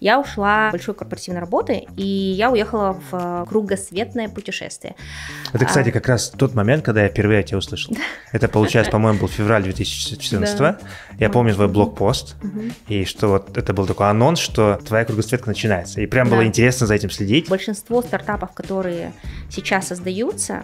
Я ушла большой корпоративной работы, и я уехала в э, кругосветное путешествие. Это, а, кстати, а... как раз тот момент, когда я впервые тебя услышал. Это, получается, по-моему, был февраль 2014 Я помню твой блокпост, и что вот это был такой анонс, что твоя кругосветка начинается. И прям было интересно за этим следить. Большинство стартапов, которые сейчас создаются,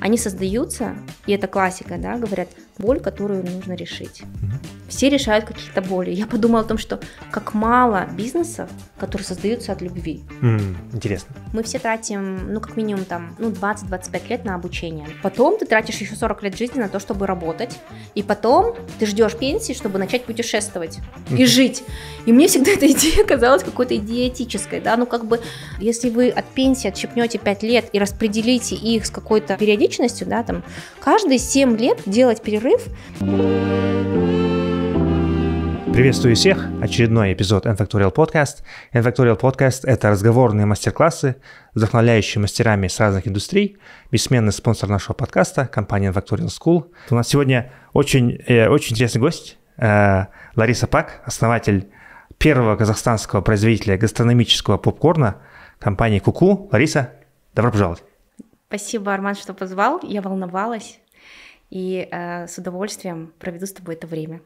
они создаются, и это классика, да, говорят, боль, которую нужно решить. mm Все решают какие-то боли. Я подумала о том, что как мало бизнесов, которые создаются от любви. Mm, интересно. Мы все тратим, ну, как минимум, там, ну, 20-25 лет на обучение. Потом ты тратишь еще 40 лет жизни на то, чтобы работать. И потом ты ждешь пенсии, чтобы начать путешествовать mm и жить. И мне всегда эта идея казалась какой-то идиотической, да, ну, как бы, если вы от пенсии отщепнете 5 лет и распределите их с какой-то периодичностью, да, там, каждые 7 лет делать перерыв перерыв. Приветствую всех! Очередной эпизод N-Factorial Podcast. N-Factorial Podcast — это разговорные мастер-классы, вдохновляющие мастерами с разных индустрий, бессменный спонсор нашего подкаста — компания N-Factorial School. У нас сегодня очень, э, очень интересный гость э, Лариса Пак, основатель первого казахстанского производителя гастрономического попкорна компании Куку. Лариса, добро пожаловать! Спасибо, Арман, что позвал. Я волновалась и э, с удовольствием проведу с тобой это время.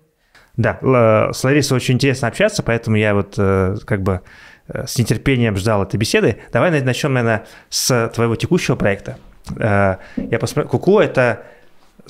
Да, э, с Ларисой очень интересно общаться, поэтому я вот э, как бы э, с нетерпением ждал этой беседы. Давай начнем, наверное, с твоего текущего проекта. Э, я посмотрю, Куку это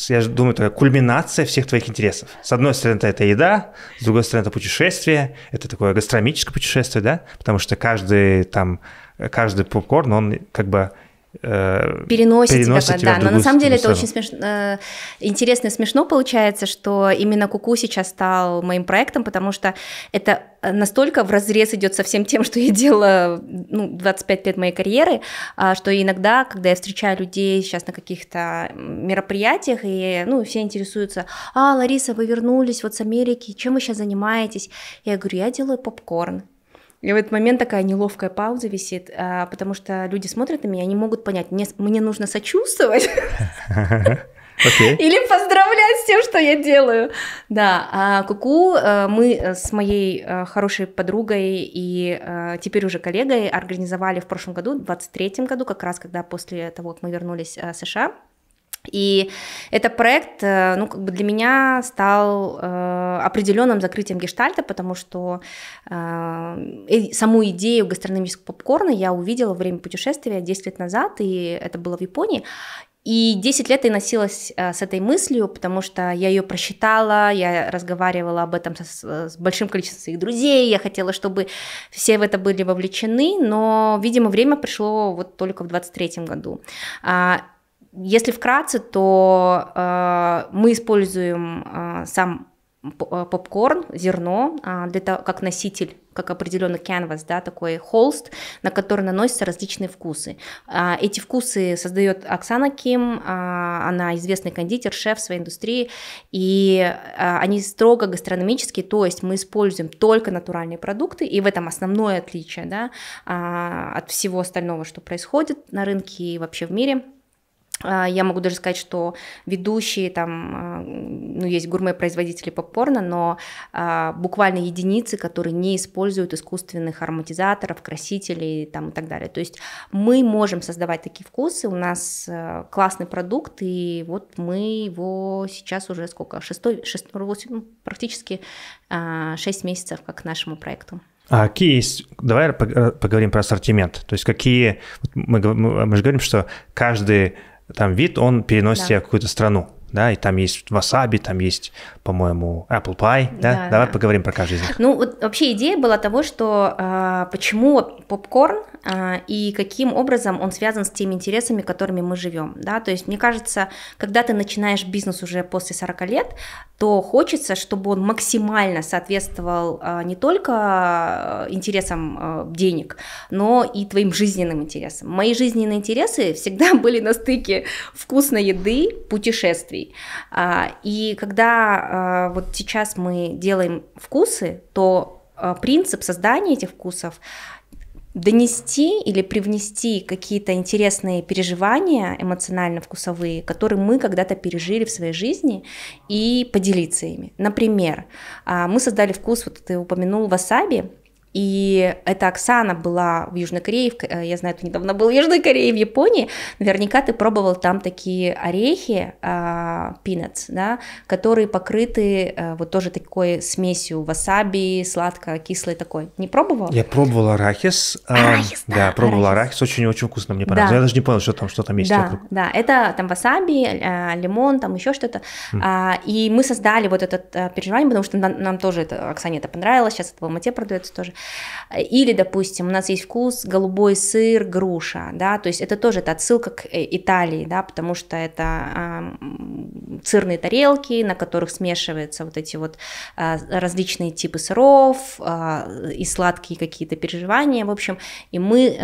я думаю, такая кульминация всех твоих интересов. С одной стороны, это еда, с другой стороны, это путешествие, это такое гастрономическое путешествие, да, потому что каждый там, э, каждый попкорн, он как бы переносит, э, переносит тебя, тебя да. Но на самом деле сторону. это очень смешно, э, интересно и смешно получается, что именно Куку сейчас стал моим проектом, потому что это э, настолько в разрез идет со всем тем, что я делала ну, 25 лет моей карьеры, а, что иногда, когда я встречаю людей сейчас на каких-то мероприятиях, и ну, все интересуются, а, Лариса, вы вернулись вот с Америки, чем вы сейчас занимаетесь? Я говорю, я делаю попкорн. И в этот момент такая неловкая пауза висит, а, потому что люди смотрят на меня, они могут понять, мне, мне нужно сочувствовать. Okay. Или поздравлять с тем, что я делаю. Да, а Куку -ку, э, мы э, с моей э, хорошей подругой и теперь уже коллегой организовали в прошлом году, в 23 году, как раз когда после того, как мы вернулись в США, и этот проект, э, ну, как бы для меня стал э, определенным закрытием гештальта, потому что э, саму идею гастрономического попкорна я увидела во время путешествия 10 лет назад, и это было в Японии. И 10 лет я носилась э, с этой мыслью, потому что я ее просчитала, я разговаривала об этом со, с большим количеством своих друзей, я хотела, чтобы все в это были вовлечены, но, видимо, время пришло вот только в 23 году. А, если вкратце, то э, мы используем э, сам э, попкорн, зерно, э, для того, как носитель, как определенный canvas, да, такой холст, на который наносятся различные вкусы. Э, эти вкусы создает Оксана Ким, она известный кондитер, шеф своей индустрии, и они строго гастрономические, то есть мы используем только натуральные продукты, и в этом основное отличие да, от всего остального, что происходит на рынке и вообще в мире – а, я могу даже сказать, что ведущие там, э, ну, есть гурме-производители попкорна, но а, буквально единицы, которые не используют искусственных ароматизаторов, красителей там и так далее. То есть мы можем создавать такие вкусы, у нас э, классный продукт, и вот мы его сейчас уже сколько, шестой, шестой, ну, ну, практически а, месяцев как к нашему проекту. А какие есть... Давай э, поговорим про ассортимент. То есть какие... Мы, мы же говорим, что каждый там вид, он переносит да. тебя в какую-то страну да, и там есть васаби, там есть, по-моему, apple pie, да? да Давай да. поговорим про каждый из них. Ну, вот вообще идея была того, что а, почему попкорн а, и каким образом он связан с теми интересами, которыми мы живем, да, то есть мне кажется, когда ты начинаешь бизнес уже после 40 лет, то хочется, чтобы он максимально соответствовал а, не только интересам а, денег, но и твоим жизненным интересам. Мои жизненные интересы всегда были на стыке вкусной еды, путешествий, историй. А, и когда а, вот сейчас мы делаем вкусы, то а, принцип создания этих вкусов донести или привнести какие-то интересные переживания эмоционально-вкусовые, которые мы когда-то пережили в своей жизни, и поделиться ими. Например, мы создали вкус, вот ты упомянул, васаби, и эта Оксана была в Южной Корее, э, я знаю, ты недавно был в Южной Корее, в Японии. Наверняка ты пробовал там такие орехи, пинец, а, да, которые покрыты э, вот тоже такой смесью васаби, сладко кислый такой. Не пробовал? Я пробовал арахис. А, арахис, да. Да, пробовал арахис, очень-очень вкусно, мне понравилось. Да. Я даже не понял, что там, что там есть да, вокруг. Да, это там васаби, а, лимон, там еще что-то. Mm. И мы создали вот этот э, переживание, потому что нам, нам тоже это, Оксане это понравилось, сейчас это в Алмате продается тоже. Или, допустим, у нас есть вкус голубой сыр, груша, да, то есть это тоже это отсылка к э, Италии, да, потому что это э, сырные тарелки, на которых смешиваются вот эти вот э, различные типы сыров э, и сладкие какие-то переживания, в общем, и мы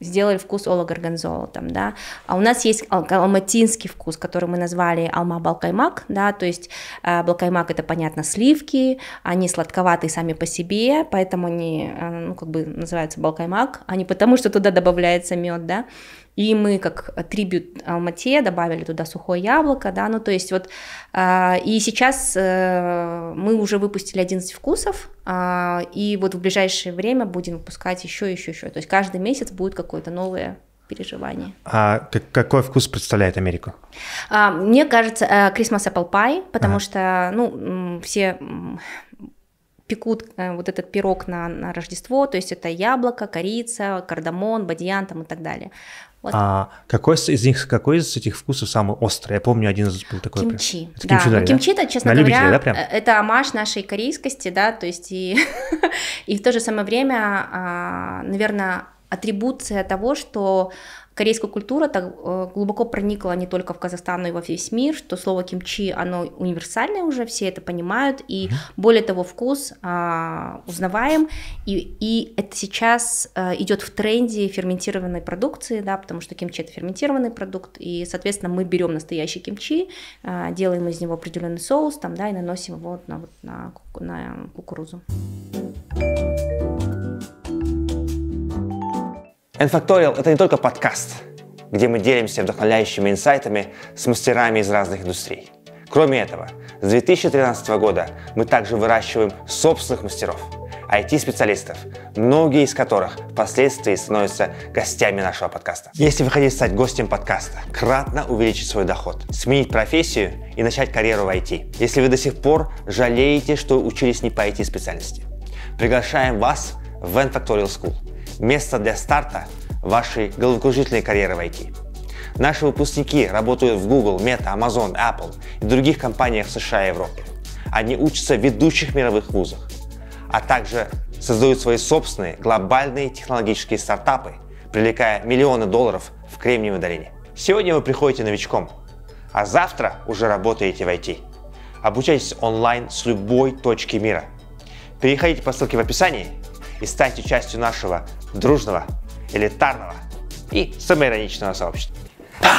сделали вкус Ола Горгонзола там, да. А у нас есть ал- алматинский вкус, который мы назвали алма балкаймак, да, то есть э, балкаймак это, понятно, сливки, они сладковатые сами по себе, поэтому они, э, ну, как бы называются балкаймак, а не потому, что туда добавляется мед, да. И мы как трибют Алмате добавили туда сухое яблоко, да, ну то есть вот, а, и сейчас э, мы уже выпустили 11 вкусов, а, и вот в ближайшее время будем выпускать еще, еще, еще. То есть каждый месяц будет какое-то новое переживание. А какой вкус представляет Америку? А, мне кажется, э, Christmas Apple Pie, потому ага. что, ну, все пекут э, вот этот пирог на, на Рождество, то есть это яблоко, корица, кардамон, бадьян там и так далее. Вот. А какой из них, какой из этих вкусов самый острый? Я помню, один из был такой. Кимчи. Это ну, да, кимчи, да, ну, кимчи это, честно На говоря, любителя, да, прям? Э, это амаш нашей корейскости, да, то есть и, и в то же самое время, а, наверное, атрибуция того, что корейская культура так э, глубоко проникла не только в Казахстан, но и во весь мир, что слово кимчи, оно универсальное уже, все это понимают, и более того, вкус а, узнаваем, и, и это сейчас а, идет в тренде ферментированной продукции, да, потому что кимчи это ферментированный продукт, и, соответственно, мы берем настоящий кимчи, а, делаем из него определенный соус, там, да, и наносим его на, вот на, на кукурузу. N-Factorial — это не только подкаст, где мы делимся вдохновляющими инсайтами с мастерами из разных индустрий. Кроме этого, с 2013 года мы также выращиваем собственных мастеров, IT-специалистов, многие из которых впоследствии становятся гостями нашего подкаста. Если вы хотите стать гостем подкаста, кратно увеличить свой доход, сменить профессию и начать карьеру в IT, если вы до сих пор жалеете, что учились не по IT-специальности, приглашаем вас в N Factorial School – место для старта вашей головокружительной карьеры в IT. Наши выпускники работают в Google, Meta, Amazon, Apple и других компаниях в США и Европе. Они учатся в ведущих мировых вузах, а также создают свои собственные глобальные технологические стартапы, привлекая миллионы долларов в Кремниевой долине. Сегодня вы приходите новичком, а завтра уже работаете в IT. Обучайтесь онлайн с любой точки мира. Переходите по ссылке в описании и станьте частью нашего дружного, элитарного и самоироничного сообщества. Да.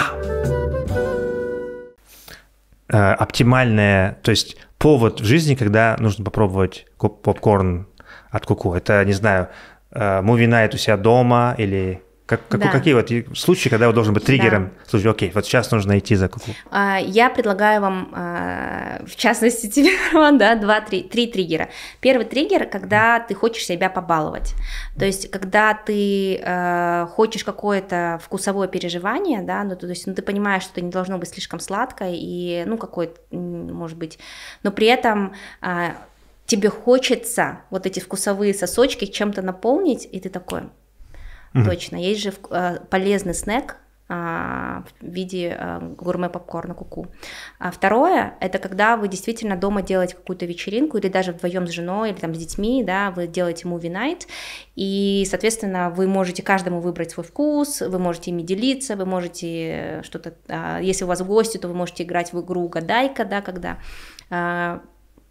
Э, оптимальное, то есть повод в жизни, когда нужно попробовать поп попкорн от Куку. Это, не знаю, э, муви найт у себя дома или как, как, да. Какие вот случаи, когда он должен быть триггером? Да. Слушай, окей, вот сейчас нужно идти за куклу. А, я предлагаю вам, а, в частности тебе, Роман, да, два, три, три триггера. Первый триггер, когда ты хочешь себя побаловать. То есть, когда ты а, хочешь какое-то вкусовое переживание, да, ну, то есть, ну, ты понимаешь, что это не должно быть слишком сладкое и, ну, какое-то, может быть, но при этом... тебе хочется вот эти вкусовые сосочки чем-то наполнить, и ты такой, Точно. Есть же э, полезный снэк, а, в виде э, гурме попкорна куку. А второе, это когда вы действительно дома делаете какую-то вечеринку или даже вдвоем с женой или там с детьми, да, вы делаете movie night, и, соответственно, вы можете каждому выбрать свой вкус, вы можете ими делиться, вы можете э, что-то, а, если у вас гости, то вы можете играть в игру «Гадайка», да, когда а,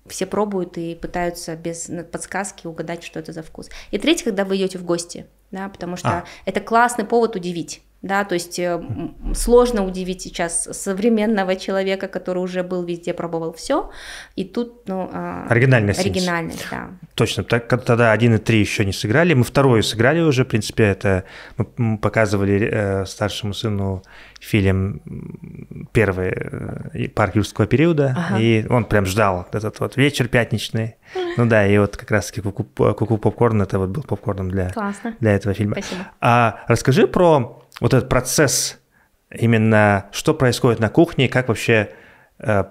все пробуют и пытаются без ну, подсказки угадать, что это за вкус. И третье, когда вы идете в гости, да, потому а. что а. это классный повод удивить да, то есть э, сложно удивить сейчас современного человека, который уже был везде, пробовал все, и тут, ну, оригинальность. Оригинальность, да. Точно, так, тогда 1 и 3 еще не сыграли, мы вторую сыграли уже, в принципе, это мы показывали э, старшему сыну фильм первый э, «Парк юрского периода», ага. и он прям ждал этот вот вечер пятничный, ну да, и вот как раз-таки «Куку, куку попкорн» это вот был попкорном для, для этого фильма. Спасибо. А расскажи про вот этот процесс именно, что происходит на кухне, как вообще, э,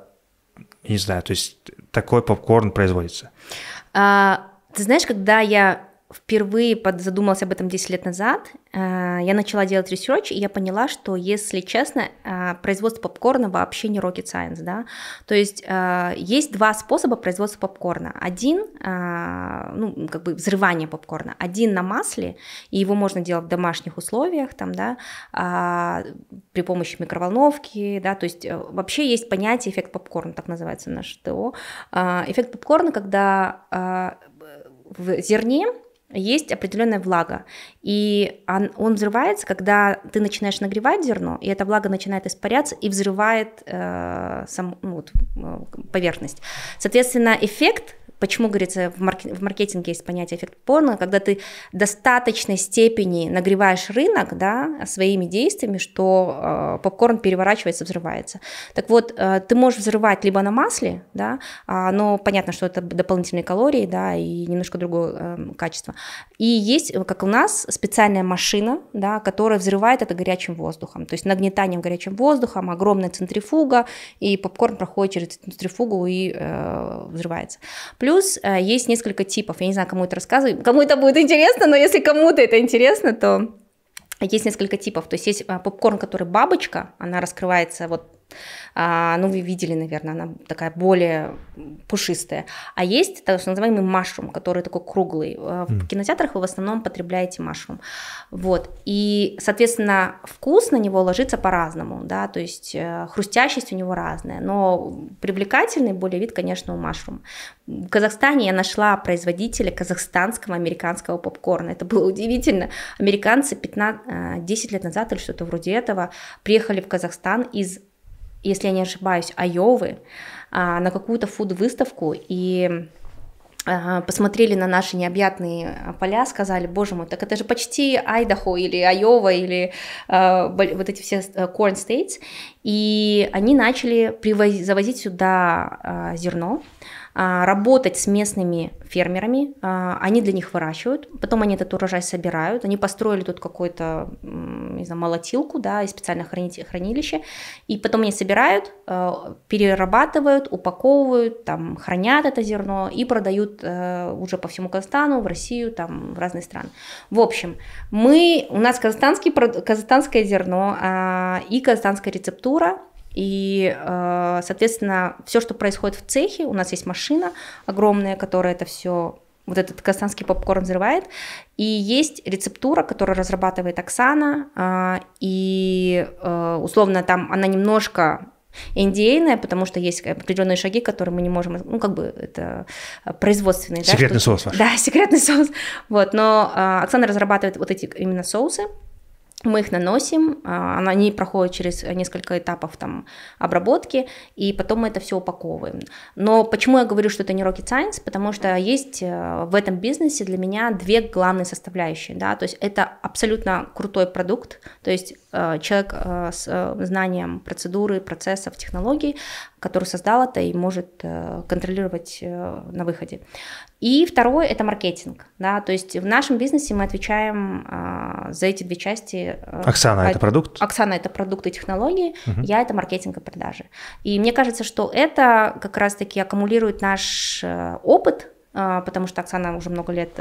не знаю, то есть такой попкорн производится? А, ты знаешь, когда я впервые задумалась об этом 10 лет назад. Э, я начала делать ресерч, и я поняла, что, если честно, э, производство попкорна вообще не rocket science, да. То есть э, есть два способа производства попкорна. Один, ну, как бы взрывание попкорна. Один на масле, и его можно делать в домашних условиях, там, да, при помощи микроволновки, да, то есть вообще есть понятие эффект попкорна, так называется наш ТО. Эффект попкорна, когда в зерне есть определенная влага, и он, он взрывается, когда ты начинаешь нагревать зерно, и эта влага начинает испаряться и взрывает э, сам, ну, вот, э, поверхность. Соответственно, эффект Почему, говорится, в, марк... в маркетинге есть понятие эффект порно, когда ты в достаточной степени нагреваешь рынок да, своими действиями, что э, попкорн переворачивается, взрывается. Так вот, э, ты можешь взрывать либо на масле, да, э, но понятно, что это дополнительные калории да, и немножко другое э, качество. И есть, как у нас, специальная машина, да, которая взрывает это горячим воздухом, то есть нагнетанием горячим воздухом, огромная центрифуга, и попкорн проходит через центрифугу и э, взрывается. Плюс Плюс э, есть несколько типов. Я не знаю, кому это рассказываю. Кому это будет интересно, но если кому-то это интересно, то есть несколько типов. То есть есть э, попкорн, который бабочка, она раскрывается вот а, ну, вы видели, наверное, она такая более пушистая. А есть так называемый машрум, который такой круглый. Э, в mm. кинотеатрах вы в основном потребляете машрум. Вот. И, соответственно, вкус на него ложится по-разному, да, то есть э, хрустящесть у него разная, но привлекательный более вид, конечно, у машрума. В Казахстане я нашла производителя казахстанского американского попкорна. Это было удивительно. Американцы 15, 10 э, лет назад или что-то вроде этого приехали в Казахстан из если я не ошибаюсь, Айовы а, на какую-то фуд-выставку и а, посмотрели на наши необъятные а, поля, сказали, боже мой, так это же почти Айдахо или Айова или э, вот эти все corn э, states, и они начали привоз- завозить сюда э, зерно, э, а, работать с местными фермерами, а, они для них выращивают, потом они этот урожай собирают, они построили тут какую-то, не знаю, молотилку, да, и специальное храни- хранилище, и потом они собирают, а, перерабатывают, упаковывают, там, хранят это зерно и продают э, уже по всему Казахстану, в Россию, там, в разные страны. В общем, мы, у нас казахстанский, казахстанское зерно и казахстанская рецептура – и, э, соответственно, все, что происходит в цехе, у нас есть машина огромная, которая это все вот этот казахстанский попкорн взрывает. И есть рецептура, которую разрабатывает Оксана, э, и э, условно там она немножко индейная, потому что есть определенные шаги, которые мы не можем, ну как бы это производственные. Секретный да, соус ваш. Да, секретный соус. Вот, но Оксана разрабатывает вот эти именно соусы, мы их наносим, а, они проходят через несколько этапов там, обработки, и потом мы это все упаковываем. Но почему я говорю, что это не rocket science? Потому что есть э, в этом бизнесе для меня две главные составляющие. Да? То есть это абсолютно крутой продукт, то есть э, человек э, с знанием процедуры, процессов, технологий, который создал это и может контролировать на выходе. И второе – это маркетинг. Да? То есть в нашем бизнесе мы отвечаем а, за эти две части. Э, Оксана а, – это продукт? Оксана – это продукты и технологии, угу. я – это маркетинг и продажи. И мне кажется, что это как раз-таки аккумулирует наш э, опыт, э, потому что Оксана уже много лет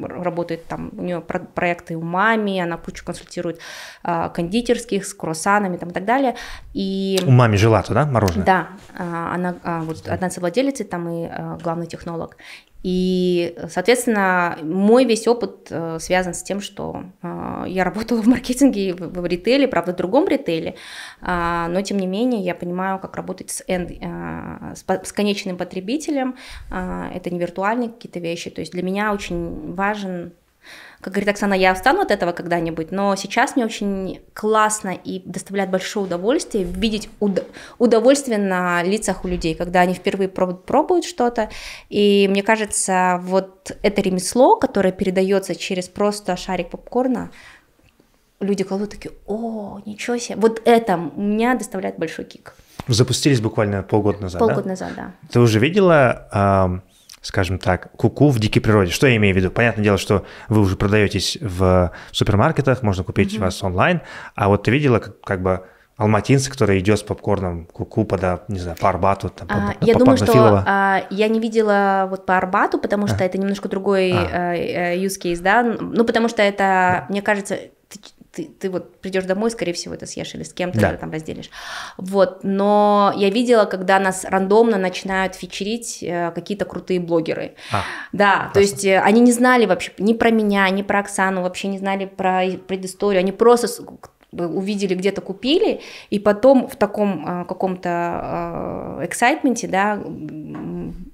работает там, у нее про проекты у мами, она кучу консультирует кондитерских с круассанами там, и так далее. И... У мами жила туда мороженое? Да, а, она а, вот, одна из владелец там и главный технолог. И, соответственно, мой весь опыт э, связан с тем, что э, я работала в маркетинге и в ритейле, правда, в другом ритейле, а, но, тем не менее, я понимаю, как работать с, end, э, с конечным потребителем. А, это не виртуальные какие-то вещи. То есть для меня очень важен как говорит Оксана, я встану от этого когда-нибудь, но сейчас мне очень классно и доставляет большое удовольствие видеть уд- удовольствие на лицах у людей, когда они впервые проб- пробуют что-то. И мне кажется, вот это ремесло, которое передается через просто шарик попкорна, люди кладут такие, о, ничего себе. Вот это меня доставляет большой кик. Запустились буквально полгода назад. Полгода да? назад, да. Ты уже видела скажем так, куку -ку в дикой природе. Что я имею в виду? Понятное дело, что вы уже продаетесь в супермаркетах, можно купить mm-hmm. вас онлайн, а вот ты видела как, как бы алматинцы который идет с попкорном куку -ку по, а, не знаю, по Арбату, там, а, по, я по, думаю, что а, я не видела вот по Арбату, потому а. что а. это немножко другой а. Э, э, use case, да, ну, потому что это, да. мне кажется, ты, ты вот придешь домой, скорее всего, это съешь или с кем-то да. там разделишь. Вот, но я видела, когда нас рандомно начинают фичерить э, какие-то крутые блогеры. А, да, классно. то есть э, они не знали вообще ни про меня, ни про Оксану, вообще не знали про предысторию, они просто увидели, где-то купили, и потом в таком э, каком-то э, эксайтменте, да,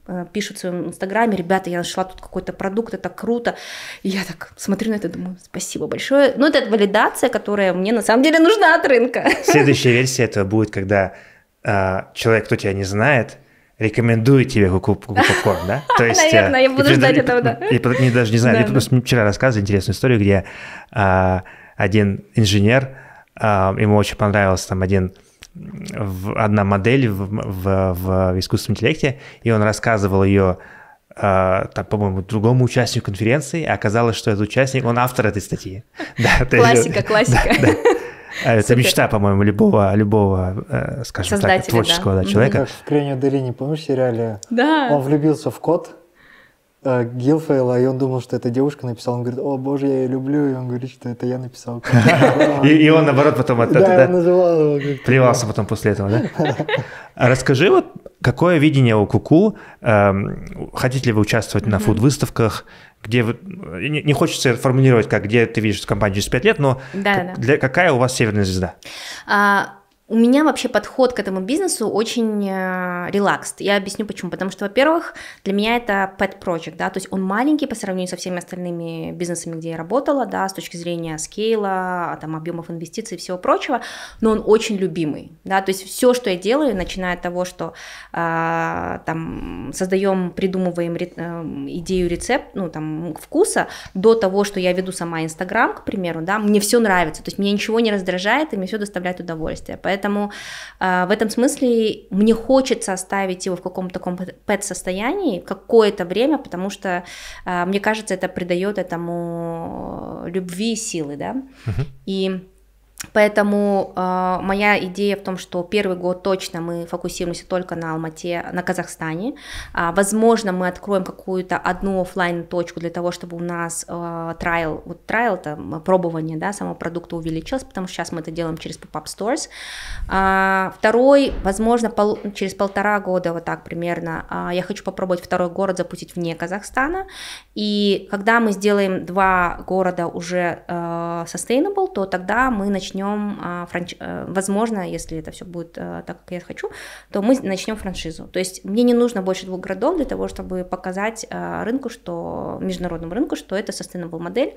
э, пишут в своем инстаграме, ребята, я нашла тут какой-то продукт, это круто. И я так смотрю на это, думаю, спасибо большое. Ну, это валидация, которая мне на самом деле нужна от рынка. Следующая версия этого будет, когда э, человек, кто тебя не знает, рекомендует тебе попкорн, да? То есть, Наверное, я буду ждать этого, да. Я даже не знаю, я просто вчера рассказывал интересную историю, где один инженер Ему очень понравилась там один одна модель в, в, в искусственном интеллекте, и он рассказывал ее Uh, а, по-моему, другому участнику конференции, и а оказалось, что этот участник, он автор этой статьи. да, классика, есть, классика. Да, да. Это мечта, по-моему, любого, любого, э, скажем Создатели, так, творческого да. человека. Как в «Крене Делине», помнишь сериале? Да. Он влюбился в код. Э, Гилфейла, и он думал, что это девушка написала. Он говорит, о боже, я ее люблю. И он говорит, что это я написал. И он, наоборот, потом от Да, называл его. Плевался потом после этого, да? А расскажи, вот какое видение у Куку? Эм, хотите ли вы участвовать на фуд-выставках? Где вы... Э, не хочется формулировать, как где ты видишь компанию через 5 лет, но какая у вас северная звезда? А, у меня вообще подход к этому бизнесу очень э, Я объясню почему. Потому что, во-первых, для меня это pet project, да, то есть он маленький по сравнению со всеми остальными бизнесами, где я работала, да, с точки зрения скейла, а, там, объемов инвестиций и всего прочего, но он очень любимый, да, то есть все, что я делаю, начиная от того, что э, там создаем, придумываем ре, э, идею рецепт, ну, там, вкуса, до того, что я веду сама Инстаграм, к примеру, да, мне все нравится, то есть мне ничего не раздражает, и мне все доставляет удовольствие, поэтому Поэтому э, в этом смысле мне хочется оставить его в каком-то таком пэт-состоянии какое-то время, потому что, э, мне кажется, это придает этому э, любви и силы, да. Угу. И Поэтому э, моя идея в том, что первый год точно мы фокусируемся только на Алмате, на Казахстане. А, возможно, мы откроем какую-то одну офлайн точку для того, чтобы у нас э, трайл, вот трайл это пробование, да, самого продукта увеличилось, потому что сейчас мы это делаем через pop-up stores. А, второй, возможно, пол, через полтора года, вот так примерно, а, я хочу попробовать второй город запустить вне Казахстана. И когда мы сделаем два города уже э, sustainable, то тогда мы начнем начнем, а, франш... Э, возможно, если это все будет э, так, как я хочу, то мы начнем франшизу. То есть мне не нужно больше двух городов для того, чтобы показать э, рынку, что международному рынку, что это sustainable модель,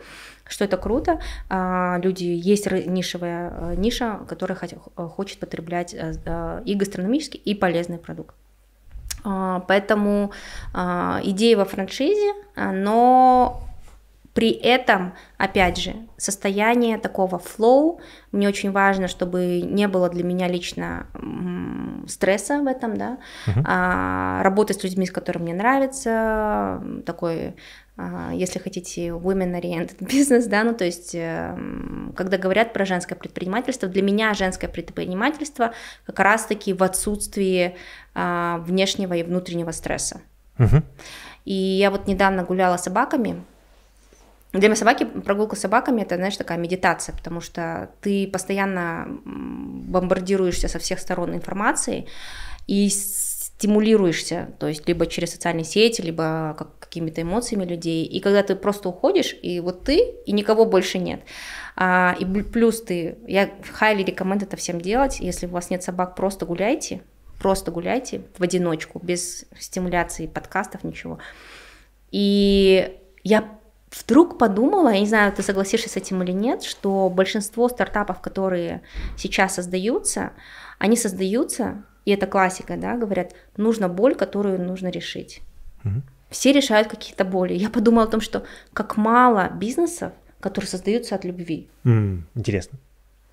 что это круто. А, люди есть нишевая ниша, которая хочет потреблять и гастрономический, и полезный продукт. А, поэтому идея во франшизе, но при этом, опять же, состояние такого флоу, мне очень важно, чтобы не было для меня лично стресса в этом, да, uh-huh. а, работать с людьми, с которыми мне нравится, такой а, если хотите, women-oriented бизнес, да, ну то есть, э, когда говорят про женское предпринимательство, для меня женское предпринимательство как раз-таки в отсутствии а, внешнего и внутреннего стресса. Угу. И я вот недавно гуляла с собаками, для меня собаки, прогулка с собаками, это, знаешь, такая медитация, потому что ты постоянно бомбардируешься со всех сторон информацией и стимулируешься, то есть либо через социальные сети, либо как, какими-то эмоциями людей. И когда ты просто уходишь, и вот ты, и никого больше нет. А, и плюс ты, я highly recommend это всем делать, если у вас нет собак, просто гуляйте, просто гуляйте в одиночку, без стимуляции, подкастов, ничего. И я вдруг подумала, я не знаю, ты согласишься с этим или нет, что большинство стартапов, которые сейчас создаются, они создаются, и это классика, да, говорят, нужна боль, которую нужно решить. Угу. Все решают какие-то боли. Я подумала о том, что как мало бизнесов, которые создаются от любви. Mm, интересно.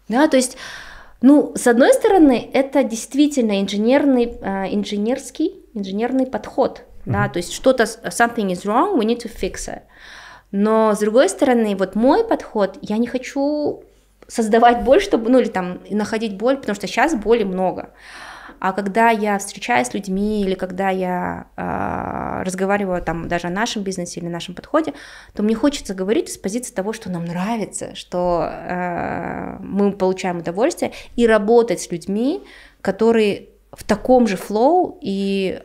Да, то есть, ну, с одной стороны, это действительно инженерный, э, инженерский, инженерный подход. Mm-hmm. Да, то есть что-то, something is wrong, we need to fix it. Но с другой стороны, вот мой подход, я не хочу создавать боль, чтобы, ну или там находить боль, потому что сейчас боли много. А когда я встречаюсь с людьми или когда я э, разговариваю там даже о нашем бизнесе или нашем подходе, то мне хочется говорить с позиции того, что нам нравится, что э, мы получаем удовольствие, и работать с людьми, которые в таком же флоу и э,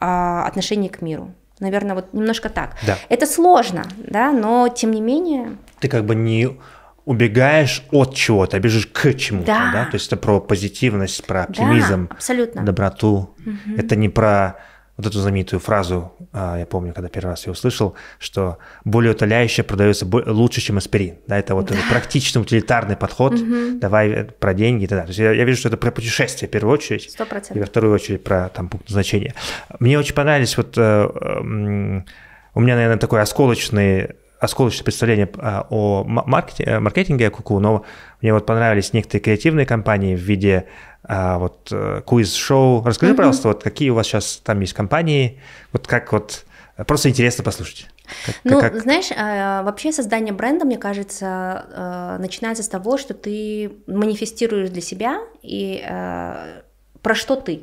отношении к миру. Наверное, вот немножко так. Да. Это сложно, да, но тем не менее... Ты как бы не убегаешь от чего-то, а бежишь к чему-то, да. да? То есть это про позитивность, про оптимизм, да, абсолютно. доброту. Угу. Это не про вот эту знаменитую фразу, а, я помню, когда первый раз ее услышал, что более утоляющее продается лучше, чем аспирин. Да, это вот да. практичный утилитарный подход, угу. давай э, про деньги и так далее. То есть я, я вижу, что это про путешествие в первую очередь. 100%. И во вторую очередь про там пункт назначения. Мне очень понравились вот... Э, эм, у меня, наверное, такое осколочный осколочное представление э, о маркетинге о Куку, но мне вот понравились некоторые креативные компании в виде а, вот э, квиз-шоу. Расскажи, mm-hmm. пожалуйста, вот какие у вас сейчас там есть компании, вот как вот э, Просто интересно послушать. Как, ну, как... знаешь, а, вообще создание бренда, мне кажется, э, начинается с того, что ты манифестируешь для себя и про что ты.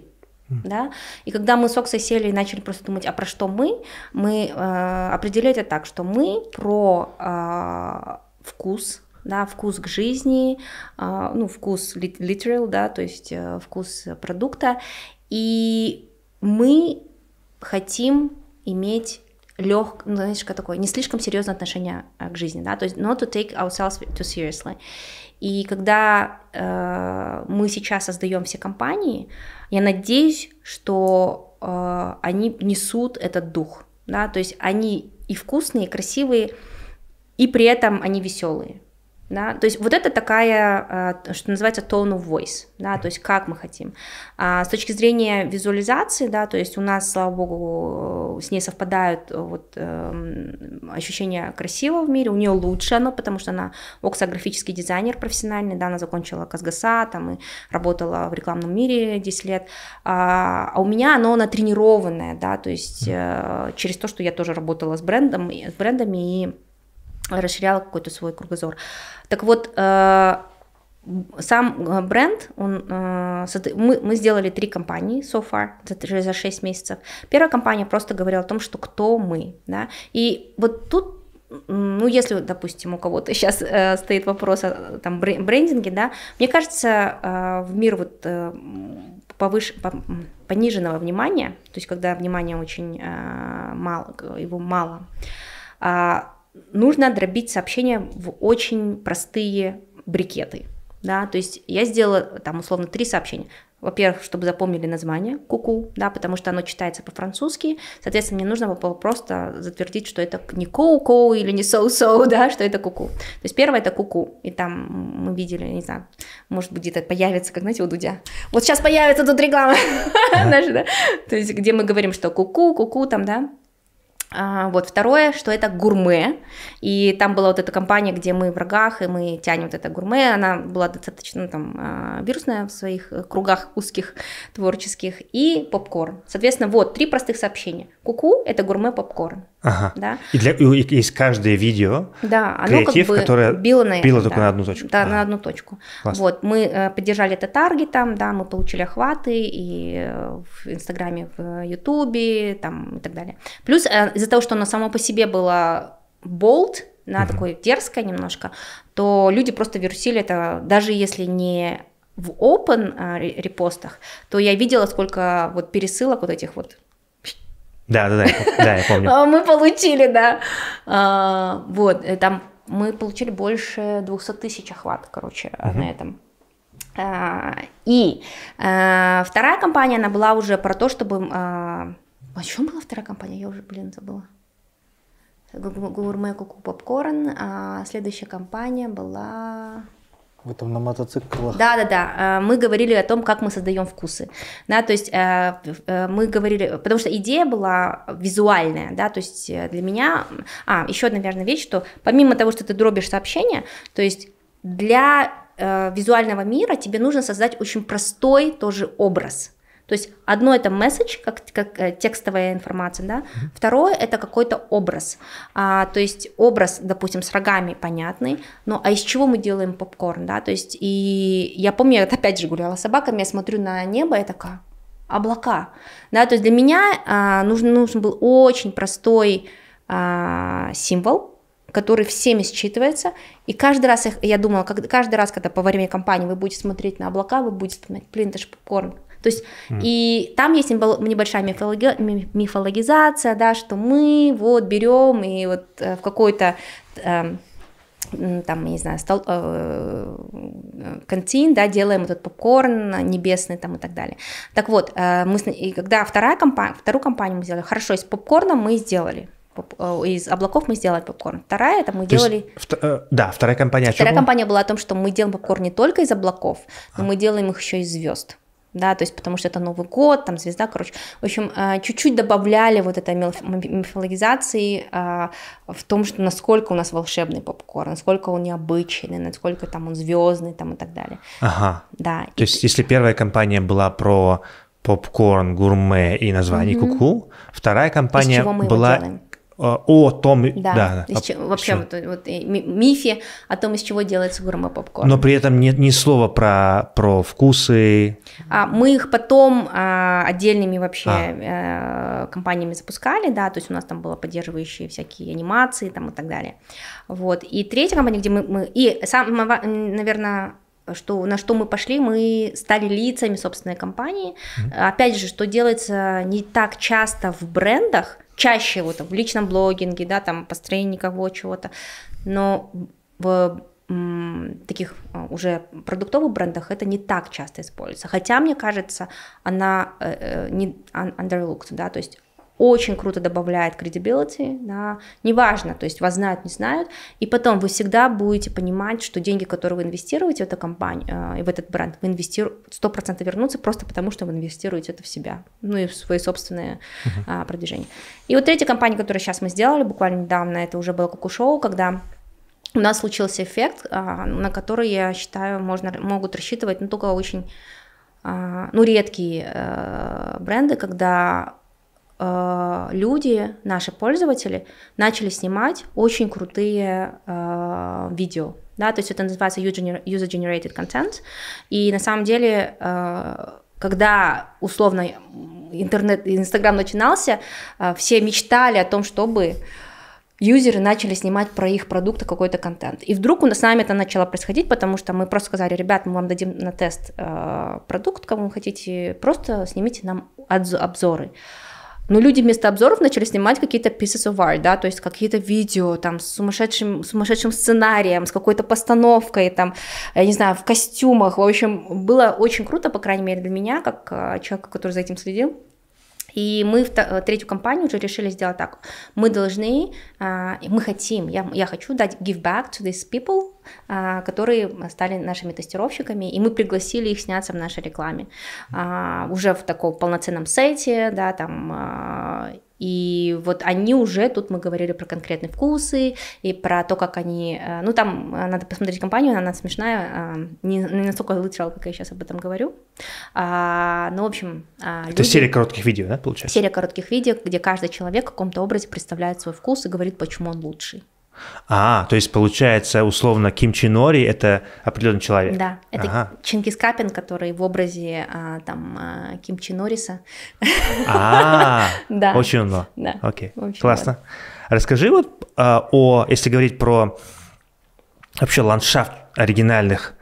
Mm. Да? И когда мы с Оксой сели и начали просто думать, а про что мы, мы э, определили это так, что мы про вкус, да, вкус к жизни, а, ну, вкус literal, да, то есть э, вкус продукта, и мы хотим иметь легкое, ну, знаешь, как такое, не слишком серьезное отношение э, к жизни, да, то есть not to take ourselves too seriously. И когда э, мы сейчас создаем все компании, я надеюсь, что э, они несут этот дух, да, то есть они и вкусные, и красивые, и при этом они веселые. Да? То есть вот это такая, а, что называется, tone of voice, да, то есть как мы хотим. А с точки зрения визуализации, да, то есть у нас, слава богу, с ней совпадают э, вот, эм, ощущения красивого в мире, у нее лучше оно, потому что она оксографический дизайнер профессиональный, да, она закончила Казгаса, там и работала в рекламном мире 10 лет, а, а у меня оно натренированное, да, то есть э, через то, что я тоже работала с брендом, с брендами и расширяла какой-то свой кругозор. Так вот, э, сам э, бренд, он, э, мы, мы сделали три компании so far за, за 6 месяцев. Первая компания просто говорила о том, что кто мы. Да? И вот тут ну, если, допустим, у кого-то сейчас стоит вопрос о там, брендинге, да, мне кажется, в мир вот повыше, пониженного внимания, то есть когда внимания очень мало, его мало, а, нужно дробить сообщения в очень простые брикеты. Да, то есть я сделала там условно три сообщения. Во-первых, чтобы запомнили название куку, -ку, да, потому что оно читается по-французски. Соответственно, мне нужно было просто затвердить, что это не коу-коу или не соу-соу, да, что это куку. -ку. То есть первое это куку, -ку, и там мы видели, не знаю, может быть где-то появится, как знаете, у Дудя. Вот сейчас появится тут реклама, то есть где мы говорим, что куку, куку там, да, а, вот второе, что это гурме, и там была вот эта компания, где мы врагах, и мы тянем вот это гурме, она была достаточно там а, вирусная в своих э, кругах узких творческих, и попкорн. Соответственно, вот три простых сообщения. Куку – это гурме попкорн. Ага. Да? И, для, и из каждое видео да, оно креатив, как бы которое било, на, било только да, на одну точку. Да, а. на одну точку. Класс. Вот, мы э, поддержали это таргетом, да, мы получили охваты и э, в Инстаграме, в Ютубе, там и так далее. Плюс э, из-за того, что оно само по себе было болт на угу. такое дерзкое немножко, то люди просто вирусили это, даже если не в open репостах, то я видела, сколько вот пересылок вот этих вот да, да, да, да, я помню. А, мы получили, да. А, вот, э, там мы получили больше 200 тысяч охват, короче, э, на этом. А, и э, вторая компания, она была уже про то, чтобы... О чем была вторая компания? Я уже, блин, забыла. Гурме Куку Попкорн. А следующая компания была... Вы там на мотоциклах. Да, да, да. Мы говорили о том, как мы создаем вкусы. Да, то есть э, э, мы говорили, потому что идея была визуальная, да, то есть э, для меня... А, еще одна важная вещь, что помимо того, что ты дробишь сообщение, то есть для визуального мира тебе нужно создать очень простой тоже образ – то есть одно это месседж, как, как э, текстовая информация, да, mm-hmm. второе это какой-то образ. А, то есть образ, допустим, с рогами понятный, но а из чего мы делаем попкорн, да, то есть и я помню, я опять же гуляла с собаками, я смотрю на небо, я такая, облака, да, то есть для меня а, нужен, нужен был очень простой а, символ, который всеми считывается, и каждый раз я, я думала, каждый раз, когда по время кампании вы будете смотреть на облака, вы будете думать, блин, это же попкорн, то есть mm. и там есть небольшая мифологи... мифологизация, да, что мы вот берем и вот э, в какой-то эм, там, не знаю, стол, э, э, контин, да, делаем этот попкорн небесный там и так далее. Так вот, э, мы, и когда вторая компания, вторую компанию мы сделали, хорошо, из попкорна мы сделали, э, из облаков мы сделали попкорн. Вторая это мы То делали. Есть, в, да, вторая компания. Вторая компания была о том, что мы делаем попкорн не только из облаков, но а. мы делаем их еще из звезд да, то есть потому что это Новый год, там звезда, короче. В общем, а, чуть-чуть добавляли вот этой мифологизации а, в том, что насколько у нас волшебный попкорн, насколько он необычный, насколько там он звездный, там и так далее. Ага. Да. То и... есть если первая компания была про попкорн, гурме и название mm-hmm. куку, вторая компания была а, о том, да, да, да. Из чем, вообще вот, вот, мифе о том, из чего делается гурме попкорн. Но при этом нет ни слова про про вкусы. А, мы их потом а, отдельными вообще а. Э, компаниями запускали, да, то есть у нас там было поддерживающие всякие анимации там и так далее. Вот и третья компания, где мы, мы и сам, наверное что, на что мы пошли, мы стали лицами собственной компании. Mm-hmm. Опять же, что делается не так часто в брендах, чаще вот там, в личном блогинге, да, там построении кого чего-то, но в таких а, уже продуктовых брендах это не так часто используется. Хотя, мне кажется, она э, э, не underlooked, да, то есть очень круто добавляет credibility, да, неважно, то есть вас знают, не знают, и потом вы всегда будете понимать, что деньги, которые вы инвестируете в эту компанию э, и в этот бренд, вы инвестируете 100% вернутся просто потому, что вы инвестируете это в себя, ну и в свои собственные uh-huh. а, продвижения. И вот третья компания, которую сейчас мы сделали, буквально недавно, это уже было как у шоу, когда у нас случился эффект, а, на который, я считаю, можно, могут рассчитывать, но ну, только очень, а, ну, редкие а, бренды, когда Э, люди, наши пользователи, начали снимать очень крутые э, видео. Да, то есть это называется user-generated content. И на самом деле, э, когда условно интернет, Инстаграм начинался, э, все мечтали о том, чтобы юзеры начали снимать про их продукты какой-то контент. И вдруг у нас с нами это начало происходить, потому что мы просто сказали, ребят, мы вам дадим на тест э, продукт, кому вы хотите, просто снимите нам обзоры. Но люди вместо обзоров начали снимать какие-то pieces of art, да, то есть какие-то видео там с сумасшедшим, сумасшедшим сценарием, с какой-то постановкой, там, я не знаю, в костюмах. В общем, было очень круто, по крайней мере, для меня, как э, человека, который за этим следил. И мы в э, третью компанию уже решили сделать так. Мы должны, а, мы хотим, я, я хочу дать give back to these people, а, которые стали нашими тестировщиками, и мы пригласили их сняться в нашей рекламе. А, уже в таком полноценном сайте, да, там и вот они уже, тут мы говорили про конкретные вкусы и про то, как они... Э, ну, там э, надо посмотреть компанию, она смешная, э, не, настолько вычурала, как я сейчас об этом говорю. А, ну, в общем... А, Это люди... серия коротких видео, да, получается? Серия коротких видео, где каждый человек в каком-то образе представляет свой вкус и говорит, почему он лучший. А, то есть получается, условно, Ким Чинори – это определенный человек. Да, это ага. Чингис Капин, который в образе а, там а, Ким Чинориса. А, да. очень умно. Да. Окей, классно. Расскажи вот а, о, если говорить про вообще ландшафт оригинальных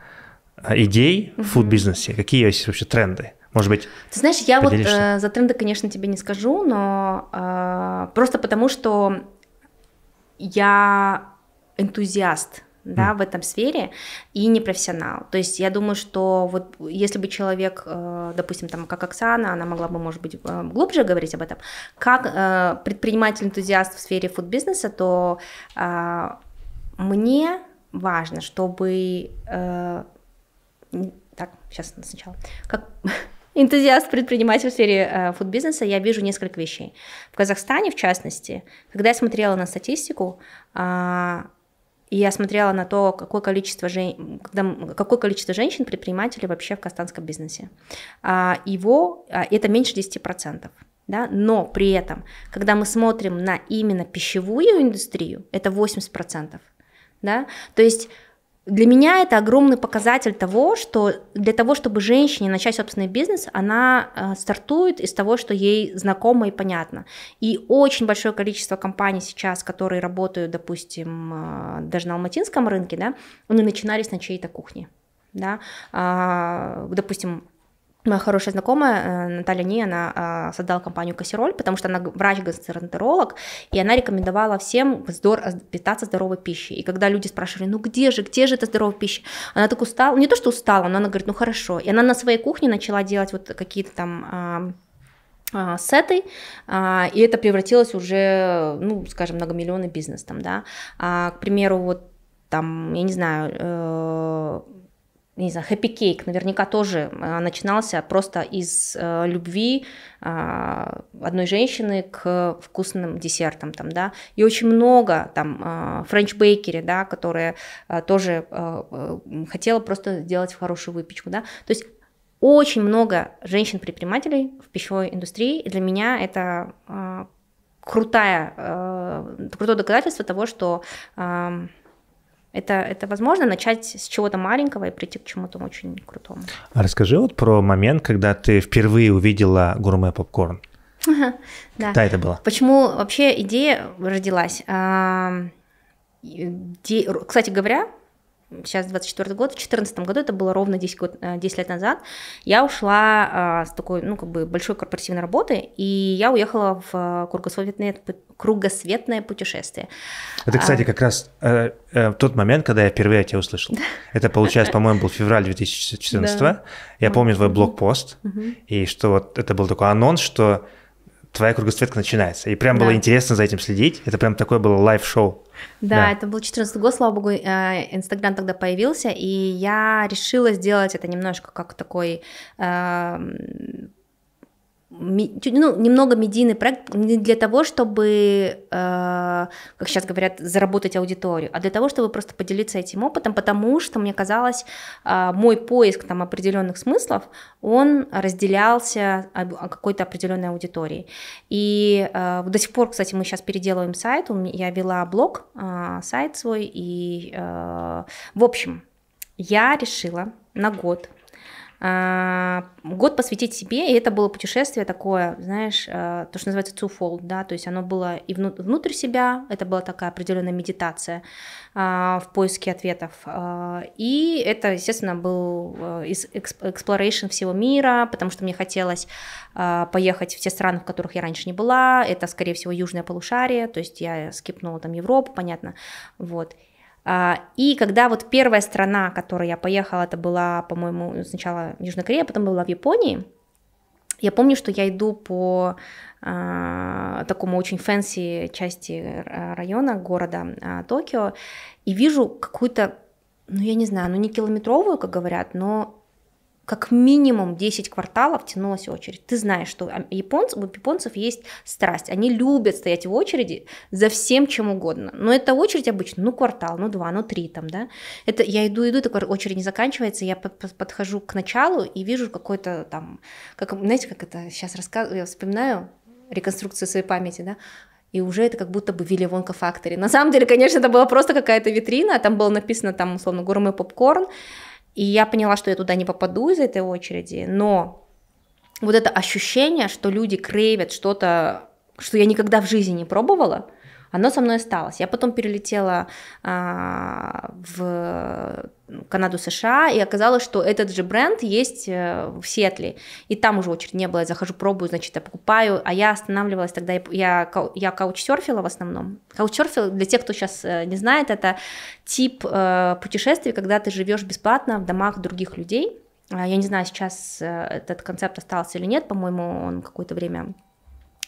а, идей в фуд-бизнесе, какие есть вообще тренды? Может быть. Ты знаешь, я поделишься? вот э, за тренды, конечно, тебе не скажу, но э, просто потому, что я энтузиаст да, mm. в этом сфере и не профессионал. То есть я думаю, что вот если бы человек, э, допустим, там, как Оксана, она могла бы, может быть, э, глубже говорить об этом, как э, предприниматель-энтузиаст в сфере фуд-бизнеса, то мне важно, чтобы... Так, сейчас сначала. Как энтузиаст предприниматель в сфере э, бизнеса я вижу несколько вещей. В Казахстане, в частности, когда я смотрела на статистику, э, я смотрела на то, какое количество, жен... когда... какое количество женщин-предпринимателей вообще в казахстанском бизнесе. А, его а, это меньше 10%. Да? Но при этом, когда мы смотрим на именно пищевую индустрию, это 80%. Да? То есть для меня это огромный показатель того, что для того, чтобы женщине начать собственный бизнес, она э, стартует из того, что ей знакомо и понятно. И очень большое количество компаний сейчас, которые работают, допустим, э, даже на алматинском рынке, да, они начинались на чьей-то кухне. Да? А, допустим, Моя хорошая знакомая э, Наталья Ни, она а, создала компанию Кассероль, потому что она врач-гастроэнтеролог, и она рекомендовала всем здор... А, питаться здоровой пищей. И когда люди спрашивали, ну где же, где же эта здоровая пища, она так устала, не то что устала, но она говорит, ну хорошо. И она на своей кухне начала делать вот какие-то там а, с этой, и это превратилось уже, ну, скажем, многомиллионный бизнес там, да. К примеру, вот там, я не знаю, э, не знаю, Happy Cake наверняка тоже э, начинался просто из э, любви э, одной женщины к вкусным десертам, там, да, и очень много там френч-бейкери, э, да, которые э, тоже э, хотела просто сделать хорошую выпечку, да, то есть очень много женщин-предпринимателей в пищевой индустрии, и для меня это крутая, крутое доказательство того, что эм, это, это возможно начать с чего-то маленького и прийти к чему-то очень крутому. А расскажи вот про момент, когда ты впервые увидела гурме попкорн. да. Когда это было? Почему вообще идея родилась? Кстати говоря, сейчас 24 год, в 2014 году, это было ровно 10, год, 10 э, лет назад, я ушла э, с такой, ну, как бы большой корпоративной работы, и я уехала в э, кругосветное, кругосветное путешествие. Это, кстати, а, как раз э, э, тот момент, когда я впервые тебя услышал. Это, получается, по-моему, был февраль 2014 Я помню твой блокпост, и что это был такой анонс, что твоя кругосветка начинается. И прям да. было интересно за этим следить. Это прям такое было лайв-шоу. Да, да, это был 14 год, слава богу, э, Инстаграм тогда появился, и я решила сделать это немножко как такой э, ну, немного медийный проект не для того, чтобы, э, как сейчас говорят, заработать аудиторию, а для того, чтобы просто поделиться этим опытом, потому что, мне казалось, э, мой поиск там, определенных смыслов, он разделялся какой-то определенной аудитории. И э, до сих пор, кстати, мы сейчас переделываем сайт, я вела блог, э, сайт свой, и, э, в общем, я решила на год а, год посвятить себе, и это было путешествие такое, знаешь, э, то, что называется twofold, да, то есть оно было и внутрь себя, это была такая определенная медитация а, в поиске ответов, а, и это, естественно, был э, из exploration всего мира, потому что мне хотелось поехать в те страны, в которых я раньше не была, это, скорее всего, южное полушарие, то есть я скипнула там Европу, понятно, вот, а, и когда вот первая страна, в которую я поехала, это была, по-моему, сначала Южная Корея, потом была в Японии, я помню, что я иду по э, такому очень фэнси части района, города э, Токио, и вижу какую-то, ну я не знаю, ну не километровую, как говорят, но как минимум 10 кварталов тянулась очередь. Ты знаешь, что японцы, у японцев есть страсть. Они любят стоять в очереди за всем чем угодно. Но эта очередь обычно, ну, квартал, ну, два, ну, три там, да. Это я иду, иду, такая очередь не заканчивается, я подхожу к началу и вижу какой-то там, как, знаете, как это сейчас рассказываю, я вспоминаю реконструкцию своей памяти, да, и уже это как будто бы Вилли Вонка Фактори. На самом деле, конечно, это была просто какая-то витрина, там было написано, там, условно, гурме попкорн, и я поняла, что я туда не попаду из этой очереди, но вот это ощущение, что люди крейвят что-то, что я никогда в жизни не пробовала – оно со мной осталось. Я потом перелетела а, в Канаду, США, и оказалось, что этот же бренд есть э, в Сиэтле, и там уже очередь не было, я захожу, пробую, значит, я покупаю, а я останавливалась тогда, я, я каучсерфила в основном. Каучсерфил, для тех, кто сейчас э, не знает, это тип э, путешествий, когда ты живешь бесплатно в домах других людей, а я не знаю, сейчас э, этот концепт остался или нет, по-моему, он какое-то время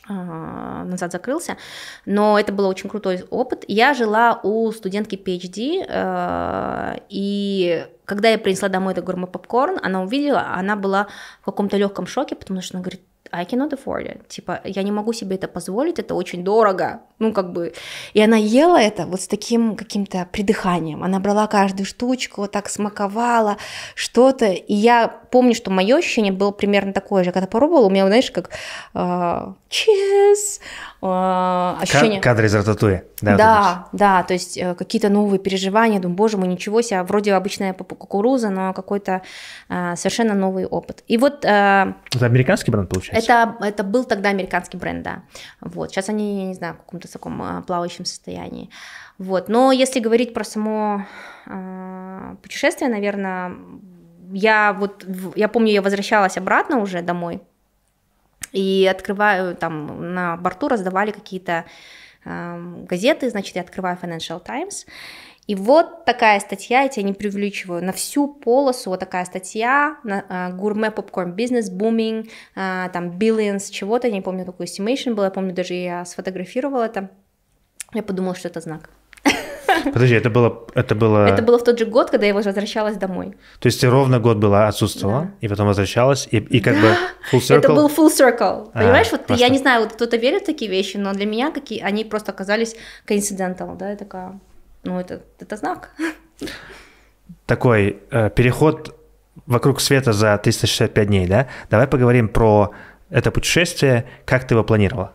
а, назад закрылся, но это был очень крутой опыт. Я жила у студентки PhD, а, и когда я принесла домой этот гурме попкорн, она увидела, она была в каком-то легком шоке, потому что она говорит, I cannot afford it. Типа, я не могу себе это позволить, это очень дорого. Ну, как бы. И она ела это вот с таким каким-то придыханием. Она брала каждую штучку, вот так смаковала что-то. И я помню, что мое ощущение было примерно такое же. Когда попробовала, у меня, знаешь, как... А, Cheers! э, ощущение... Кадры из Рататуя. Да, да, да, то есть э, какие-то новые переживания, думаю, боже мой, ничего себе, вроде обычная кукуруза, но какой-то э, совершенно новый опыт. И вот... Э, это американский бренд, получается? Это, это был тогда американский бренд, да. Вот, сейчас они, я не знаю, в каком-то таком э, плавающем состоянии. Вот, но если говорить про само э, путешествие, наверное, я вот, я помню, я возвращалась обратно уже домой, и открываю, там на борту раздавали какие-то э, газеты, значит, я открываю Financial Times, и вот такая статья, я тебя не преувеличиваю, на всю полосу вот такая статья, э, гурме попкорн бизнес, буминг, э, там, billions чего-то, я не помню, такой estimation был, я помню, даже я сфотографировала это, я подумала, что это знак. Подожди, это было, это было... Это было в тот же год, когда я возвращалась домой. То есть ты ровно год была, отсутствовала, да. и потом возвращалась, и, и как да. бы full circle? Это был full circle. А, Понимаешь, вот я не знаю, вот кто-то верит в такие вещи, но для меня какие они просто оказались coincidental, да, я такая, ну это, это знак. Такой э, переход вокруг света за 365 дней, да? Давай поговорим про это путешествие, как ты его планировала?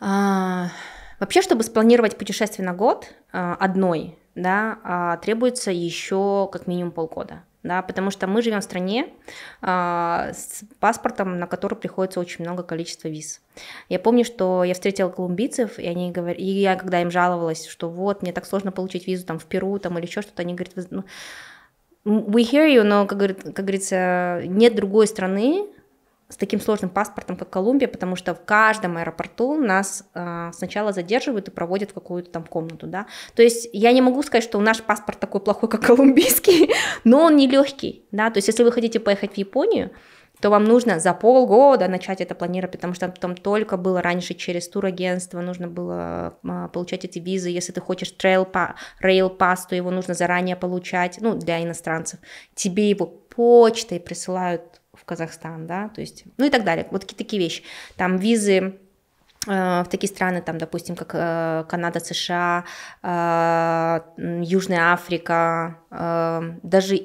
А... Вообще, чтобы спланировать путешествие на год э, одной, да, а, требуется еще как минимум полгода. Да, потому что мы живем в стране а, с паспортом, на который приходится очень много количества виз. Я помню, что я встретила колумбийцев, и они говорят, и я когда им жаловалась, что вот мне так сложно получить визу там в Перу там или еще что-то, они говорят, ну, we hear you, но, как, как говорится, нет другой страны, с таким сложным паспортом, как Колумбия, потому что в каждом аэропорту нас э, сначала задерживают и проводят в какую-то там комнату, да. То есть я не могу сказать, что наш паспорт такой плохой, как колумбийский, но он нелегкий, да. То есть если вы хотите поехать в Японию, то вам нужно за полгода начать это планировать, потому что там только было раньше через турагентство, нужно было а, получать эти визы, если ты хочешь trail rail pass, то его нужно заранее получать, ну, для иностранцев. Тебе его почтой присылают в Казахстан, да, то есть, ну и так далее, вот такие, такие вещи, там визы э, в такие страны, там, допустим, как э, Канада, США, э, Южная Африка, даже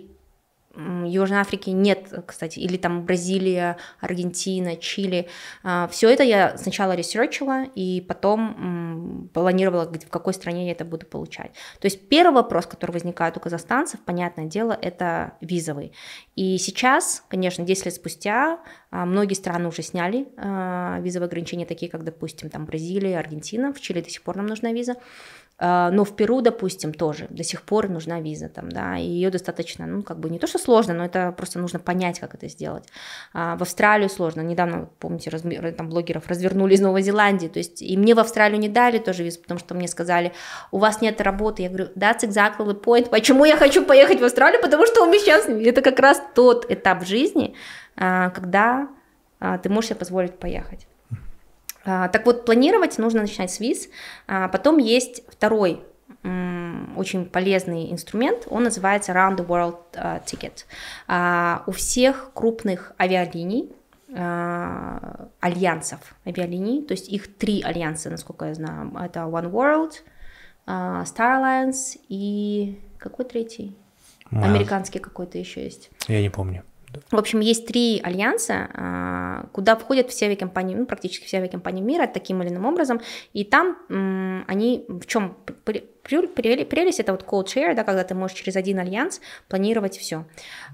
Южной Африки нет, кстати, или там Бразилия, Аргентина, Чили. А, Все это я сначала ресерчила и потом планировала, в какой стране я это буду получать. То есть первый вопрос, который возникает у казахстанцев, понятное дело, это визовый. И сейчас, конечно, 10 лет спустя а, многие страны уже сняли а, визовые ограничения, такие как, допустим, там Бразилия, Аргентина, в Чили до сих пор нам нужна виза. Но в Перу, допустим, тоже до сих пор нужна виза там, да, и ее достаточно, ну, как бы не то, что сложно, но это просто нужно понять, как это сделать. А, в Австралию сложно. Недавно, помните, размер, э, там блогеров развернули из Новой Зеландии. То есть и мне в Австралию не дали тоже визу, потому что мне сказали, у вас нет работы. Я говорю, да, exactly the point. Почему я хочу поехать в Австралию? Потому что у меня сейчас это как раз тот этап жизни, а, когда а, ты можешь себе позволить поехать. Так вот, планировать нужно начинать с виз. Потом есть второй очень полезный инструмент. Он называется Round the World э, Ticket. А, у всех крупных авиалиний э, альянсов авиалиний, то есть их три альянса, насколько я знаю. Это One World, э, Star Alliance и какой третий? А. Американский какой-то еще есть. Я не помню. В общем, есть три альянса, а, куда входят все авиакомпании, ну, практически все авиакомпании мира таким или иным образом. И там они в чем прелесть, это вот code-share, да, когда ты можешь через один альянс планировать все.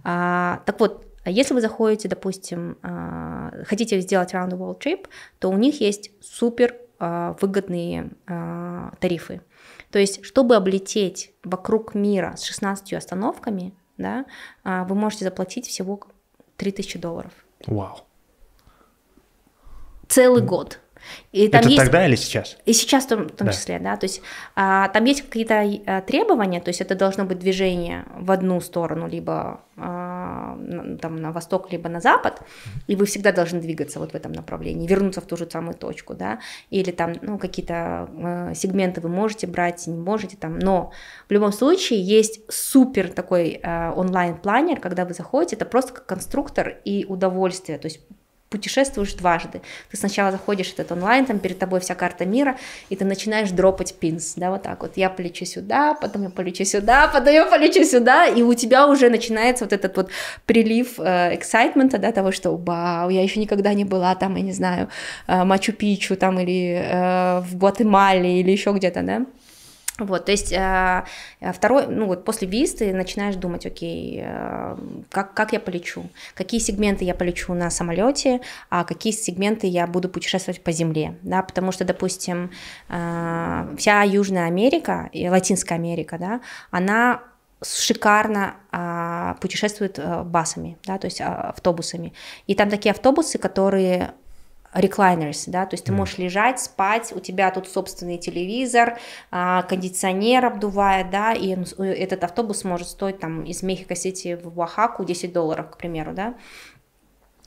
А, так вот, если вы заходите, допустим, а, хотите сделать round the world trip, то у них есть супер выгодные тарифы. То есть, чтобы облететь вокруг мира с 16 остановками, да, а, вы можете заплатить всего 3000 долларов. Вау. Целый год. И там Это есть... тогда или сейчас? И сейчас в том, в том да. числе, да. То есть а, там есть какие-то а, требования, то есть это должно быть движение в одну сторону, либо а, там на восток, либо на запад, и вы всегда должны двигаться вот в этом направлении, вернуться в ту же самую точку, да, или там ну, какие-то а, сегменты вы можете брать, не можете там, но в любом случае есть супер такой а, онлайн-планер, когда вы заходите, это просто как конструктор и удовольствие, то есть путешествуешь дважды. Ты сначала заходишь в этот онлайн, там перед тобой вся карта мира, и ты начинаешь дропать пинс, да, вот так вот. Я полечу сюда, потом я полечу сюда, потом я полечу сюда, и у тебя уже начинается вот этот вот прилив э, эксайтмента, да, того, что вау, я еще никогда не была там, я не знаю, э, Мачу-Пичу там или э, в Гватемале или еще где-то, да. Вот, то есть э, второй, ну вот после виз ты начинаешь думать, окей, э, как, как я полечу, какие сегменты я полечу на самолете, а какие сегменты я буду путешествовать по земле, да, потому что, допустим, э, вся Южная Америка и Латинская Америка, да, она шикарно а, путешествуют а, басами, да, то есть а, автобусами. И там такие автобусы, которые recliners, да, то есть ты можешь лежать, спать, у тебя тут собственный телевизор, а, кондиционер обдувает, да, и э, этот автобус может стоить там из Мехико-Сити в Оахаку 10 долларов, к примеру, да,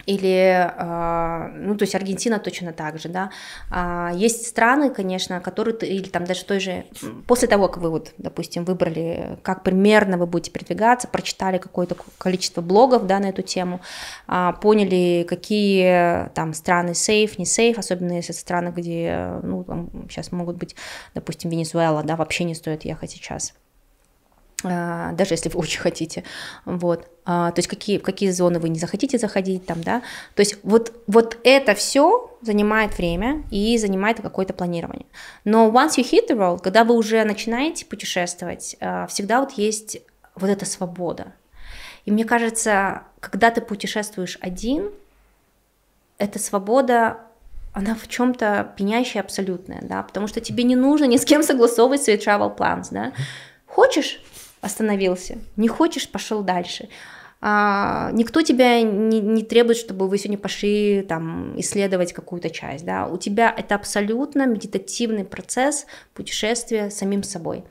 или, а, ну, то есть Аргентина точно так же, да. А, есть страны, конечно, которые, ты, или там даже той же, после того, как вы, вот, допустим, выбрали, как примерно вы будете передвигаться, прочитали какое-то количество блогов, да, на эту тему, а, поняли, какие там страны сейф, не сейф, особенно если это страны, где, ну, там сейчас могут быть, допустим, Венесуэла, да, вообще не стоит ехать сейчас. Э, даже если вы очень хотите, вот, э, то есть какие, какие зоны вы не захотите заходить там, да, то есть вот, вот это все занимает время и занимает какое-то планирование. Но once you hit the road, когда вы уже начинаете путешествовать, э, всегда вот есть вот эта свобода. И мне кажется, когда ты путешествуешь один, эта свобода она в чем-то пенящая абсолютная, да, потому что тебе не нужно ни с кем согласовывать свои travel plans, да. Хочешь, остановился. Не хочешь, пошел дальше. А, никто тебя не, не требует, чтобы вы сегодня пошли там, исследовать какую-то часть. Да? У тебя это абсолютно медитативный процесс путешествия самим собой.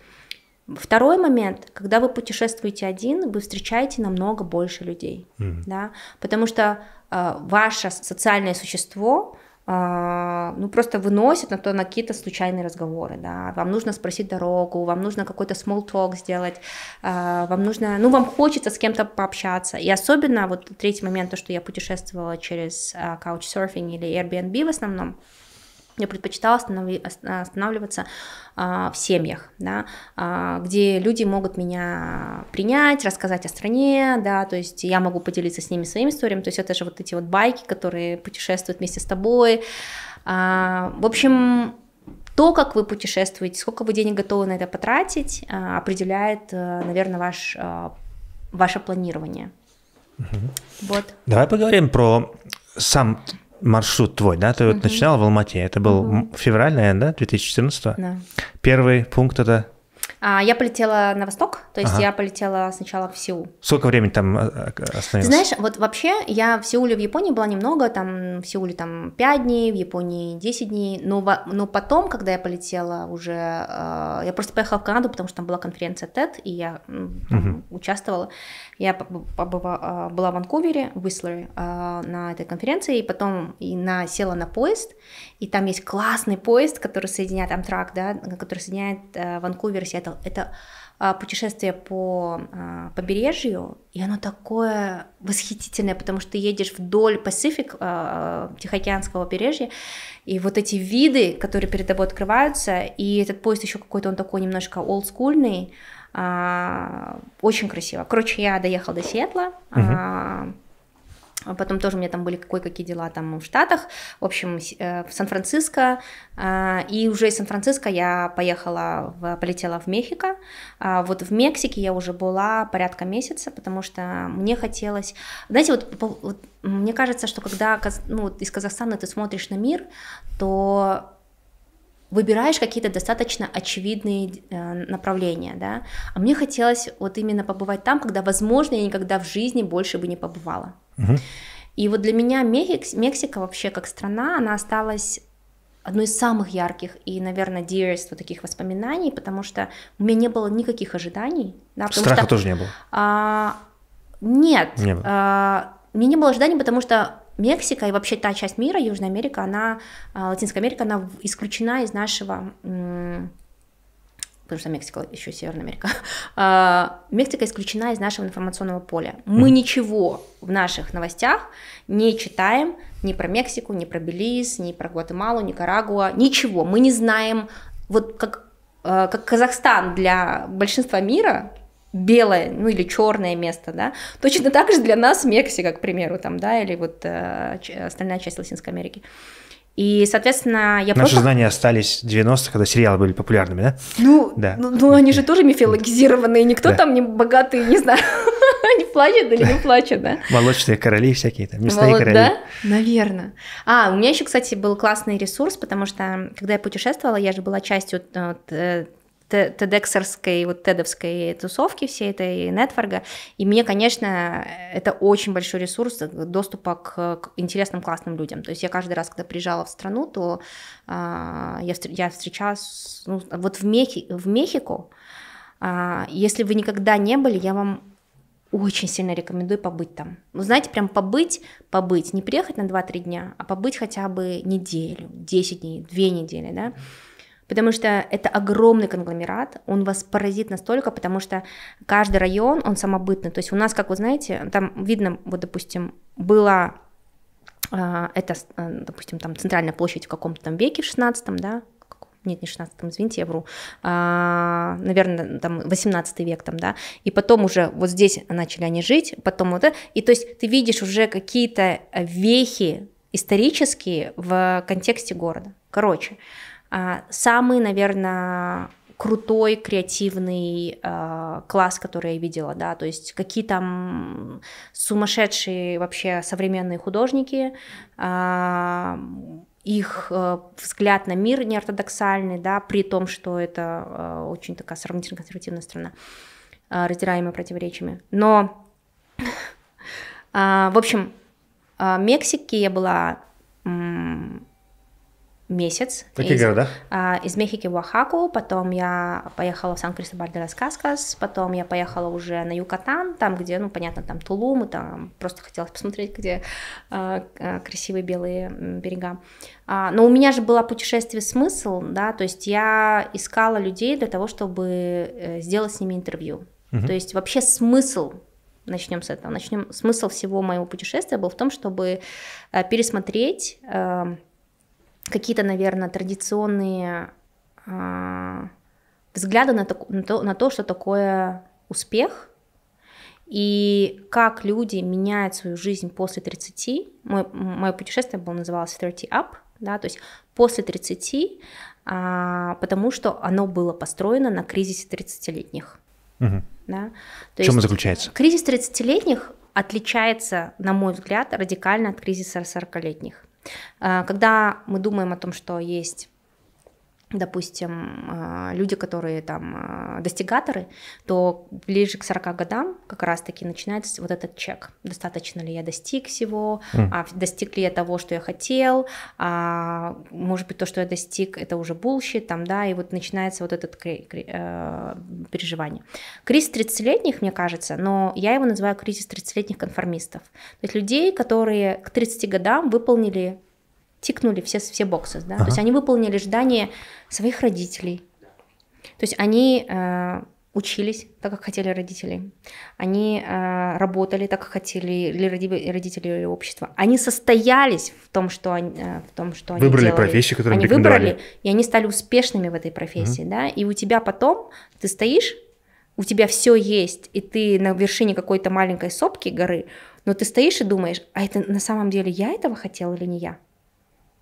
Второй момент, когда вы путешествуете один, вы встречаете намного больше людей, mm-hmm. да, потому что э, ваше социальное существо а, ну, просто выносит на то на какие-то случайные разговоры, да, вам нужно спросить дорогу, вам нужно какой-то small talk сделать, а, вам нужно, ну, вам хочется с кем-то пообщаться, и особенно вот третий момент, то, что я путешествовала через а, couchsurfing или Airbnb в основном, я предпочитала останавливаться а, в семьях, да, а, где люди могут меня принять, рассказать о стране, да, то есть я могу поделиться с ними своими историями, то есть это же вот эти вот байки, которые путешествуют вместе с тобой. А, в общем, то, как вы путешествуете, сколько вы денег готовы на это потратить, определяет, э, наверное, ваш, ваше планирование. Угу. Вот. Давай поговорим про сам маршрут твой, да, ты угу. вот начинал в Алмате, это был угу. февраль, наверное, да, 2014? Да. Первый пункт это а Я полетела на восток, то есть ага. я полетела сначала в Сеул. Сколько времени там э, э, остановилось? Знаешь, вот вообще я в Сеуле в Японии была немного, там в Сеуле там 5 дней, в Японии 10 дней, но, но потом, когда я полетела уже, э, я просто поехала в Канаду, потому что там была конференция TED, и я угу. участвовала. Я побыва, была в Ванкувере, в Уислере, на этой конференции, и потом и на, села на поезд, и там есть классный поезд, который соединяет Амтрак, да, который соединяет Ванкувер, Сиэтл видел. Это а, путешествие по а, побережью, и оно такое восхитительное, потому что ты едешь вдоль Пасифик, Тихоокеанского побережья, и вот эти виды, которые перед тобой открываются, и этот поезд еще какой-то, он такой немножко олдскульный, а, очень красиво. Короче, я доехала до Сиэтла, угу. А потом тоже у меня там были кое-какие дела там в Штатах, в общем, э, в Сан-Франциско. А, и уже из Сан-Франциско я поехала, в, полетела в Мехико. А вот в Мексике я уже была порядка месяца, потому что мне хотелось... Знаете, вот, вот мне кажется, что когда ну, из Казахстана ты смотришь на мир, то выбираешь какие-то достаточно очевидные э, направления, да. А мне хотелось вот именно побывать там, когда, возможно, я никогда в жизни больше бы не побывала. Угу. И вот для меня Мексика, Мексика вообще как страна, она осталась одной из самых ярких и, наверное, dearest вот таких воспоминаний, потому что у меня не было никаких ожиданий. Да, Страха что, тоже не было? А, нет. Не было. А, мне не было ожиданий, потому что Мексика и вообще та часть мира, Южная Америка, она, а, Латинская Америка, она исключена из нашего потому что Мексика еще Северная Америка, а, Мексика исключена из нашего информационного поля. Мы mm. ничего в наших новостях не читаем ни про Мексику, ни про Белиз, ни про Гватемалу, Никарагуа, ничего. Мы не знаем, вот как, а, как Казахстан для большинства мира, белое, ну или черное место, да, точно так же для нас Мексика, к примеру, там, да, или вот э, остальная часть Латинской Америки. И, соответственно, я Наши просто... знания остались 90-х, когда сериалы были популярными, да? Ну, да. ну, ну они же тоже мифологизированные, никто да. там не богатый, не знаю, не плачет или не плачет, да? Молочные короли всякие там, мясные Молод, короли. Да? Наверное. А, у меня еще, кстати, был классный ресурс, потому что, когда я путешествовала, я же была частью э, тедексерской, вот тедовской тусовки всей этой нетворга. И мне, конечно, это очень большой ресурс э, доступа к, к интересным, классным людям. То есть я каждый раз, когда приезжала в страну, то э, я, я встречалась, ну, вот в, Мехи, в Мехико, э, если вы никогда не были, я вам очень сильно рекомендую побыть там. Ну, знаете, прям побыть, побыть, не приехать на 2-3 дня, а побыть хотя бы неделю, 10 дней, 2 недели, да, потому что это огромный конгломерат, он вас поразит настолько, потому что каждый район, он самобытный, то есть у нас, как вы знаете, там видно, вот, допустим, была а, это, а, допустим, там центральная площадь в каком-то там веке, в 16 да, нет, не 16 извините, я вру, а, наверное, там 18 век там, да, и потом уже вот здесь начали они жить, потом вот это, и то есть ты видишь уже какие-то вехи исторические в контексте города. Короче, а, самый, наверное, крутой креативный а, класс, который я видела, да, то есть какие там сумасшедшие вообще современные художники, а, их э, взгляд на мир неортодоксальный, да, при том, что это э, очень такая сравнительно консервативная страна, э, раздираемая противоречиями. Но, э, в общем, э, Мексике я была месяц. В каких из, городах? А, из Мехики в Оахаку, потом я поехала в Сан-Кристобаль де лас Каскас, потом я поехала уже на Юкатан, там, где, ну, понятно, там Тулум, и там просто хотелось посмотреть, где а, а, красивые белые берега. А, но у меня же было путешествие смысл, да, то есть я искала людей для того, чтобы э, сделать с ними интервью. Угу. То есть вообще смысл начнем с этого. Начнем. Смысл всего моего путешествия был в том, чтобы э, пересмотреть эм, какие-то, наверное, традиционные а, взгляды на, так, на, то, на то, что такое успех и как люди меняют свою жизнь после 30. Мой, мое путешествие было называлось 30 Up, да, то есть после 30, а, потому что оно было построено на кризисе 30-летних. Угу. Да? То В чем он заключается? Кризис 30-летних отличается, на мой взгляд, радикально от кризиса 40-летних. Э, когда мы думаем о том, что есть допустим, а, люди, которые там а, достигаторы, то ближе к 40 годам как раз-таки начинается вот этот чек. Достаточно ли я достиг всего, mm. а достиг ли я того, что я хотел, а, может быть, то, что я достиг, это уже булщит, там, да, и вот начинается вот это э, переживание. Кризис 30-летних, мне кажется, но я его называю кризис 30-летних конформистов. То есть людей, которые к 30 годам выполнили тикнули все, все боксы, да, ага. то есть они выполнили ждание своих родителей, то есть они э, учились так, как хотели родители, они э, работали так, как хотели или роди, родители, или общество, они состоялись в том, что они, э, в том, что выбрали они делали. профессию, которую они выбрали, и они стали успешными в этой профессии, mm да, и у тебя потом ты стоишь, у тебя все есть, и ты на вершине какой-то маленькой сопки горы, но ты стоишь и думаешь, а это на самом деле я этого хотел или не я?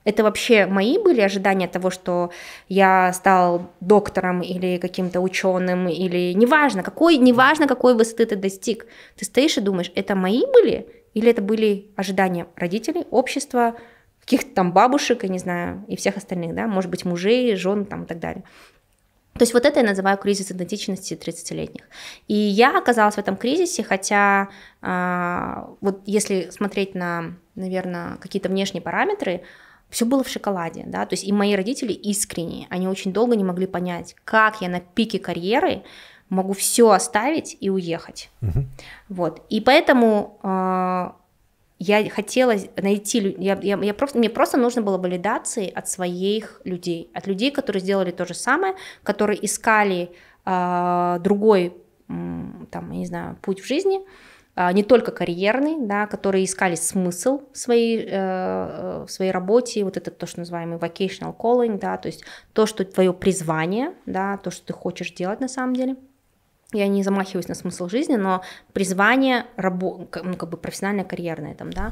Это вообще мои были ожидания того, что я стал доктором или каким-то ученым, или неважно, какой, неважно, какой высоты ты достиг. Ты стоишь и думаешь, это мои были, или это были ожидания родителей, общества, каких-то там бабушек, я не знаю, и всех остальных, да, может быть, мужей, жен там и так далее. То есть вот это я называю кризис идентичности 30-летних. И я оказалась в этом кризисе, хотя э, вот если смотреть на, наверное, какие-то внешние параметры, все было в шоколаде, да, то есть и мои родители искренние, они очень долго не могли понять, как я на пике карьеры могу все оставить и уехать, угу. вот, и поэтому э, я хотела найти, я, я, я просто, мне просто нужно было валидации от своих людей, от людей, которые сделали то же самое, которые искали э, другой, там, не знаю, путь в жизни, угу а, не только карьерный, да, которые искали смысл в своей, э, э, в своей работе, вот это то, что называемый vocational calling, да, то есть то, что твое призвание, да, то, что ты хочешь делать на самом деле. Я не замахиваюсь на смысл жизни, но призвание, рабо, ну, как бы профессиональное, карьерное, там, да,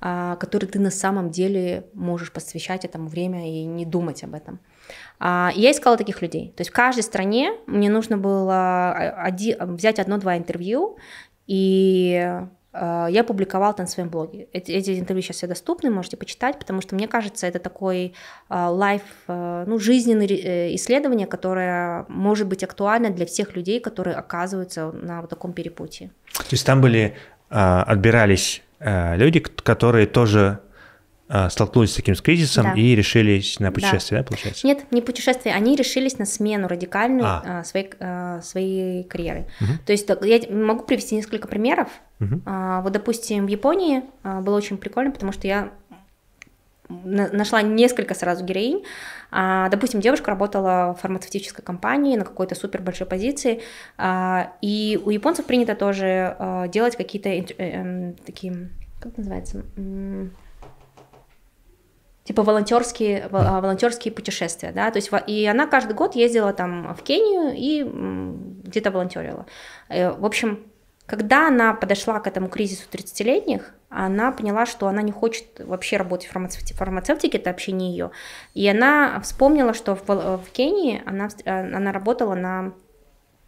а, которое ты на самом деле можешь посвящать этому время и не думать об этом. А, я искала таких людей. То есть в каждой стране мне нужно было э, взять одно-два интервью и э, я публиковала там в своем блоге. Эти, эти интервью сейчас все доступны, можете почитать, потому что, мне кажется, это такой э, лайф, э, ну, жизненное исследование, которое может быть актуально для всех людей, которые оказываются на вот таком перепутье. То есть там были, а, отбирались люди, которые тоже а, столкнулись с таким с кризисом да. и решились на путешествие, да. да, получается? Нет, не путешествие, они решились на смену радикальную а. а своей, а, своей карьеры. Угу. То есть э, я могу привести несколько примеров. Угу. вот, допустим, в Японии было очень прикольно, потому что я нашла несколько сразу героинь. допустим, девушка работала в фармацевтической компании на какой-то супер большой позиции, и у японцев принято тоже делать какие-то э, эм, такие, как называется, типа волонтерские, волонтерские хм. а, путешествия, да, то есть и она каждый год ездила там в Кению и где-то волонтерила. Э, в общем, когда она подошла к этому кризису 30-летних, она поняла, что она не хочет вообще работать в фармацевти- фармацевтике, это вообще не ее. И она вспомнила, что в, в Кении она, э, она работала на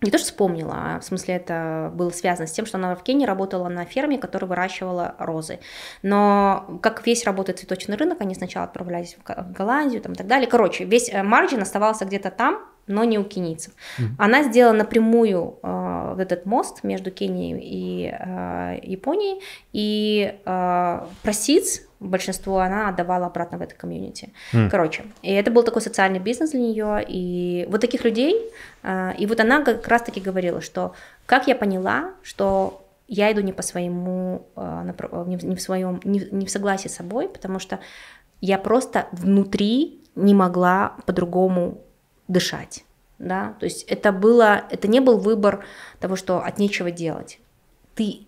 не то что вспомнила, а в смысле это было связано с тем, что она в Кении работала на ферме, которая выращивала розы. Но как весь работает цветочный рынок, они сначала отправлялись в Голландию там, и так далее. Короче, весь э, маржин оставался где-то там, но не у кенийцев. Mm-hmm. Она сделала напрямую э, этот мост между Кенией и э, Японией, и э, а, просиц большинство она отдавала обратно в это комьюнити. Mm. Короче, и это был такой социальный бизнес для нее, и вот таких людей, э, и вот она как раз-таки говорила, что как я поняла, что я иду не по своему, э, не в своем, не, не в согласии с собой, потому что я просто внутри не могла по-другому дышать. Да? То есть это, было, это не был выбор того, что от нечего делать. Ты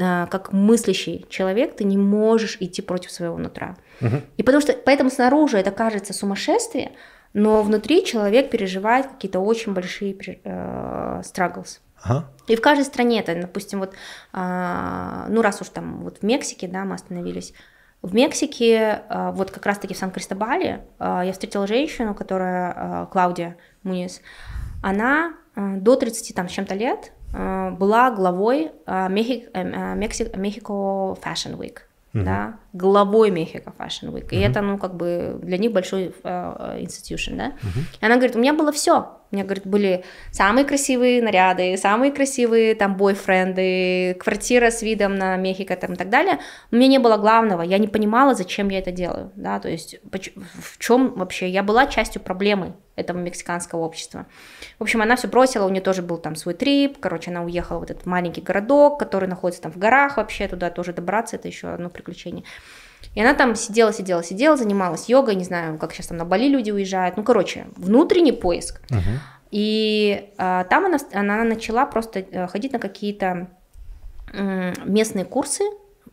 а, как мыслящий человек, ты не можешь идти против своего нутра. Угу. И потому что, поэтому снаружи это кажется сумасшествие, но внутри человек переживает какие-то очень большие э, struggles. Ага. И в каждой стране это, допустим, вот, э, ну раз уж там вот в Мексике, да, мы остановились, в Мексике, а, вот как раз-таки в Сан-Кристобале, а, я встретила женщину, которая, а, Клаудия Мунис, она до 30 там с чем-то лет была главой Мексико Fashion Week. Mm-hmm. Да, главой Мехико Fashion Week. Mm-hmm. И это, ну, как бы для них большой институт, да. Mm-hmm. И она говорит, у меня было все меня, говорит, были самые красивые наряды, самые красивые там бойфренды, квартира с видом на Мехико там и так далее. У меня не было главного, я не понимала, зачем я это делаю, да, то есть в чем вообще, я была частью проблемы этого мексиканского общества. В общем, она все бросила, у нее тоже был там свой трип, короче, она уехала в этот маленький городок, который находится там в горах вообще, туда тоже добраться, это еще одно приключение. И она там сидела, сидела, сидела, занималась йогой, не знаю, как сейчас там на Бали люди уезжают. Ну, короче, внутренний поиск. Угу. И а, там она, она начала просто э, ходить на какие-то местные курсы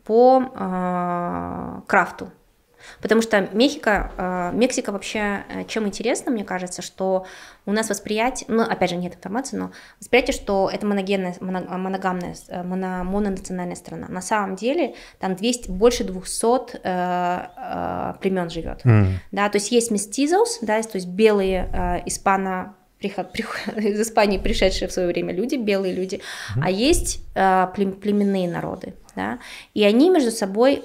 по а, крафту. Потому что Мехико, э, Мексика вообще, э, чем интересна, мне кажется, что у нас восприятие, ну, опять же, нет информации, но восприятие, что это моногенная, э, моногамная, моно, мононациональная страна. На самом деле там 200, больше 200 э, племен живет. Mm. Да, то есть есть местизос, да, то есть белые э, испано из Испании пришедшие в свое время люди, белые люди, mm-hmm. а есть э, племенные народы, да, и они между собой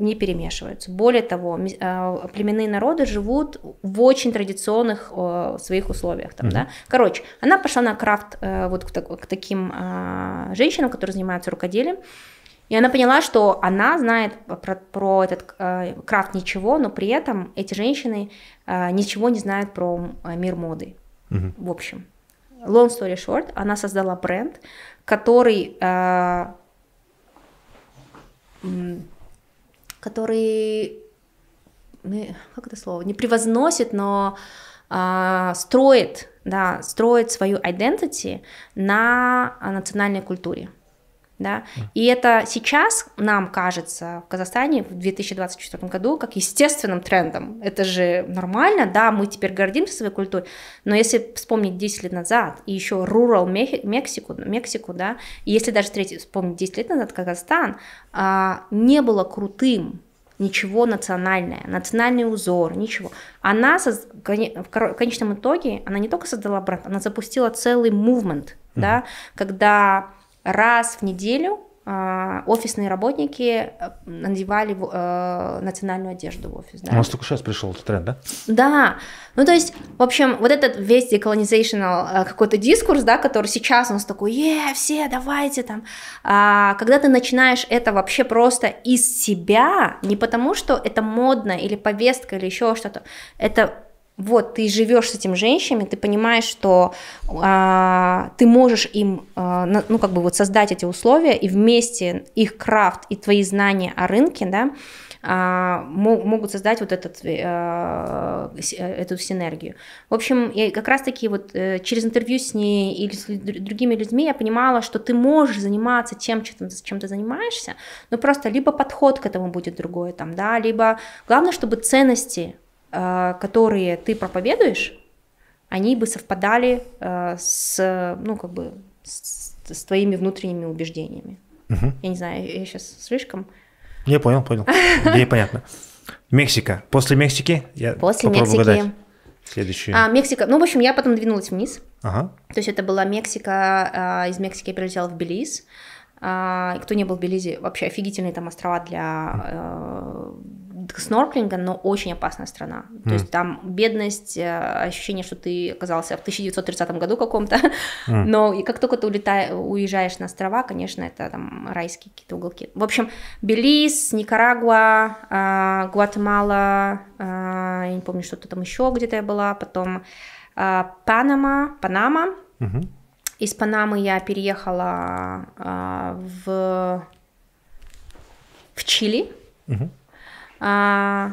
не перемешиваются. Более того, э, племенные народы живут в очень традиционных своих условиях. Там, mm-hmm. да? Короче, она пошла на крафт э, вот к, таким а, женщинам, которые занимаются рукоделием, и она поняла, что она знает про, про этот э, крафт ничего, но при этом эти женщины э, ничего не знают про э, мир моды. Mm-hmm. В общем, long story short, она создала бренд, который э, который, ну, как это слово, не превозносит, но э, строит, да, строит свою identity на национальной культуре. Да? И это сейчас нам кажется в Казахстане в 2024 году как естественным трендом. Это же нормально, да, мы теперь гордимся своей культурой, но если вспомнить 10 лет назад и еще rural Мексику, Мексику да, и если даже вспомнить 10 лет назад Казахстан, а, не было крутым ничего национальное, национальный узор, ничего. Она в конечном итоге, она не только создала бренд, она запустила целый мувмент, mm-hmm. да, когда раз в неделю а, офисные работники э, надевали э, национальную одежду в офис. Да. У нас только сейчас пришел этот тренд, да? Да. Ну, то есть, в общем, вот этот весь деколонизационный э, какой-то дискурс, да, который сейчас у нас такой, е, все, давайте там. А, когда ты начинаешь это вообще просто из себя, не потому что это модно или повестка или еще что-то, это вот ты живешь с этими женщинами, ты понимаешь, что а, ты можешь им, а, ну как бы вот создать эти условия и вместе их крафт и твои знания о рынке, да, а, могут создать вот этот, а, эту синергию. В общем, я как раз-таки вот э, через интервью с ней или с другими людьми я понимала, что ты можешь заниматься тем, чем, чем ты занимаешься, но просто либо подход к этому будет другой, там, да, либо главное, чтобы ценности Э, которые ты проповедуешь, они бы совпадали э, с, ну, как бы, с, с твоими внутренними убеждениями. Угу. Я не знаю, я сейчас слишком... Я понял, понял. Мне понятно. Мексика. После Мексики я После попробую Мексики. Угадать. Следующие. А, Мексика. Ну, в общем, я потом двинулась вниз. Ага. То есть это была Мексика. А, из Мексики я перелетела в Белиз. А, кто не был в Белизе, вообще офигительные там острова для э, снорклинга, но очень опасная страна. Mm. То есть там бедность, э, ощущение, что ты оказался в 1930 году каком-то. Mm. Но и как только ты улетаешь, уезжаешь на острова, конечно, это там райские какие-то уголки. В общем, Белиз, Никарагуа, э, Гватемала, э, я не помню, что-то там еще где-то я была, потом э, Панама, Панама. Mm-hmm. Из Панамы я переехала э, в, в Чили. Mm-hmm. А,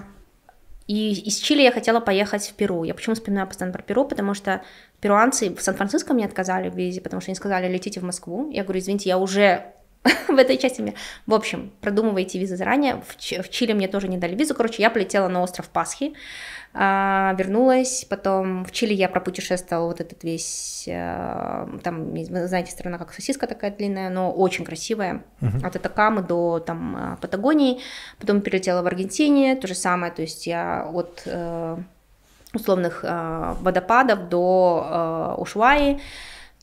и из Чили я хотела поехать в Перу. Я почему вспоминаю постоянно про Перу? Потому что перуанцы в Сан-Франциско мне отказали в визе, потому что они сказали, летите в Москву. Я говорю, извините, я уже в этой части меня. В общем, продумывайте визы заранее. В, в Чили мне тоже не дали визу. Короче, я полетела на остров Пасхи а, вернулась, потом в Чили я пропутешествовала вот этот весь, а, там, знаете, страна как сосиска такая длинная, но очень красивая, uh-huh. от Атакамы до там э, Патагонии, потом перелетела в Аргентине, то же самое, то есть я от э, условных водопадов до Ушваи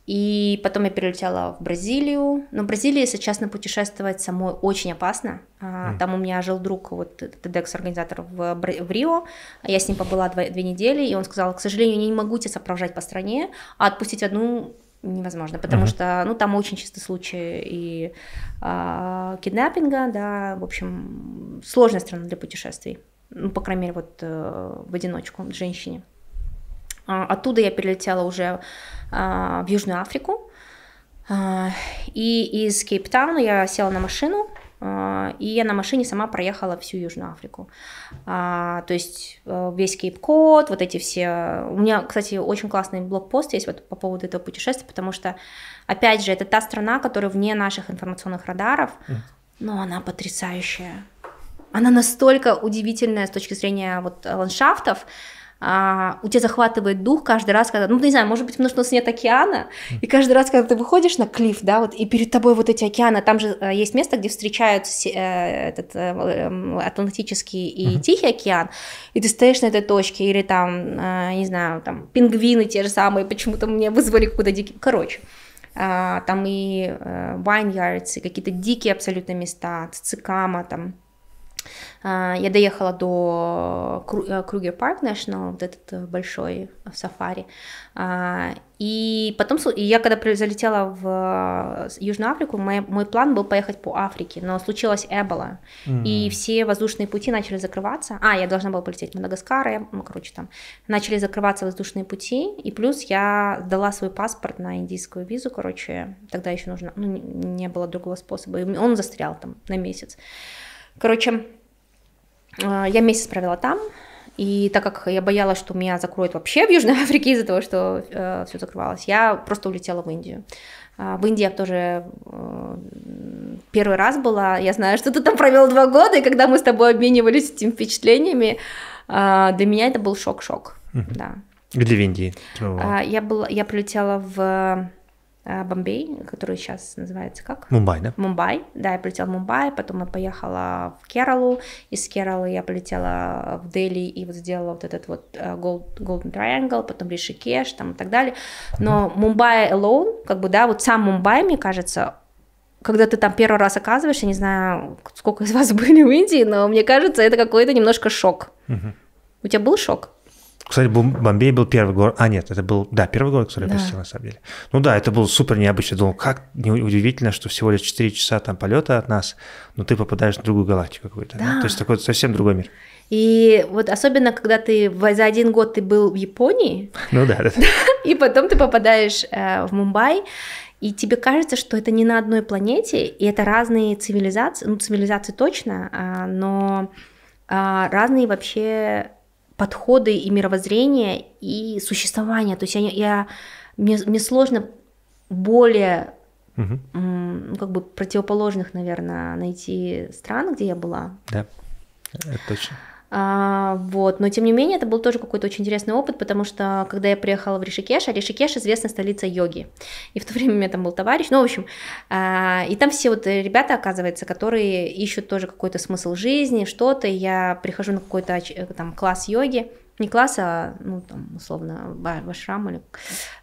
и потом я перелетела в Бразилию. Но в Бразилии, если честно, путешествовать самой очень опасно. Mm. Там у меня жил друг, вот TEDx-организатор в, в Рио. Я с ним побыла две, две недели, и он сказал, к сожалению, я не могу тебя сопровождать по стране, а отпустить одну невозможно, потому uh-huh. что, ну, там очень чистый случаи и э, киднаппинга, да, в общем, сложная страна для путешествий, ну, по крайней мере, вот э, в одиночку женщине. А, оттуда я перелетела уже а, в Южную Африку. А, и из Кейптауна я села на машину, и я на машине сама проехала всю Южную Африку. То есть э, весь Кейп-Код, вот эти все... У меня, кстати, очень классный блокпост есть вот по поводу этого путешествия, потому что, опять же, это та страна, которая вне наших информационных радаров, но она потрясающая. Она настолько удивительная с точки зрения вот э, ландшафтов, а, у тебя захватывает дух каждый раз, когда, ну, не знаю, может быть, потому что у нас нет океана, и каждый раз, когда ты выходишь на клиф, да, вот, и перед тобой вот эти океаны, там же э, есть место, где встречаются э, этот э, э Атлантический и uh-huh. Тихий океан, и ты стоишь на этой точке, или там, э, не знаю, там, пингвины те же самые, почему-то мне вызвали куда дикие, короче, э, там и э, vineyards, и какие-то дикие абсолютно места, цикама там, а, я доехала до Кругер Парк э, National, вот этот э, большой э, сафари. А, и потом, и я когда залетела в Южную Африку, мой, мой план был поехать по Африке, но случилась Эбола, mm. и все воздушные пути начали закрываться. А, я должна была полететь в Мадагаскар, я, ну, короче, там начали закрываться воздушные пути, и плюс я дала свой паспорт на индийскую визу, короче, тогда еще нужно, ну, не было другого способа, и он застрял там на месяц. Короче, а, я месяц провела там, и так как я боялась, что меня закроют вообще в Южной Африке из-за того, что э, все закрывалось, я просто улетела в Индию. Э, в Индии я тоже э, первый раз была. Я знаю, что ты там провел два года, и когда мы с тобой обменивались этими впечатлениями, э, для меня это был шок-шок. Угу. Да. Где в Индии? Э, я была, я прилетела в Э, Бомбей, который сейчас называется как? Мумбай, да? Мумбай, да, я полетела в Мумбай, потом я поехала в Кералу, из Кералы я полетела в Дели и вот сделала вот этот вот Gold, э, Golden Triangle, потом Ришикеш там и так далее, но Мумбай alone, как бы, да, вот сам Мумбай, мне кажется, когда ты там первый раз оказываешься, не знаю, сколько из вас были в Индии, но мне кажется, это какой-то немножко шок. Угу. У тебя был шок? Кстати, был, Бомбей был первый город. А, нет, это был, да, первый город, который да. я посетил, на самом деле. Ну да, это было супер необычно. Думал, как удивительно, что всего лишь 4 часа там полета от нас, но ты попадаешь в другую галактику какую-то. Да. Да? То есть такой совсем другой мир. И вот особенно, когда ты за один год ты был в Японии. Ну да, да. И потом ты попадаешь э, в Мумбай, и тебе кажется, что это не на одной планете, и это разные цивилизации, ну цивилизации точно, а, но а, разные вообще подходы и мировоззрение, и существование. То есть я, я, мне, мне сложно более угу. как бы противоположных, наверное, найти стран, где я была. Да, это точно. А, вот. Но тем не менее, это был тоже какой-то очень интересный опыт, потому что когда я приехала в Ришикеш, а Ришикеш известная столица йоги. И в то время у меня там был товарищ, ну, в общем, а, и там все вот э, ребята, оказывается, которые ищут тоже какой-то смысл жизни, что-то. Я прихожу на какой-то э, там класс йоги, не класса, а, ну, там, условно, Башрам или...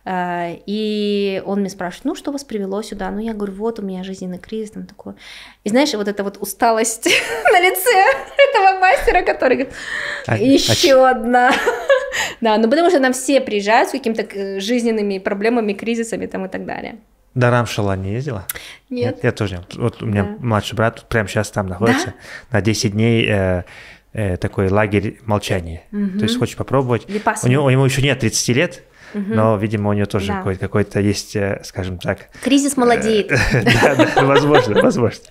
А, и он мне спрашивает, ну, что вас привело сюда? Ну, я говорю, вот, у меня жизненный кризис, там такое. И знаешь, вот эта вот усталость на лице этого мастера, который говорит, а, еще а одна. Да, ну, потому что нам все приезжают с какими-то э, жизненными проблемами, кризисами там и так далее. До Рамшала не ездила? Нет. я тоже нет. Вот у меня младший брат прямо сейчас там находится. На 10 дней э, э, такой лагерь молчания. Угу. То есть хочет попробовать. У него, у него еще нет 30 лет, угу. но, видимо, у него тоже да. какой-то, какой-то есть, э, скажем так... Кризис э, молодеет. Да, возможно, возможно.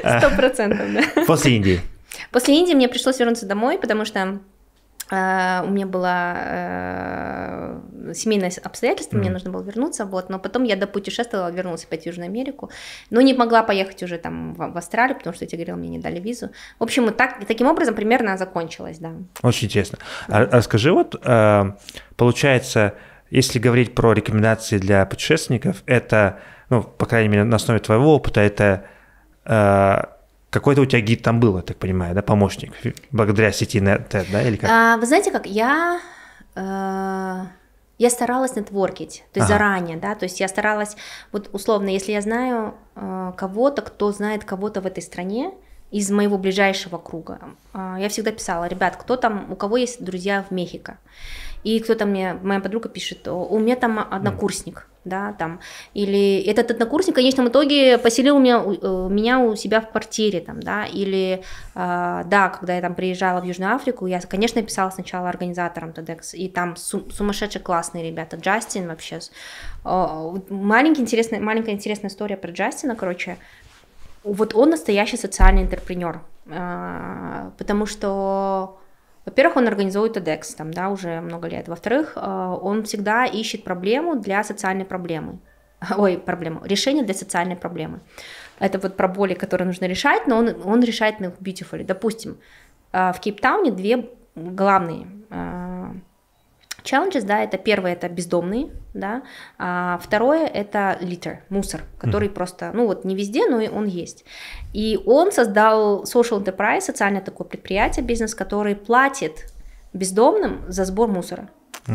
Сто процентов, да. После Индии. После Индии мне пришлось вернуться домой, потому что Э, у меня было э, семейное обстоятельство, mm. мне нужно было вернуться, вот, но потом я допутешествовала, вернулась опять в Южную Америку, но не могла поехать уже там в, в Австралию, потому что я тебе говорила, мне не дали визу. В общем, вот так, таким образом примерно закончилось, да. Очень интересно. Да. А, а скажи, вот, э, получается, если говорить про рекомендации для путешественников, это, ну, по крайней мере, на основе твоего опыта, это э, какой-то у тебя гид там был, я так понимаю, да, помощник, благодаря сети NetEd, да, или как? А, вы знаете, как я... Э, я старалась нетворкить, то есть ага. заранее, да, то есть я старалась, вот условно, если я знаю э, кого-то, кто знает кого-то в этой стране, из моего ближайшего круга. Э, я всегда писала, ребят, кто там, у кого есть друзья в Мехико? И кто-то мне, моя подруга пишет, у меня там однокурсник да, там, или этот однокурсник в итоге поселил меня, у, э, меня у себя в квартире, там, да, или, э, да, когда я там приезжала в Южную Африку, я, конечно, писала сначала организаторам TEDx, и там сум- сумасшедшие классные ребята, Джастин вообще, э, маленький интересный, маленькая интересная история про Джастина, короче, вот он настоящий социальный интерпренер, э, а, потому что во-первых, он организует TEDx, там, да, уже много лет. Во-вторых, э, он всегда ищет проблему для социальной проблемы. Ой, проблему. Решение для социальной проблемы. Это вот про боли, которые нужно решать, но он, он решает на их beautifully. Допустим, э, в Кейптауне две главные э, Challenges, да, это первое, это бездомные, да, а второе это литер, мусор, который mm-hmm. просто, ну вот не везде, но и он есть. И он создал social enterprise, социальное такое предприятие, бизнес, который платит бездомным за сбор мусора.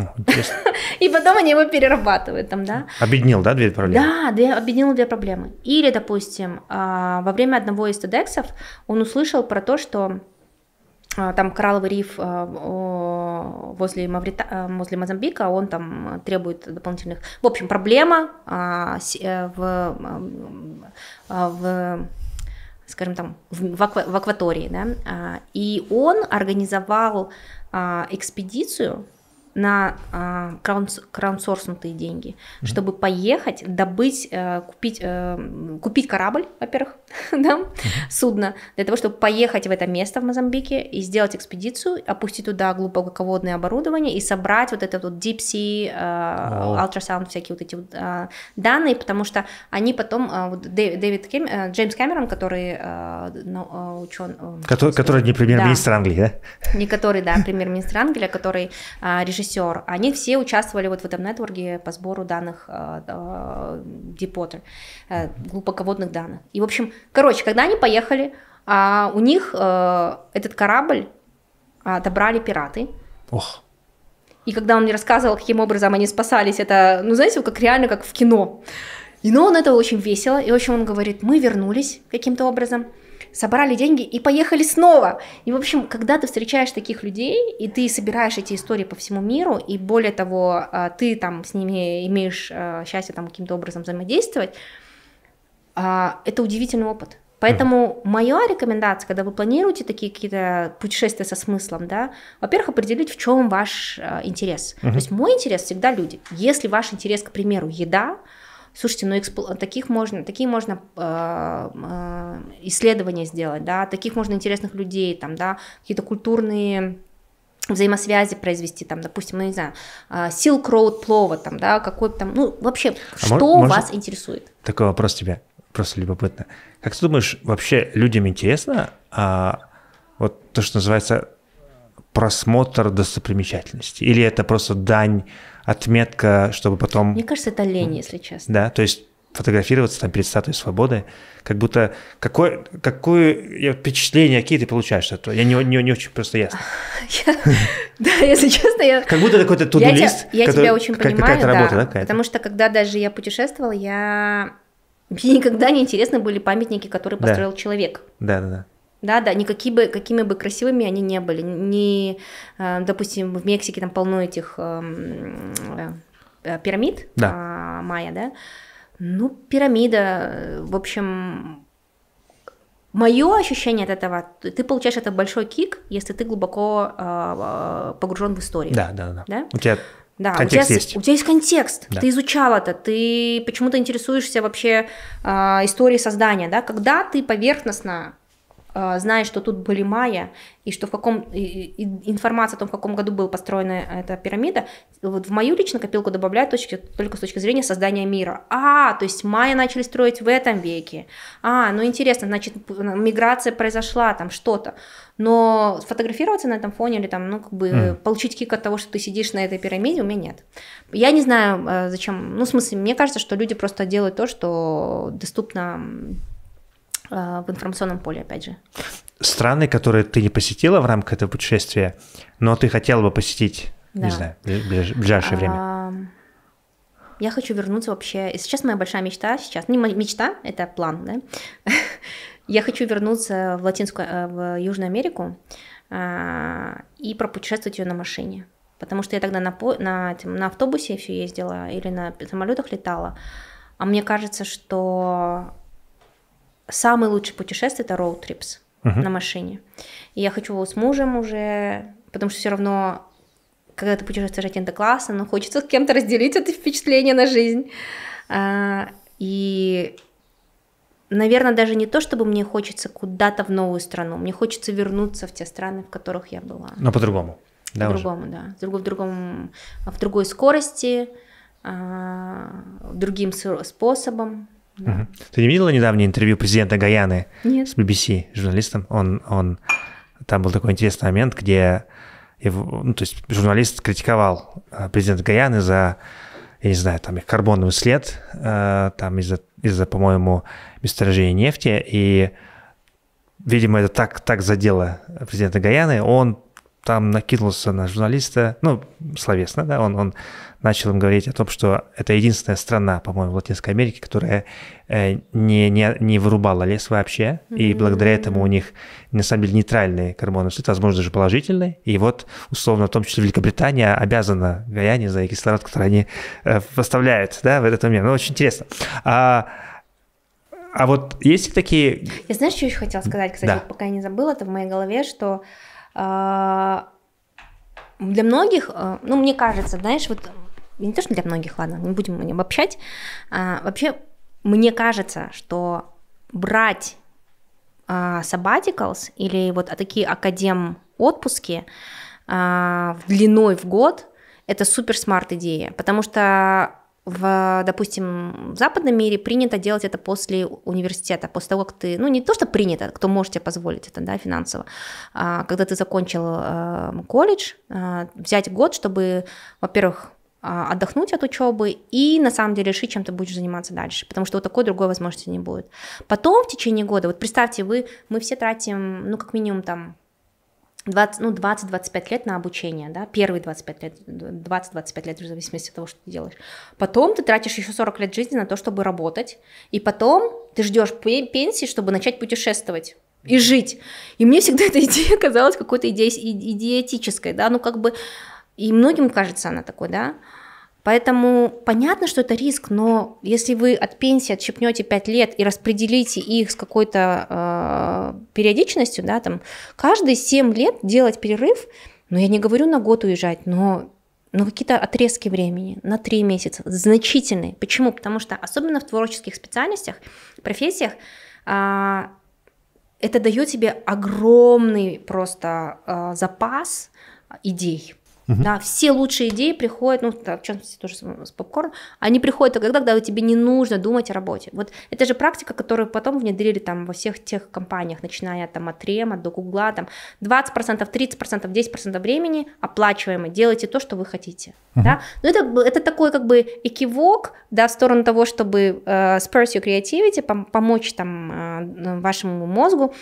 и потом они его перерабатывают там, да. Объединил, да, две проблемы? Да, две, объединил две проблемы. Или, допустим, а, во время одного из TEDx он услышал про то, что а, там коралловый риф а, возле, Маврита... Э, возле Мозамбика, он там требует дополнительных... В общем, проблема а, э, в, в скажем там, в, аква... в акватории, да, и он организовал экспедицию на краунсорснутые деньги, mm-hmm. чтобы поехать, добыть, э, купить, купить корабль, во-первых, да, судно, для того, чтобы поехать в это место в Мозамбике и сделать экспедицию, опустить туда глубоководное оборудование и собрать вот это вот deep sea, э, ультрасаунд, всякие вот эти вот э, данные, потому что они потом, э, вот Дэвид Кэм, э, Джеймс Кэмерон, который э, ну, учен... Э, э который, который не премьер-министр да, Англии, да? Не который, да, премьер-министр Англии, а который э, режиссер, они все участвовали вот в этом нетворке по сбору данных э, э, Deepwater, э, глубоководных данных. И, в общем, Короче, когда они поехали, а, у них а, этот корабль отобрали пираты. Ох. И когда он мне рассказывал, каким образом они спасались, это, ну, знаете, как реально, как в кино. И, но ну, он это очень весело, и, в общем, он говорит, мы вернулись каким-то образом, собрали деньги и поехали снова. И, в общем, когда ты встречаешь таких людей, и ты собираешь эти истории по всему миру, и более того, а, ты там с ними имеешь а, счастье там каким-то образом взаимодействовать, а, это удивительный опыт. Поэтому моя рекомендация, когда вы планируете такие какие-то путешествия со смыслом, да, во-первых, определить, в чем ваш э, интерес. Mm-hmm. То есть мой интерес всегда люди. Если ваш интерес, к примеру, еда, слушайте, ну экспло... таких можно, такие можно э, э, исследования сделать, да, таких можно интересных людей, там, да, какие-то культурные взаимосвязи произвести, там, допустим, ну, не знаю, э, Silk Road плова, там, да, какой там, ну, вообще, а что может, вас интересует? Такой вопрос тебе просто любопытно. Как ты думаешь, вообще людям интересно а, вот то, что называется просмотр достопримечательностей? Или это просто дань, отметка, чтобы потом... Мне кажется, это лень, если честно. Да, то есть фотографироваться там перед статуей свободы, как будто какое, какое впечатление, какие ты получаешь от этого? Я не, не, не очень просто ясно. Да, если честно, я... Как будто какой-то туду-лист, Я тебя очень понимаю, да. Потому что когда даже я путешествовал, я мне никогда не интересны были памятники, которые построил да. человек. Да, да, да. Да, да, никакие бы, какими бы красивыми они не были. Не, а, допустим, в Мексике там полно этих эм, э, э, пирамид да. А, майя, да. Ну, пирамида, э, в общем, мое ощущение от этого, ты получаешь это большой кик, если ты глубоко а, погружен в историю. Да, да, да. да? У тебя да, контекст у тебя, есть. У тебя есть контекст, да. ты изучал это, ты почему-то интересуешься вообще э, историей создания, да, когда ты поверхностно Э, зная, что тут были майя, и что в каком и, и информация о том, в каком году была построена эта пирамида, вот в мою личную копилку добавляют точки, только с точки зрения создания мира. А, то есть майя начали строить в этом веке. А, ну интересно, значит, миграция произошла, там что-то. Но сфотографироваться на этом фоне или там, ну, как бы mm. получить кик от того, что ты сидишь на этой пирамиде, у меня нет. Я не знаю, э, зачем. Ну, в смысле, мне кажется, что люди просто делают то, что доступно а, в информационном поле, опять же. Страны, которые ты не посетила в рамках этого путешествия, но ты хотела бы посетить, да. не знаю, в ближайшее время. Я хочу вернуться вообще. И сейчас моя большая мечта сейчас. Не мечта, это план, да. Я хочу вернуться в Латинскую, э, в Южную Америку а, и пропутешествовать ее на машине. Потому что я тогда на, на, на автобусе все ездила или на самолетах летала. А мне кажется, что самый лучший путешествие это road trips uh-huh. на машине. И я хочу с мужем уже, потому что все равно, когда ты путешествуешь один, это классно, но хочется с кем-то разделить это впечатление на жизнь. А, и, наверное, даже не то, чтобы мне хочется куда-то в новую страну, мне хочется вернуться в те страны, в которых я была. Но по-другому. Да, по-другому, да. В, друг, в, другом, в другой скорости, а, другим способом. Ты не видела недавнее интервью президента Гаяны Нет. с BBC журналистом? Он, он, там был такой интересный момент, где его, ну, то есть журналист критиковал э, президента Гаяны за, я не знаю, там их карбоновый след, э, там из-за, из-за по-моему, месторождения нефти, и, видимо, это так, так задело президента Гаяны, он там накинулся на журналиста, ну, словесно, да, он, он начал им говорить о том, что это единственная страна, по-моему, в Латинской Америке, которая э, не, не, не вырубала лес вообще, mm-hmm. и благодаря этому у них, на самом деле, нейтральный карбоновый след, возможно, даже положительный, и вот, условно, в том числе Великобритания обязана Гаяне за кислород, который они э, поставляют, да, в этот момент. Ну, очень интересно. А, а вот есть ли такие... Я знаешь, что еще хотела сказать, кстати, да. пока я не забыла, это в моей голове, что а, для многих, э, ну, мне кажется, знаешь, вот не то, что для многих, ладно, не будем не обобщать. А, вообще, мне кажется, что брать а, sabbaticals или вот а, такие академ отпуски а, длиной в год, это супер смарт идея, потому что в, допустим, в западном мире принято делать это после университета, после того, как ты, ну не то, что принято, кто может себе позволить это, да, финансово, а, когда ты закончил э, колледж, э, взять год, чтобы, во-первых, а, отдохнуть от учебы и на самом деле решить, чем ты будешь заниматься дальше, потому что вот такой другой возможности не будет. Потом в течение года, вот представьте, вы, мы все тратим, ну, как минимум там 20, ну, 20-25 лет на обучение, да, первые 25 лет, 20-25 лет в зависимости от того, что ты делаешь. Потом ты тратишь еще 40 лет жизни на то, чтобы работать, и потом ты ждешь пенсии, чтобы начать путешествовать и жить. И мне всегда эта идея казалась какой-то идеей идиотической, да, ну как бы и многим кажется она такой, да. Поэтому понятно, что это риск, но если вы от пенсии отщепнете 5 лет и распределите их с какой-то э, периодичностью, да, там каждые 7 лет делать перерыв, ну я не говорю на год уезжать, но ну какие-то отрезки времени на 3 месяца, значительные. Почему? Потому что особенно в творческих специальностях, профессиях, э, это дает тебе огромный просто э, запас идей Угу. Да, все лучшие идеи приходят, ну, так, в частности, тоже с, с попкорном, они приходят тогда, когда тебе не нужно думать о работе. Вот это же практика, которую потом внедрили там во всех тех компаниях, начиная там от Рема до Гугла, там 20%, 30%, 10% времени оплачиваемо, делайте то, что вы хотите, угу. да. ну это, это такой как бы экивок, да, в сторону того, чтобы э, spurs your creativity, пом- помочь там э, вашему мозгу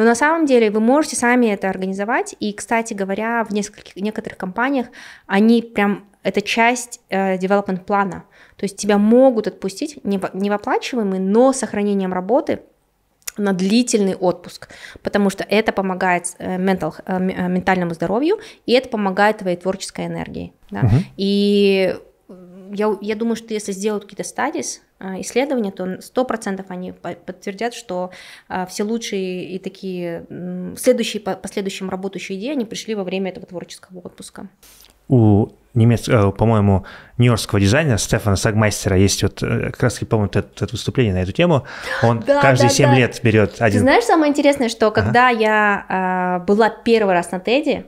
но на самом деле вы можете сами это организовать. И, кстати говоря, в нескольких, некоторых компаниях они прям это часть э, development плана. То есть тебя могут отпустить не не невоплачиваемый, но с сохранением работы на длительный отпуск, потому что это помогает mental, э, э, э, ментальному здоровью, и это помогает твоей творческой энергии. Да? Угу. И я, я думаю, что если сделают какие-то стадис, исследования, то сто процентов они подтвердят, что а, все лучшие и такие следующие, по последующим работающие идеи, они пришли во время этого творческого отпуска. У немецкого, э, по-моему, нью-йоркского дизайнера Стефана Сагмайстера есть вот э, как раз, по-моему, это, это выступление на эту тему. Он да, каждые да, 7 да. лет берет один... Ты знаешь, самое интересное, что когда ага. я а, была первый раз на Теди,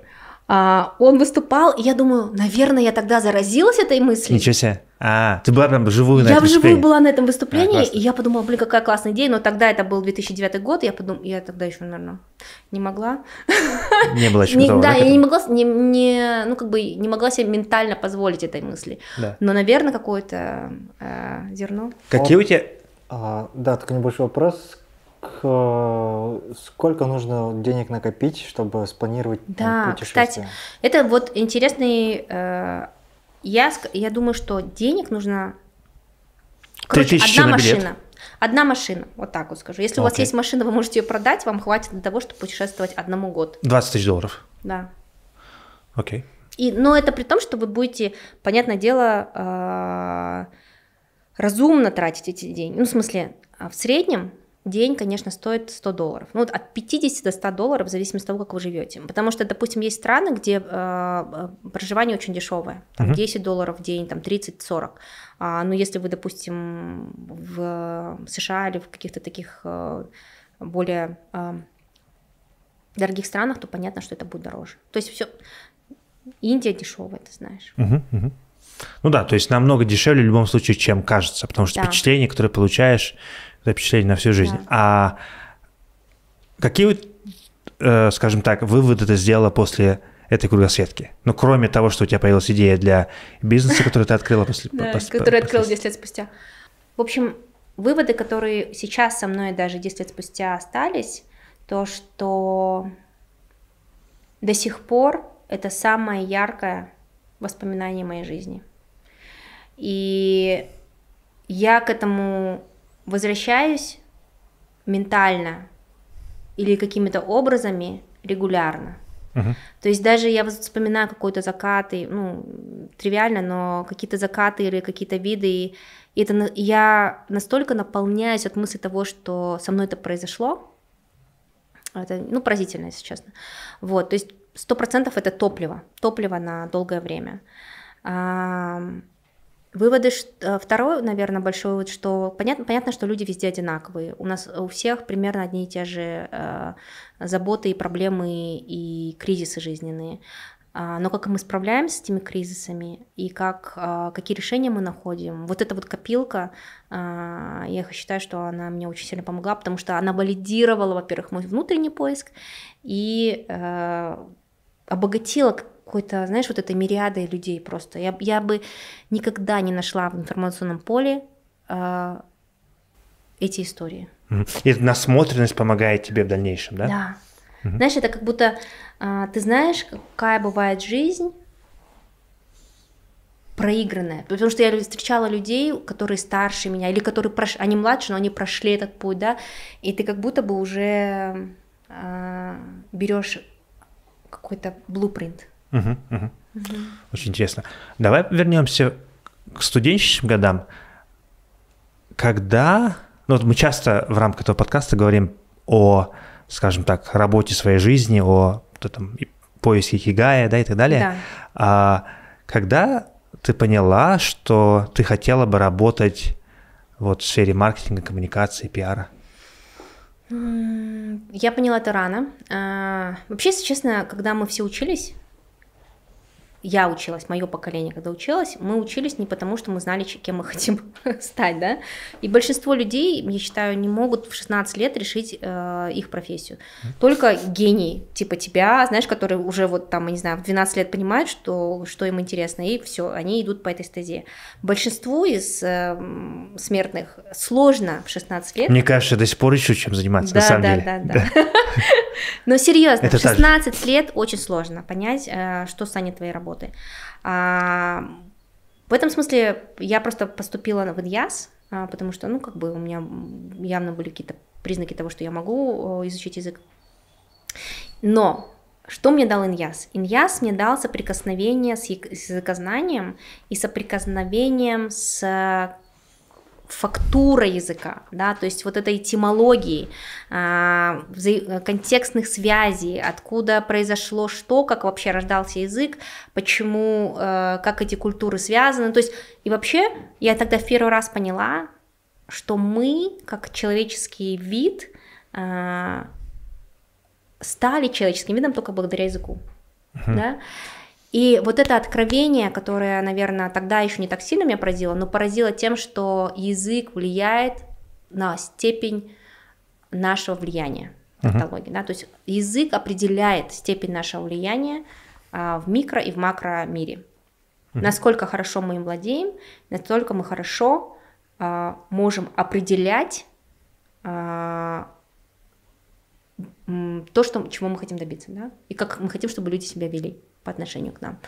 а, он выступал, и я думаю, наверное, я тогда заразилась этой мыслью. Ничего себе. А, ты была прям вживую на я этом вживую была на этом а, выступлении, а, и я подумала, блин, какая классная идея, но тогда это был 2009 год, я подумала, я тогда еще, наверное, не могла. Не было еще Да, я не могла, не, не, ну, как бы не могла себе ментально позволить этой мысли. Да. Но, наверное, какое-то э, зерно. Какие у тебя... А, да, такой небольшой вопрос. Э, сколько нужно денег накопить, чтобы спланировать да, путешествие? Да, кстати, это вот интересный... Э, я, я думаю, что денег нужно... Короче, одна машина. Билет. Одна машина, вот так вот скажу. Если okay. у вас есть машина, вы можете ее продать, вам хватит для того, чтобы путешествовать одному год. 20 тысяч долларов? Да. Окей. Okay. И, но это при том, что вы будете, понятное дело, э, разумно тратить эти деньги. Ну, в смысле, а в среднем день, конечно, стоит 100 долларов. Ну, вот от 50 до 100 долларов, в зависимости от того, как вы живете. Потому что, допустим, есть страны, где э, э проживание очень дешевое. Там uh-huh. 10 долларов в день, там 30-40. А, но ну, если вы, допустим, в США или в каких-то таких э, более э, дорогих странах, то понятно, что это будет дороже. То есть все. Индия дешевая, ты знаешь. Uh-huh, uh-huh. Ну да, то есть намного дешевле в любом случае, чем кажется, потому что да. впечатление, которое получаешь, это впечатление на всю жизнь. Да. А какие, э, скажем так, выводы ты сделала после этой кругосветки? Ну, кроме того, что у тебя появилась идея для бизнеса, который ты открыла после... Да, который открыл 10 лет спустя. В общем, выводы, которые сейчас со мной даже 10 лет спустя остались, то, что до сих пор это самое яркое воспоминание моей жизни. И я к этому возвращаюсь ментально или какими-то образами регулярно. Uh-huh. То есть даже я вспоминаю какой-то закат, и, ну, тривиально, но какие-то закаты или какие-то виды, и, это, я настолько наполняюсь от мысли того, что со мной это произошло, это, ну, поразительно, если честно. Вот, то есть сто процентов это топливо, топливо на долгое время. Выводы, э, второй, наверное, большой вывод, что понятно, понятно, что люди везде одинаковые. У нас у всех примерно одни и те же э, заботы и проблемы и кризисы жизненные. А, но как мы справляемся с этими кризисами и как, э, какие решения мы находим, вот эта вот копилка, э, я считаю, что она мне очень сильно помогла, потому что она валидировала, во-первых, мой внутренний поиск и обогатила какой-то, знаешь, вот этой мириадой людей просто. Я, я бы никогда не нашла в информационном поле э, эти истории. И насмотренность помогает тебе в дальнейшем, да? Да. Угу. Знаешь, это как будто э, ты знаешь, какая бывает жизнь проигранная. Потому что я встречала людей, которые старше меня, или которые прошли, они младше, но они прошли этот путь, да, и ты как будто бы уже э, берешь какой-то блупринт. Угу, угу. Угу. Очень интересно. Давай вернемся к студенческим годам. Когда... Ну, вот мы часто в рамках этого подкаста говорим о, скажем так, работе своей жизни, о там, поиске хигая, да, и так далее. Да. А, когда ты поняла, что ты хотела бы работать вот в сфере маркетинга, коммуникации, пиара? Я поняла это рано. А, вообще, если честно, когда мы все учились, я училась, мое поколение, когда училась, мы учились не потому, что мы знали, кем мы хотим стать, да, и большинство людей, я считаю, не могут в 16 лет решить э, их профессию. Только гений типа тебя, знаешь, который уже вот там, я не знаю, в 12 лет понимает, что, что им интересно, и все, они идут по этой стезе. Большинству из э, смертных сложно в 16 лет. Мне кажется, до сих пор еще чем заниматься, да, на самом да, деле. Да, да, да. Но серьезно, в 16 лет очень сложно понять, э, что станет твоей работой работы. А, в этом смысле я просто поступила в ИДИАС, а, потому что, ну, как бы у меня явно были какие-то признаки того, что я могу э, изучить язык. Но что мне дал иньяс? Иньяс мне дал соприкосновение с языкознанием и соприкосновением с фактура языка, да, то есть вот этой этимологии, а, контекстных связей, откуда произошло что, как вообще рождался язык, почему, э, как эти культуры связаны, то есть и вообще я тогда в первый раз поняла, что мы, как человеческий вид, а, стали человеческим видом только благодаря языку, uh-huh. да, и вот это откровение, которое, наверное, тогда еще не так сильно меня поразило, но поразило тем, что язык влияет на степень нашего влияния в каталоге. Uh-huh. Да? То есть язык определяет степень нашего влияния а, в микро и в макро мире. Uh-huh. Насколько хорошо мы им владеем, настолько мы хорошо а, можем определять а, то, что, чего мы хотим добиться, да, и как мы хотим, чтобы люди себя вели по отношению к нам.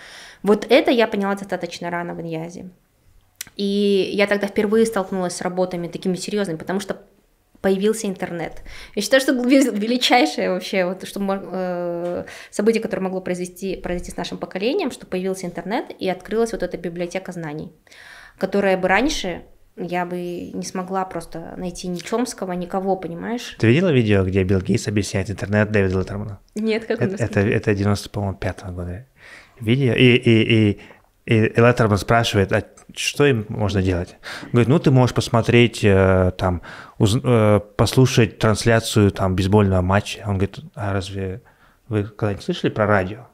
Вот это я поняла достаточно рано в Иньязе. И я тогда впервые столкнулась с работами такими серьезными, потому что появился интернет. Я считаю, что величайшее вообще вот, что, э, событие, которое могло произойти, произойти с нашим поколением, что появился интернет и открылась вот эта библиотека знаний, которая бы раньше я бы не смогла просто найти ни Чомского, никого, понимаешь? Ты видела видео, где Билл Гейтс объясняет интернет Дэвида Леттермана? Нет, как это, он это, это 90, по-моему, пятого года видео. И, и, и, и Леттерман спрашивает, а что им можно делать? говорит, ну ты можешь посмотреть, э, там, уз, э, послушать трансляцию там бейсбольного матча. Он говорит, а разве вы когда-нибудь слышали про радио?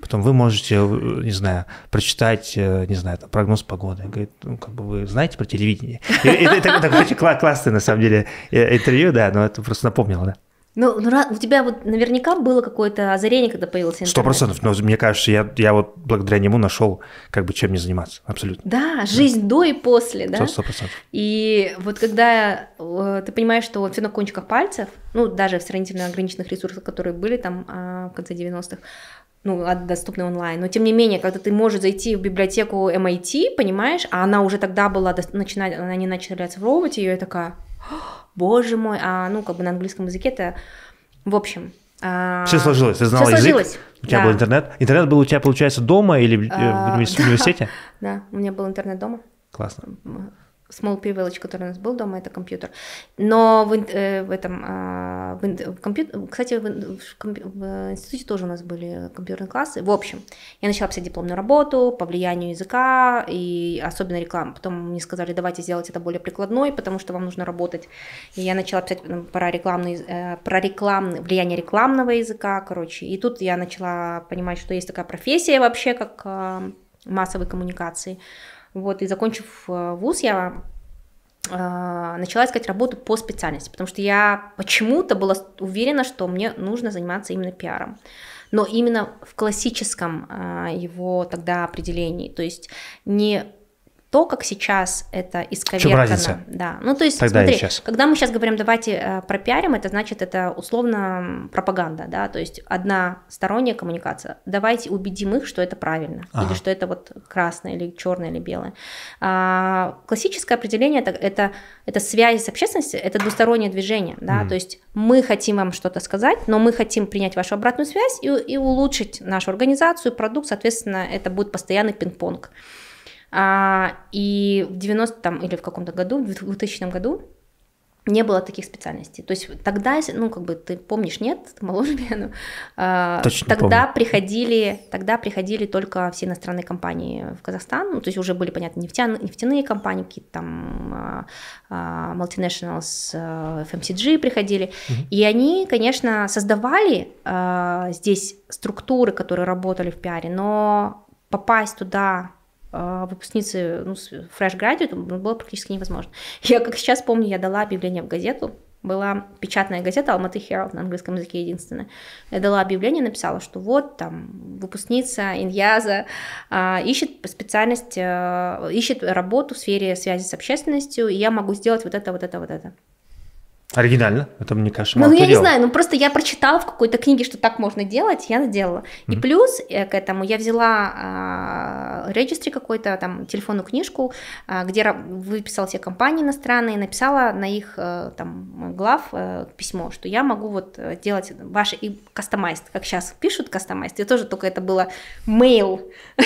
Потом вы можете, э, не знаю, прочитать, э, не знаю, там, прогноз погоды. Говорит, ну, как бы вы знаете про телевидение? Это такое очень классное, на самом деле, э, интервью, да, но это просто напомнило, да. Ну, ну, у тебя вот наверняка было какое-то озарение, когда появился интернет. Сто процентов, но мне кажется, я, я вот благодаря нему нашел, как бы чем мне заниматься, абсолютно. Да, жизнь да. до и после, да? Сто процентов. И вот когда ты понимаешь, что все на кончиках пальцев, ну, даже в сравнительно ограниченных ресурсах, которые были там а, в конце 90-х, ну, доступный онлайн. Но тем не менее, когда ты можешь зайти в библиотеку MIT, понимаешь, а она уже тогда была, начинать, она не начали оцифровывать ее, я такая, боже мой, а ну, как бы на английском языке это, в общем, а... Все сложилось, ты знала Все язык, у тебя да. был интернет. Интернет был у тебя, получается, дома или э, а, в университете? Да. да, у меня был интернет дома. Классно small privilege, который у нас был дома, это компьютер. Но в, э, в этом, э, в, в компьютер, кстати, в, в, комп, в институте тоже у нас были компьютерные классы. В общем, я начала писать дипломную работу по влиянию языка и особенно рекламы. Потом мне сказали, давайте сделать это более прикладной, потому что вам нужно работать. И я начала писать про рекламный, э, про рекламный, влияние рекламного языка, короче. И тут я начала понимать, что есть такая профессия вообще, как э, а, массовые коммуникации. Вот, и закончив э, вуз, я э, начала искать работу по специальности, потому что я почему-то была уверена, что мне нужно заниматься именно пиаром. Но именно в классическом э, его тогда определении, то есть не то, как сейчас это исковеркано. Да. Ну, то есть, Тогда смотри, сейчас. когда мы сейчас говорим, давайте э, пропиарим, это значит, это условно пропаганда, да, то есть одна сторонняя коммуникация. Давайте убедим их, что это правильно, ага. или что это вот красное, или черное, или белое. А, классическое определение это, это, это связь с общественностью, это двустороннее движение, да, mm. то есть мы хотим вам что-то сказать, но мы хотим принять вашу обратную связь и, и улучшить нашу организацию, продукт, соответственно, это будет постоянный пинг-понг. А, и в 90 там, или в каком-то году, в 2000 году не было таких специальностей. То есть тогда, ну, как бы ты помнишь, нет, ты моложе меня, но, э, Точно тогда помню. приходили, тогда приходили только все иностранные компании в Казахстан, ну, то есть уже были, понятно, нефтяные, нефтяные компании, какие-то там а, multinationals, э, FMCG приходили, угу. и они, конечно, создавали э, здесь структуры, которые работали в пиаре, но попасть туда а, выпускницы ну, fresh graduate ну, было практически невозможно. Я, как сейчас помню, я дала объявление в газету, была печатная газета Алматы Herald на английском языке единственная. Я дала объявление, написала, что вот там выпускница Иньяза э, ищет специальность, э, а, ищет работу в сфере связи с общественностью, и я могу сделать вот это, вот это, вот это. Оригинально, это мне кажется. Ну, ну я делал. не знаю, ну просто я прочитала в какой-то книге, что так можно делать, я сделала. Mm-hmm. И плюс э, к этому я взяла э, а, регистри какой-то, там, телефонную книжку, э, где выписала все компании иностранные, написала на их э, там глав э, письмо, что я могу вот э, делать ваши и кастомайз, как сейчас пишут кастомайз, я тоже только это было mail,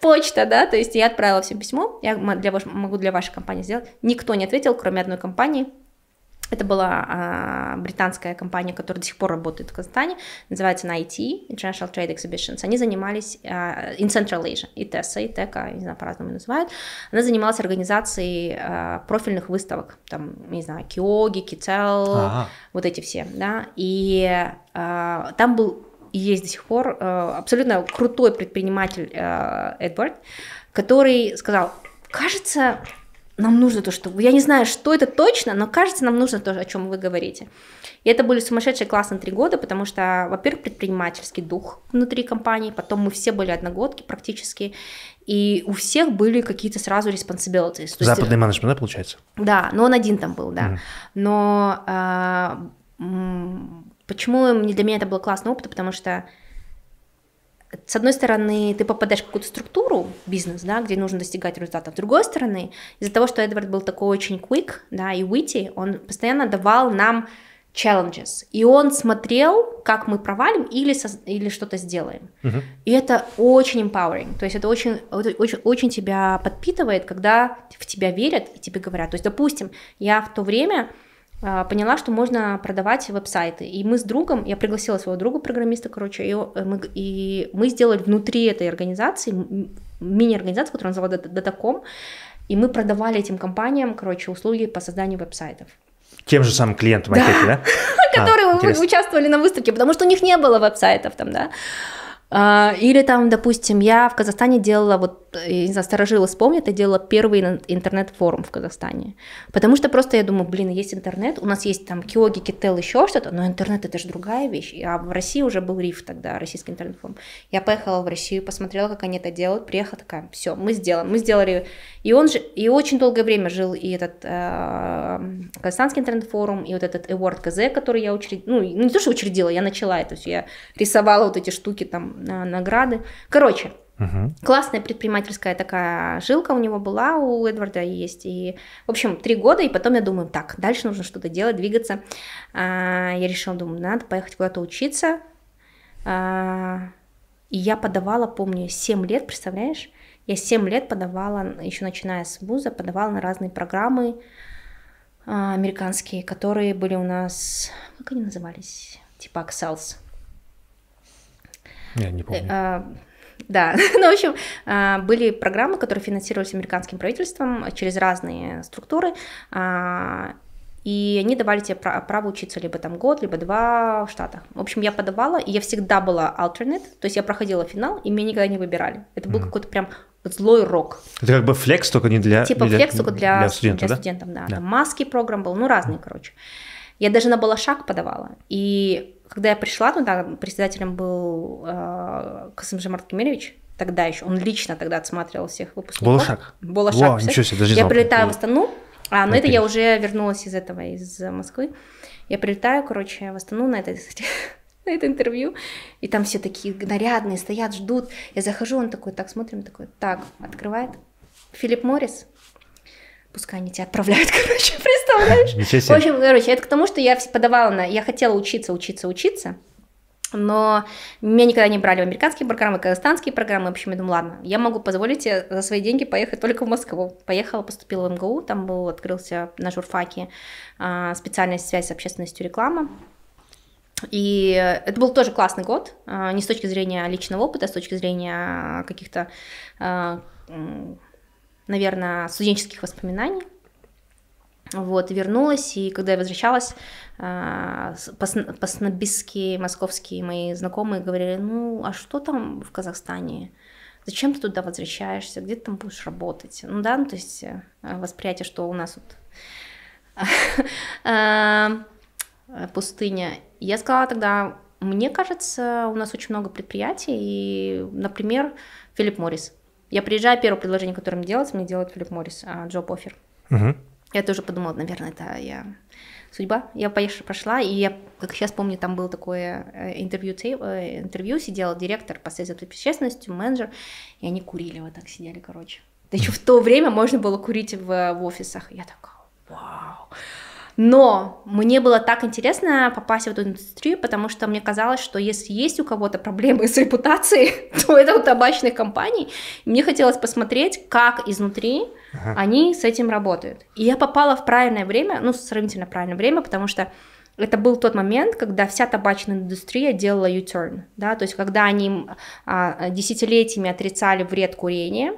почта, да, то есть я отправила всем письмо, я для ваш, могу для вашей компании сделать. Никто не ответил, кроме одной компании, это была э, британская компания, которая до сих пор работает в Казахстане, называется она International Trade Exhibitions. Они занимались э, in Central Asia, и ТЕСА, не знаю, по-разному называют. Она занималась организацией э, профильных выставок, там, не знаю, Киоги, Кител, ага. вот эти все, да. И э, там был и есть до сих пор э, абсолютно крутой предприниматель э, Эдвард, который сказал, кажется, нам нужно то, что... Я не знаю, что это точно, но кажется, нам нужно то, о чем вы говорите. И это были сумасшедшие классные три года, потому что, во-первых, предпринимательский дух внутри компании, потом мы все были одногодки практически, и у всех были какие-то сразу responsibilities. Западный есть, менеджмент, да, получается? Да, но он один там был, да. Mm. Но э, почему для меня это был классный опыт, потому что с одной стороны, ты попадаешь в какую-то структуру, бизнес, да, где нужно достигать результатов. С другой стороны, из-за того, что Эдвард был такой очень quick, да, и witty, он постоянно давал нам challenges. И он смотрел, как мы провалим или, со- или что-то сделаем. Uh-huh. И это очень empowering. То есть это очень, очень, очень тебя подпитывает, когда в тебя верят и тебе говорят. То есть, допустим, я в то время а, поняла, что можно продавать веб-сайты. И мы с другом, я пригласила своего друга программиста, короче, и э, мы, и мы сделали внутри этой организации, мини-организацию, которая называлась Datacom, и мы продавали этим компаниям, короче, услуги по созданию веб-сайтов. Тем же самым клиентам да. IKEA, да? Которые а, участвовали на выставке, потому что у них не было веб-сайтов там, да. А, или там, допустим, я в Казахстане делала вот я не знаю, старожилы вспомнят, я делала первый интернет-форум в Казахстане. Потому что просто я думаю, блин, есть интернет, у нас есть там Киоги, Кител, еще что-то, но интернет это же другая вещь. А в России уже был РИФ тогда, российский интернет-форум. Я поехала в Россию, посмотрела, как они это делают, приехала такая, все, мы сделаем, мы сделали. И он же, и очень долгое время жил и этот э, казахстанский интернет-форум, и вот этот Award КЗ, который я учредила, ну, не то, что учредила, я начала это все, я рисовала вот эти штуки там, награды. Короче, Угу. Классная предпринимательская такая жилка у него была, у Эдварда есть. И, в общем, три года, и потом я думаю, так, дальше нужно что-то делать, двигаться. А, я решила, думаю, надо поехать куда-то учиться. А, и я подавала, помню, 7 лет, представляешь? Я 7 лет подавала, еще начиная с вуза, подавала на разные программы а, американские, которые были у нас, как они назывались? Типа Axels. Я не помню. Э, а, да, ну, в общем, а, были программы, которые финансировались американским правительством через разные структуры, а, и они давали тебе право учиться либо там год, либо два в Штатах. В общем, я подавала, и я всегда была alternate, то есть я проходила финал, и меня никогда не выбирали. Это был mm. какой-то прям злой рок. Это как бы флекс, только не для Типа для, флекс, только для, для студентов, для да? студентов да. да. Там маски программ был, ну разные, короче. Я даже на балашак подавала, и когда я пришла туда, председателем был э, Касымжи Марткемирович, тогда еще, он лично тогда отсматривал всех выпускников. Болошак? Болошак. Во, ничего себе, даже не Я прилетаю в Астану, а, ну это я уже вернулась из этого, из Москвы. Я прилетаю, короче, в Астану на этой на это интервью, и там все такие нарядные стоят, ждут. Я захожу, он такой, так, смотрим, такой, так, открывает. Филипп Моррис, пускай они тебя отправляют, короче, представляешь? В общем, короче, это к тому, что я подавала на... Я хотела учиться, учиться, учиться, но меня никогда не брали в американские программы, казахстанские программы. В общем, я думаю, ладно, я могу позволить себе за свои деньги поехать только в Москву. Поехала, поступила в МГУ, там был, открылся на журфаке а, специальная связь с общественностью реклама. И это был тоже классный год, а, не с точки зрения личного опыта, а с точки зрения каких-то а, наверное, студенческих воспоминаний. Вот, вернулась, и когда я возвращалась, а, по-снобистски московские мои знакомые говорили, ну, а что там в Казахстане? Зачем ты туда возвращаешься? Где ты там будешь работать? Ну да, ну то есть э, восприятие, что у нас вот а, пустыня. Я сказала тогда, мне кажется, у нас очень много предприятий, и, например, Филипп Моррис – я приезжаю, первое предложение, которое мне делается, мне делает Филипп Моррис, а, Джо Пофер. Угу. Я тоже подумала, наверное, это я судьба. Я пошла, и я, как сейчас помню, там было такое э, интервью, э, интервью сидел директор по связи с общественностью, менеджер, и они курили, вот так сидели, короче. Да еще в то время можно было курить в, в офисах. Я такая, вау. Но мне было так интересно попасть в эту индустрию, потому что мне казалось, что если есть у кого-то проблемы с репутацией, то это у табачных компаний. мне хотелось посмотреть, как изнутри ага. они с этим работают. И я попала в правильное время, ну, сравнительно правильное время, потому что это был тот момент, когда вся табачная индустрия делала U-turn, да, то есть когда они а, десятилетиями отрицали вред курения,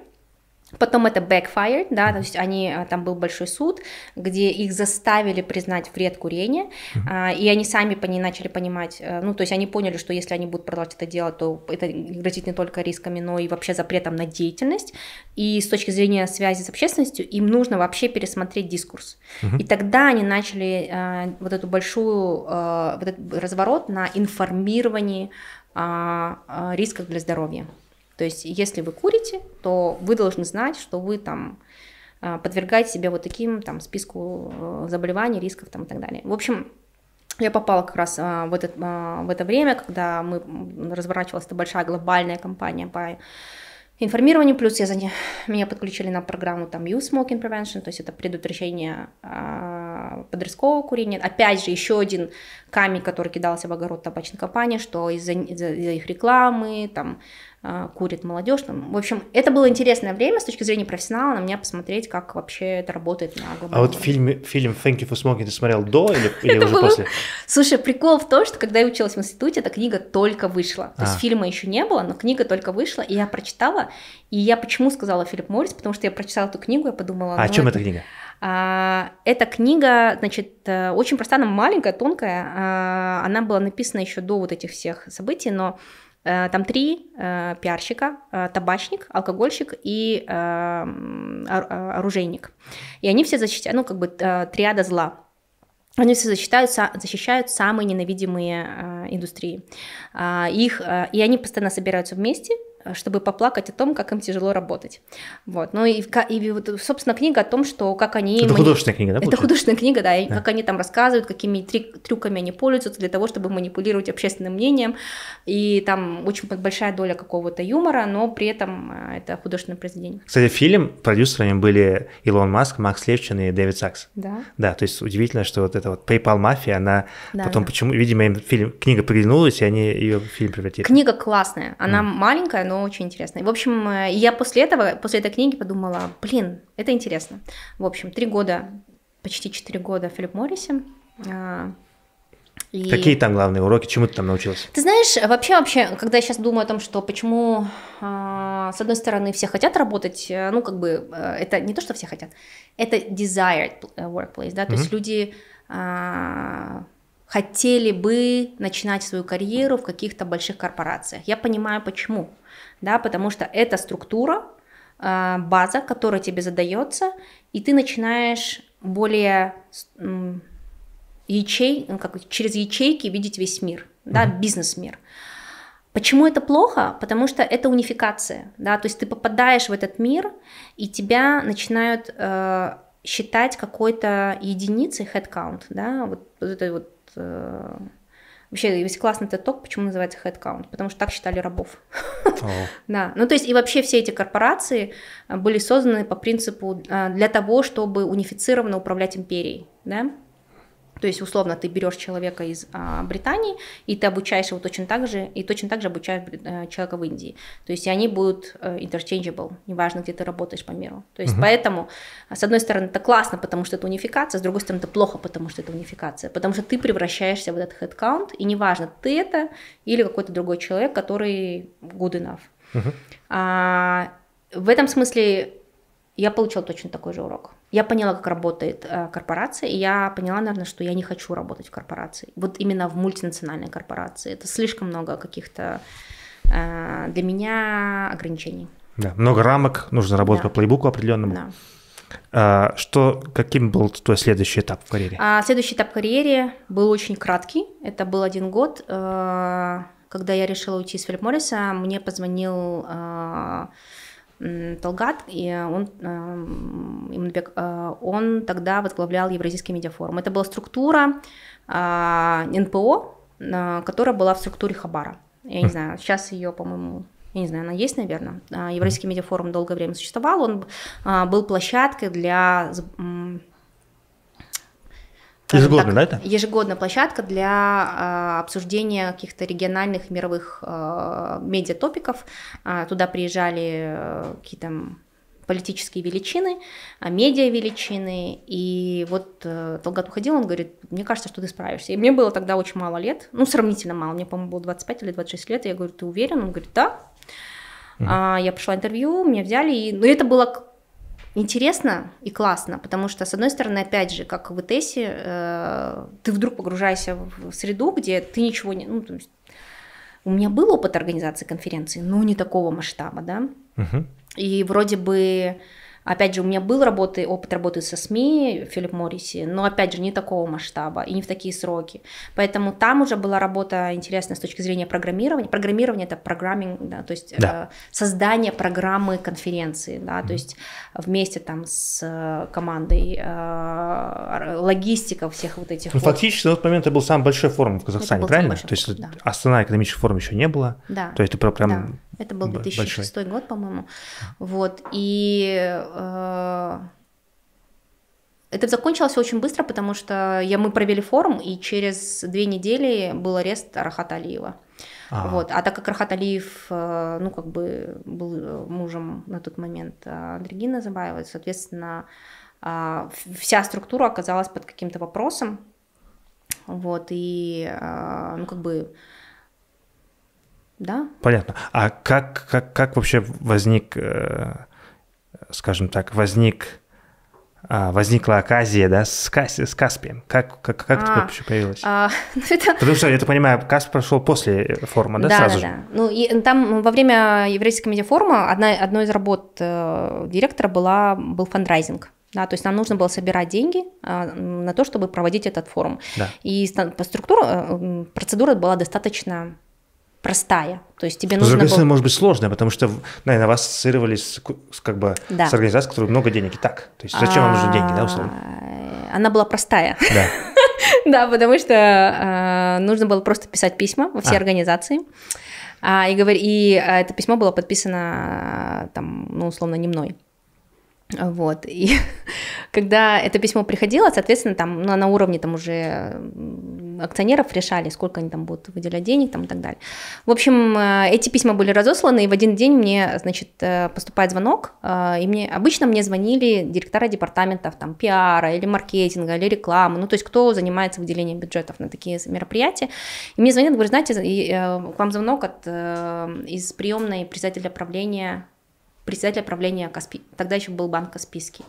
Потом это backfired, да, то есть они, э, там был большой суд, где их заставили признать вред курения, mm-hmm. а, и они сами по ней начали понимать, э, ну, то есть они поняли, что если они будут продолжать это делать, то это грозит не только рисками, но и вообще запретом на деятельность, и с точки зрения связи с общественностью им нужно вообще пересмотреть дискурс. Mm-hmm. И тогда они начали а, вот эту большую, а, вот этот разворот на информировании а, а, рисках для здоровья. То есть, если вы курите, то вы должны знать, что вы там э, подвергаете себя вот таким там списку э, заболеваний, рисков там и так далее. В общем, я попала как раз э, в, этот, в это время, когда мы разворачивалась эта большая глобальная кампания по информированию, плюс я за не, меня подключили на программу там You Smoking Prevention, то есть это предотвращение а, подросткового курения. Опять же, еще один камень, который кидался в огород табачной компании, что из-за из их рекламы, там, а, курит молодежь. Там. Ну, в общем, это было интересное время с точки зрения профессионала на меня посмотреть, как вообще это работает на глобальном. А вот фильм, фильм «Thank you for smoking» ты смотрел до или, или уже после? Слушай, прикол в том, что когда я училась в институте, эта книга только вышла. То а. есть фильма еще не было, но книга только вышла, и я прочитала. И я почему сказала Филипп Моррис, потому что я прочитала эту книгу, я подумала... А о ну, чем это... эта книга? А, эта книга, значит, э, очень простая, она маленькая, тонкая. А, она была написана еще до вот этих всех событий, но э, там три э, пиарщика, табачник, алкогольщик и оружейник. И они все защищают, ну, как бы триада зла. Они все защищают, защищают самые ненавидимые э, индустрии. Э, их, э, и они постоянно собираются вместе, Э, чтобы поплакать о том, как им тяжело работать. Вот. Ну и, и собственно, книга о том, что как они... Это художественная книга, да? Это художественная книга, да, и да. как они там рассказывают, какими трик, трюками они пользуются для того, чтобы манипулировать общественным мнением. И там очень большая доля какого-то юмора, но при этом э, это художественное произведение. Кстати, фильм продюсерами были Илон Маск, Макс Левчин и Дэвид Сакс. Да. Да, то есть удивительно, что вот эта вот PayPal мафия, она да, потом да. почему, видимо, им фильм, книга приглянулась, и они ее фильм превратили. Книга классная, она mm. маленькая, оно очень интересно. в общем, э, я после этого, после этой книги подумала, блин, это интересно. В общем, три года, почти четыре года Филипп Моррисе. А, и... Какие там главные уроки, чему ты там научилась? Ты знаешь, вообще, вообще, когда я сейчас думаю о том, что почему, э, с одной стороны, все хотят работать, э, ну, как бы, э, это не то, что все хотят, это desired э, workplace, да, то mm-hmm. есть люди э, хотели бы начинать свою карьеру в каких-то больших корпорациях. Я понимаю, почему да, потому что это структура, а, база, которая тебе задается, и ты начинаешь более ячей, ну, как, через ячейки видеть весь мир, да, mm-hmm. бизнес-мир. Почему это плохо? Потому что это унификация, да, то есть ты попадаешь в этот мир, и тебя начинают э, считать какой-то единицей headcount, да, вот, вот это вот э, Вообще весь классный этот ток, почему называется headcount? Потому что так считали рабов. да. Ну, то есть, и вообще все эти корпорации а, были созданы по принципу а, для того, чтобы унифицированно управлять империей. Да? То есть, условно, ты берешь человека из а, Британии, и ты обучаешь его точно так же, и точно так же обучаешь а, человека в Индии. То есть, и они будут а, interchangeable, неважно, где ты работаешь по миру. То есть, угу. поэтому, с одной стороны, это классно, потому что это унификация, с другой стороны, это плохо, потому что это унификация, потому что ты превращаешься в этот headcount, и неважно, ты это или какой-то другой человек, который good enough. Угу. А, в этом смысле я получила точно такой же урок. Я поняла, как работает э, корпорация, и я поняла, наверное, что я не хочу работать в корпорации. Вот именно в мультинациональной корпорации. Это слишком много каких-то э, для меня ограничений. Да, много рамок, нужно работать да. по плейбуку определенному. Да. А, что, каким был твой следующий этап в карьере? А, следующий этап в карьере был очень краткий. Это был один год. Э, когда я решила уйти из Филипп Морриса, мне позвонил э, Талгат, и он, Иманбек, эм, э, он тогда возглавлял Евразийский медиафорум. Это была структура а, НПО, э, которая была в структуре Хабара. Я не знаю, сейчас ее, по-моему, я не знаю, она есть, наверное. А, Евразийский медиафорум долгое время существовал, он а, был площадкой для Э, ежегодно, так, да, это? Ежегодно площадка для э, обсуждения каких-то региональных мировых э, медиатопиков. Э, туда приезжали э, какие-то политические величины, а медиа величины. И вот э, Толгат уходил, он говорит, мне кажется, что ты справишься. И мне было тогда очень мало лет, ну, сравнительно мало, мне, по-моему, было 25 или 26 лет. И я говорю, ты уверен? Он говорит, да. Uh-huh. А, я пошла интервью, меня взяли, и... но ну, это было интересно и классно, потому что, с одной стороны, опять же, как в ИТЭСе, э, ты вдруг погружаешься в среду, где ты ничего не... Ну, то есть, у меня был опыт организации конференции, но не такого масштаба, да? Угу. И вроде бы Опять же, у меня был работы, опыт работы со СМИ Филипп Моррисе, но, опять же, не такого масштаба и не в такие сроки. Поэтому там уже была работа интересная с точки зрения программирования. Программирование – это программинг, да, то есть да. Э, создание программы конференции, да, mm-hmm. то есть вместе там с командой э, логистиков всех вот этих. Ну, вот. Фактически, на тот момент это был самый большой форум в Казахстане, правильно? То есть форум, да. Астана экономический форум еще не было. Да. То есть это прям... Да. Это был 2006 большой. год, по-моему. А. Вот, и Э, это закончилось очень быстро, потому что я, мы провели форум, и через две недели был арест Рахат Алиева. А, Вот. а так как Рахат Алиев, э, ну, как бы был э, мужем на тот момент Андрегина Назабаевой, соответственно, вся структура оказалась под каким-то вопросом. Вот, и, ну, как бы, да. Понятно. А как, как, как вообще возник скажем так, возник а, возникла оказия, да, с, Кас, с Каспием? Как, как, как а, это вообще появилось? А, ну это... Потому что, я это понимаю, Касп прошел после форума, да, да сразу да, же? Да, Ну, и там во время Еврейского медиафорума одна, одной из работ э, директора была, был фандрайзинг. Да, то есть нам нужно было собирать деньги э, на то, чтобы проводить этот форум. Да. И по структуре э, процедура была достаточно простая. То есть тебе нужно... было... может быть сложная, потому что, наверное, вас ассоциировались как бы, да. с организацией, которая много денег и так. То есть зачем вам нужны деньги, да, условно? А, она была простая. Да. Да, потому что а, нужно было просто писать письма во все а. организации. А, и, говор... и это письмо было подписано, там, ну, условно, не мной. Вот, и когда это письмо приходило, соответственно, там ну, на уровне там уже акционеров решали, сколько они там будут выделять денег там, и так далее. В общем, э, эти письма были разосланы, и в один день мне, значит, э, поступает звонок, э, и мне обычно мне звонили директора департаментов там пиара или маркетинга или рекламы, ну то есть кто занимается выделением бюджетов на такие мероприятия, и мне звонят, говорят, знаете, к вам звонок от из приемной председателя правления председателя правления Каспи... Тогда еще был банк Каспийский.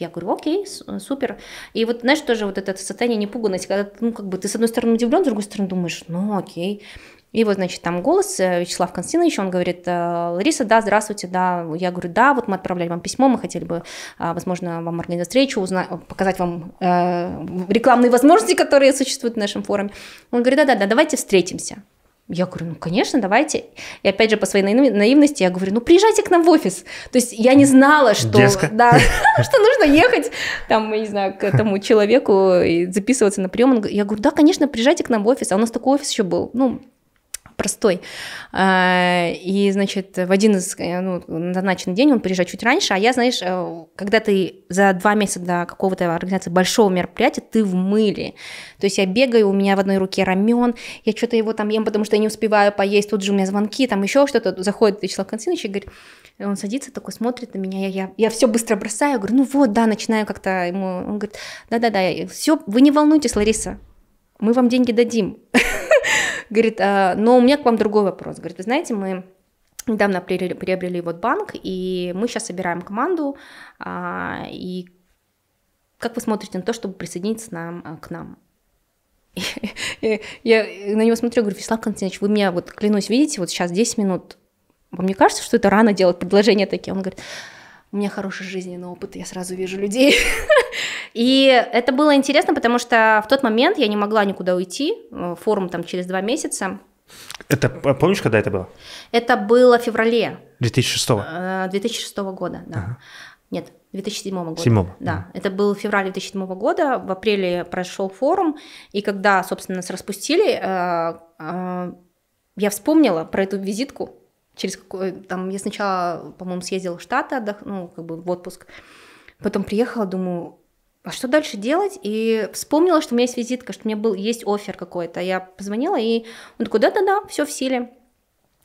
Я говорю, окей, супер. И вот, знаешь, тоже вот это состояние непуганности, когда, ну, как бы ты с одной стороны удивлен, с другой стороны думаешь, ну, окей. И вот, значит, там голос э, Вячеслав Константинович, он говорит, э, Лариса, да, здравствуйте, да. Я говорю, да, вот мы отправляли вам письмо, мы хотели бы, э, возможно, вам организовать встречу, узнать, показать вам э, рекламные возможности, которые существуют в нашем форуме. Он говорит, да-да-да, давайте встретимся. Я говорю, ну, конечно, давайте. И опять же, по своей наивности я говорю, ну, приезжайте к нам в офис. То есть я не знала, что, да, что нужно ехать, там, не знаю, к этому человеку и записываться на прием. Я говорю, да, конечно, приезжайте к нам в офис. А у нас такой офис еще был, ну, простой. А, и, значит, в один из э, ну, назначенный день он приезжает чуть раньше, а я, знаешь, э, когда ты за два месяца до какого-то организации большого мероприятия, ты в мыле. То есть я бегаю, у меня в одной руке рамен, я что-то его там ем, потому что я не успеваю поесть, тут же у меня звонки, там еще что-то. Заходит Вячеслав Константинович и говорит, э, он садится такой, смотрит на меня, я, я, я все быстро бросаю, говорю, ну вот, да, начинаю как-то ему, он говорит, да-да-да, все, вы не волнуйтесь, Лариса, мы вам деньги дадим. Говорит, «А, но у меня к вам другой вопрос. Говорит, вы знаете, мы недавно приобрели вот банк, и мы сейчас собираем команду, а, и как вы смотрите на то, чтобы присоединиться нам, а, к нам? Я на него смотрю, говорю, Вячеслав Константинович, вы меня, вот клянусь, видите, вот сейчас 10 минут, вам не кажется, что это рано делать предложения такие? Он говорит, у меня хороший жизненный опыт, я сразу вижу людей. И это было интересно, потому что в тот момент я не могла никуда уйти, э, форум там через два месяца. Это а, помнишь, когда это было? Это было в феврале. 2006? 2006 э, года, да. Ага. Нет, 2007 года. 7 Да, это был февраль 2007 года, в апреле прошел форум, и когда, собственно, нас распустили, э, я вспомнила про эту визитку, через какой там я сначала, по-моему, съездила в Штаты, отдохну, как бы в отпуск, потом приехала, думаю, а что дальше делать? И вспомнила, что у меня есть визитка, что у меня был, есть офер какой-то. Я позвонила, и он такой, да-да-да, все в силе.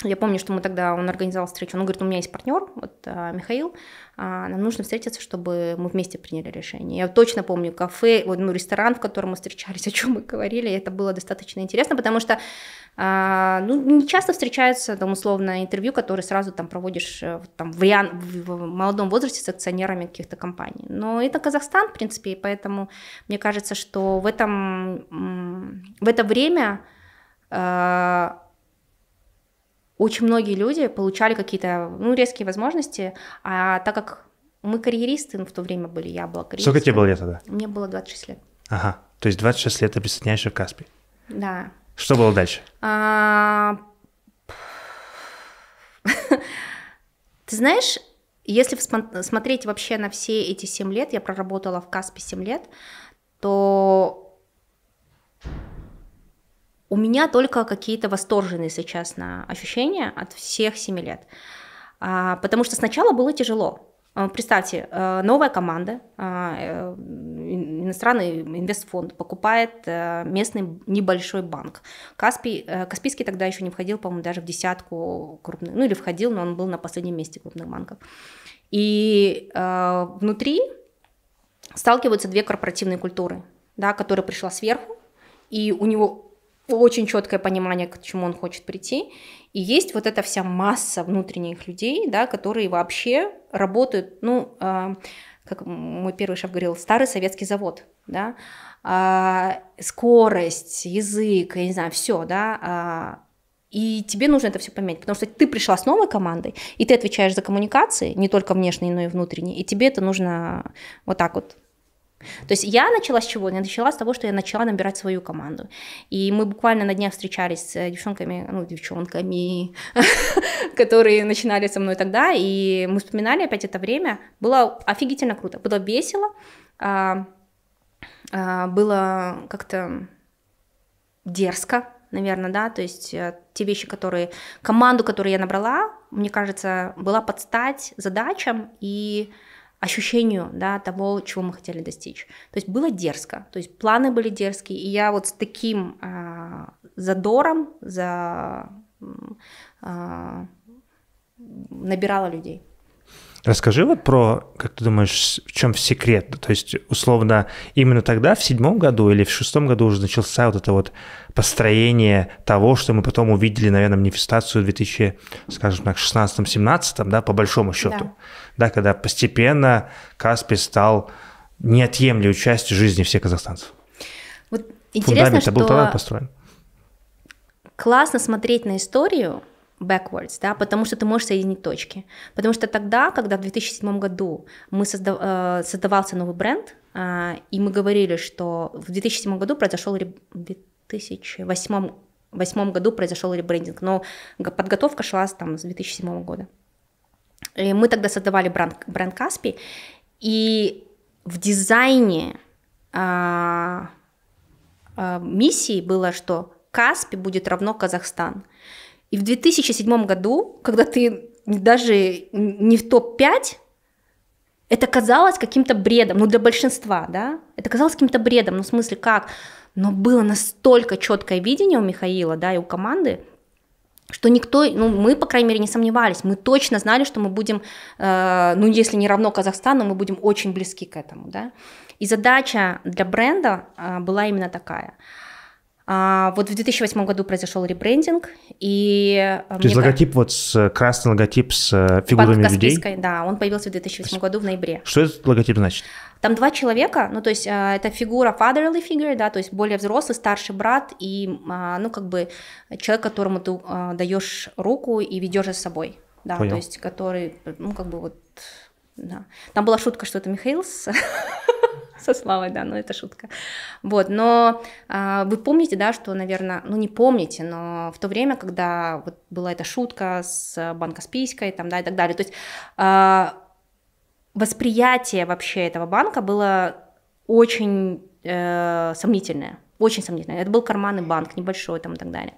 Я помню, что мы тогда, он организовал встречу, он говорит, у меня есть партнер, вот э, Михаил, а, нам нужно встретиться, чтобы мы вместе приняли решение. Я точно помню кафе, вот ну, ресторан, в котором мы встречались, о чем мы говорили, это было достаточно интересно, потому что а, ну, не часто встречаются, там, условно, интервью, которые сразу там проводишь э, там, в, рян, в молодом возрасте с акционерами каких-то компаний. Но это Казахстан, в принципе, и поэтому мне кажется, что в, этом, в это время а, очень многие люди получали какие-то ну, резкие возможности, а так как мы карьеристы ну, в то время были, я была карьеристом. Сколько тебе было лет тогда? Мне было 26 лет. Ага, то есть 26 лет ты присоединяешься к Каспи. Да. Что было дальше? А, ты знаешь, если смотреть вообще на все эти 7 лет, я проработала в Каспи 7 лет, то у меня только какие-то восторженные, сейчас на ощущения от всех семи лет. А, потому что сначала было тяжело. А, представьте, а, новая команда, э, иностранный инвестфонд покупает э, местный небольшой банк. Каспий, э, Каспийский тогда еще не входил, по-моему, даже в десятку крупных, ну или входил, но он был на последнем месте крупных банков. И внутри сталкиваются две корпоративные культуры, да, которая пришла сверху, и у него очень четкое понимание, к чему он хочет прийти. И есть вот эта вся масса внутренних людей, да, которые вообще работают, ну, э, как мой первый шеф говорил, старый советский завод, да, э, скорость, язык, я не знаю, все, да, э, и тебе нужно это все поменять, потому что ты пришла с новой командой, и ты отвечаешь за коммуникации, не только внешние, но и внутренние, и тебе это нужно вот так вот то есть я начала с чего? Я начала с того, что я начала набирать свою команду. И мы буквально на днях встречались с э, девчонками, ну, девчонками, которые начинали со мной тогда, и мы вспоминали опять это время. Было офигительно круто, было весело, а, а, было как-то дерзко, наверное, да, то есть э, те вещи, которые, команду, которую я набрала, мне кажется, была под стать задачам и ощущению да, того, чего мы хотели достичь. То есть было дерзко, то есть планы были дерзкие, и я вот с таким э, задором за, э, набирала людей. Расскажи вот про, как ты думаешь, в чем секрет? То есть, условно, именно тогда, в седьмом году или в шестом году уже начался вот это вот построение того, что мы потом увидели, наверное, манифестацию в 2000, скажем так, 16-17, да, по большому счету. Да да, когда постепенно Каспий стал неотъемлемой частью жизни всех казахстанцев. Вот интересно, что был тогда построен. Классно смотреть на историю, backwards, да, потому что ты можешь соединить точки. Потому что тогда, когда в 2007 году мы создав, э, создавался новый бренд, э, и мы говорили, что в 2007 году произошел, в 2008 2008 году произошел ребрендинг, но подготовка шла там с 2007 года. И э, мы тогда создавали бренд, бренд Каспи, и в дизайне а, а, миссии было, что Каспи будет равно Казахстан. И в 2007 году, когда ты даже не в топ-5, это казалось каким-то бредом, ну для большинства, да, это казалось каким-то бредом, ну в смысле как, но было настолько четкое видение у Михаила, да, и у команды, что никто, ну мы, по крайней мере, не сомневались, мы точно знали, что мы будем, э, ну если не равно Казахстану, мы будем очень близки к этому, да. И задача для бренда э, была именно такая – а, вот в 2008 году произошел ребрендинг, и... Э, то есть логотип так... вот с э, красный логотип с э, фигурами Банк людей? Да, он появился в 2008 году в ноябре. Что этот логотип значит? Там два человека, ну то есть это фигура fatherly figure, да, то есть более взрослый, старший брат и, а, ну как бы человек, которому ты даешь руку и ведешь за собой, да, Понял. то есть который, ну как бы вот, да. Там была шутка, что это Михаил с со Славой, да, но ну, это шутка. Вот, но а, вы помните, да, что, наверное, ну не помните, но в то время, когда вот была эта шутка с банка с писькой, там, да, и так далее, то есть а, восприятие вообще этого банка было очень э, сомнительное, очень сомнительное. Это был карманный банк, небольшой там и так далее.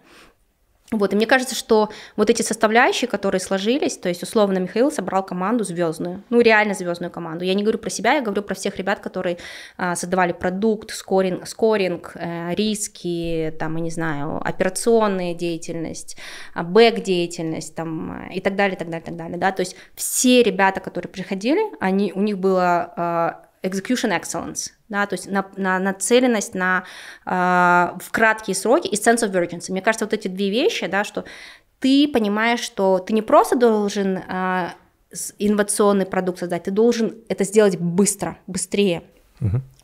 Вот, и мне кажется, что вот эти составляющие, которые сложились, то есть условно Михаил собрал команду звездную, ну реально звездную команду. Я не говорю про себя, я говорю про всех ребят, которые а, создавали продукт, скоринг, скоринг э, риски, там, я не знаю, операционная деятельность, а, бэк деятельность, там и так далее, так далее, так далее, да. То есть все ребята, которые приходили, они у них было э, execution excellence да, то есть на, на нацеленность на э, в краткие сроки и sense of urgency. Мне кажется, вот эти две вещи, да, что ты понимаешь, что ты не просто должен э, инновационный продукт создать, ты должен это сделать быстро, быстрее.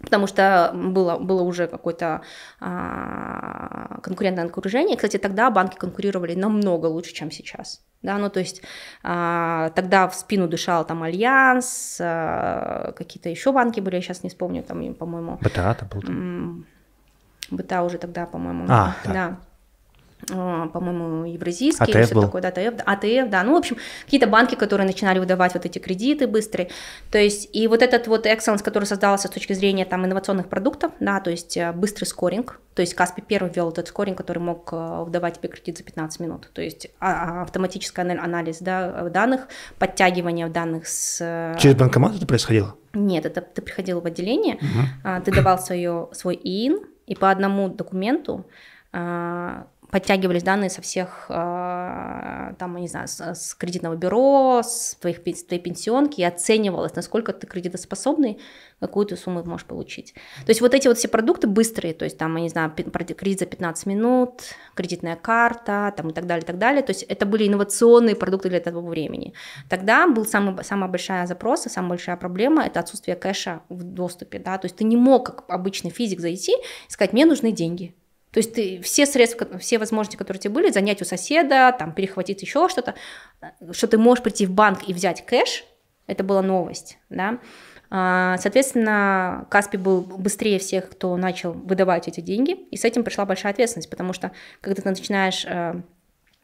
Потому что было, было уже какое-то а, конкурентное окружение. Кстати, тогда банки конкурировали намного лучше, чем сейчас. Да, ну то есть а, тогда в спину дышал там Альянс, а, какие-то еще банки были, я сейчас не вспомню, там, по-моему. БТА-то был. БТА уже тогда, по-моему. А, да. да. А, по-моему, евразийский, АТФ что был. такое, да, АТФ, да, АТФ, да, ну, в общем, какие-то банки, которые начинали выдавать вот эти кредиты быстрые, то есть, и вот этот вот excellence, который создался с точки зрения там инновационных продуктов, да, то есть э, быстрый скоринг, то есть Каспи первый ввел этот скоринг, который мог э, выдавать тебе кредит за 15 минут, то есть а, а, автоматический анализ да, э, данных, подтягивание данных с... Через банкомат это происходило? Нет, это ты приходил в отделение, угу. ты давал свое, свой ИИН, и по одному документу подтягивались данные со всех, э, там, не знаю, с кредитного бюро, с, твоих, с твоей пенсионки, и оценивалось, насколько ты кредитоспособный, какую ты сумму можешь получить. То есть вот эти вот все продукты быстрые, то есть там, я не знаю, кредит за 15 минут, кредитная карта, там и так далее, и так далее. То есть это были инновационные продукты для того времени. Тогда был самый, самая большая запрос самая большая проблема – это отсутствие кэша в доступе, да, то есть ты не мог, как обычный физик, зайти и сказать, мне нужны деньги, то есть ты все средства, все возможности, которые тебе были, занять у соседа, там, перехватить еще что-то, э, что ты можешь прийти в банк и взять кэш, это была новость, да. А, соответственно, Каспи был быстрее всех, кто начал выдавать эти деньги, и с этим пришла большая ответственность, потому что когда ты начинаешь э,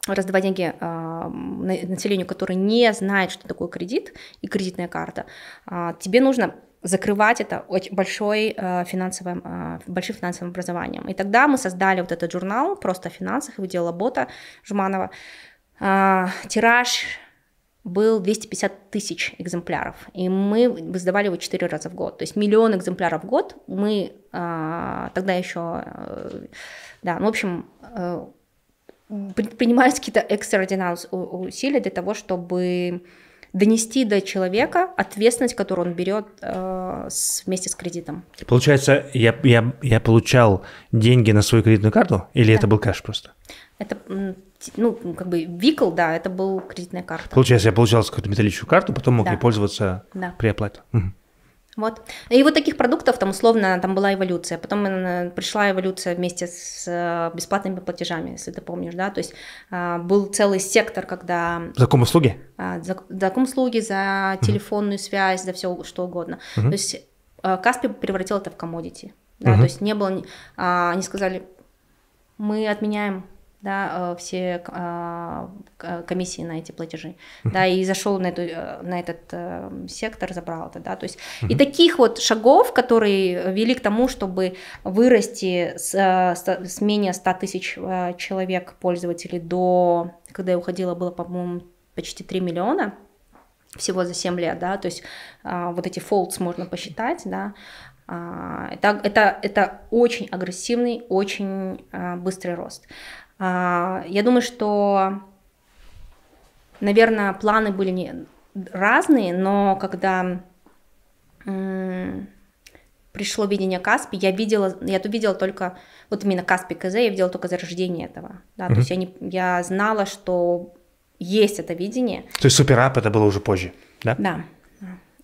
раздавать деньги э, населению, которое не знает, что такое кредит и кредитная карта, а, тебе нужно закрывать это очень большой э, финансовым, э, большим финансовым образованием. И тогда мы создали вот этот журнал просто о финансах, его делала бота Жуманова. Э, тираж был 250 тысяч экземпляров, и мы выдавали его 4 раза в год, то есть миллион экземпляров в год мы э, тогда еще, э, да, ну, в общем, э, предпринимались какие-то экстраординарные усилия для того, чтобы донести до человека ответственность, которую он берет э, с, вместе с кредитом. Получается, я, я, я получал деньги на свою кредитную карту, или да. это был кэш просто? Это, ну, как бы викл, да, это был кредитная карта. Получается, я получал какую-то металлическую карту, потом мог да. ей пользоваться да. при оплате. Угу. Вот. И вот таких продуктов там условно там была эволюция. Потом э, пришла эволюция вместе с э, бесплатными платежами, если ты помнишь, да. То есть э, был целый сектор, когда... За ком-услуги? А, за, за услуги за телефонную mm-hmm. связь, за все что угодно. Mm-hmm. То есть Каспи превратил это в комодити. Да? Mm-hmm. То есть не было... А, они сказали, мы отменяем да, э, все а, э, комиссии на эти платежи, да, и зашел на, эту, э, на этот сектор, забрал это, да, то есть и таких вот шагов, которые вели к тому, чтобы вырасти с, с менее 100 тысяч человек пользователей до, когда я уходила, было, по-моему, почти 3 миллиона, всего за 7 лет, да, то есть а, вот эти фолдс можно посчитать, да, а, это, это, это очень агрессивный, очень быстрый рост. А, я думаю, что, наверное, планы были не разные, но когда пришло видение Каспи, я видела, я тут видела только, вот именно Каспи КЗ, я видела только зарождение этого, да, mm-hmm. то есть я, не, я знала, что есть это видение. То есть суперап это было уже позже, да? Да.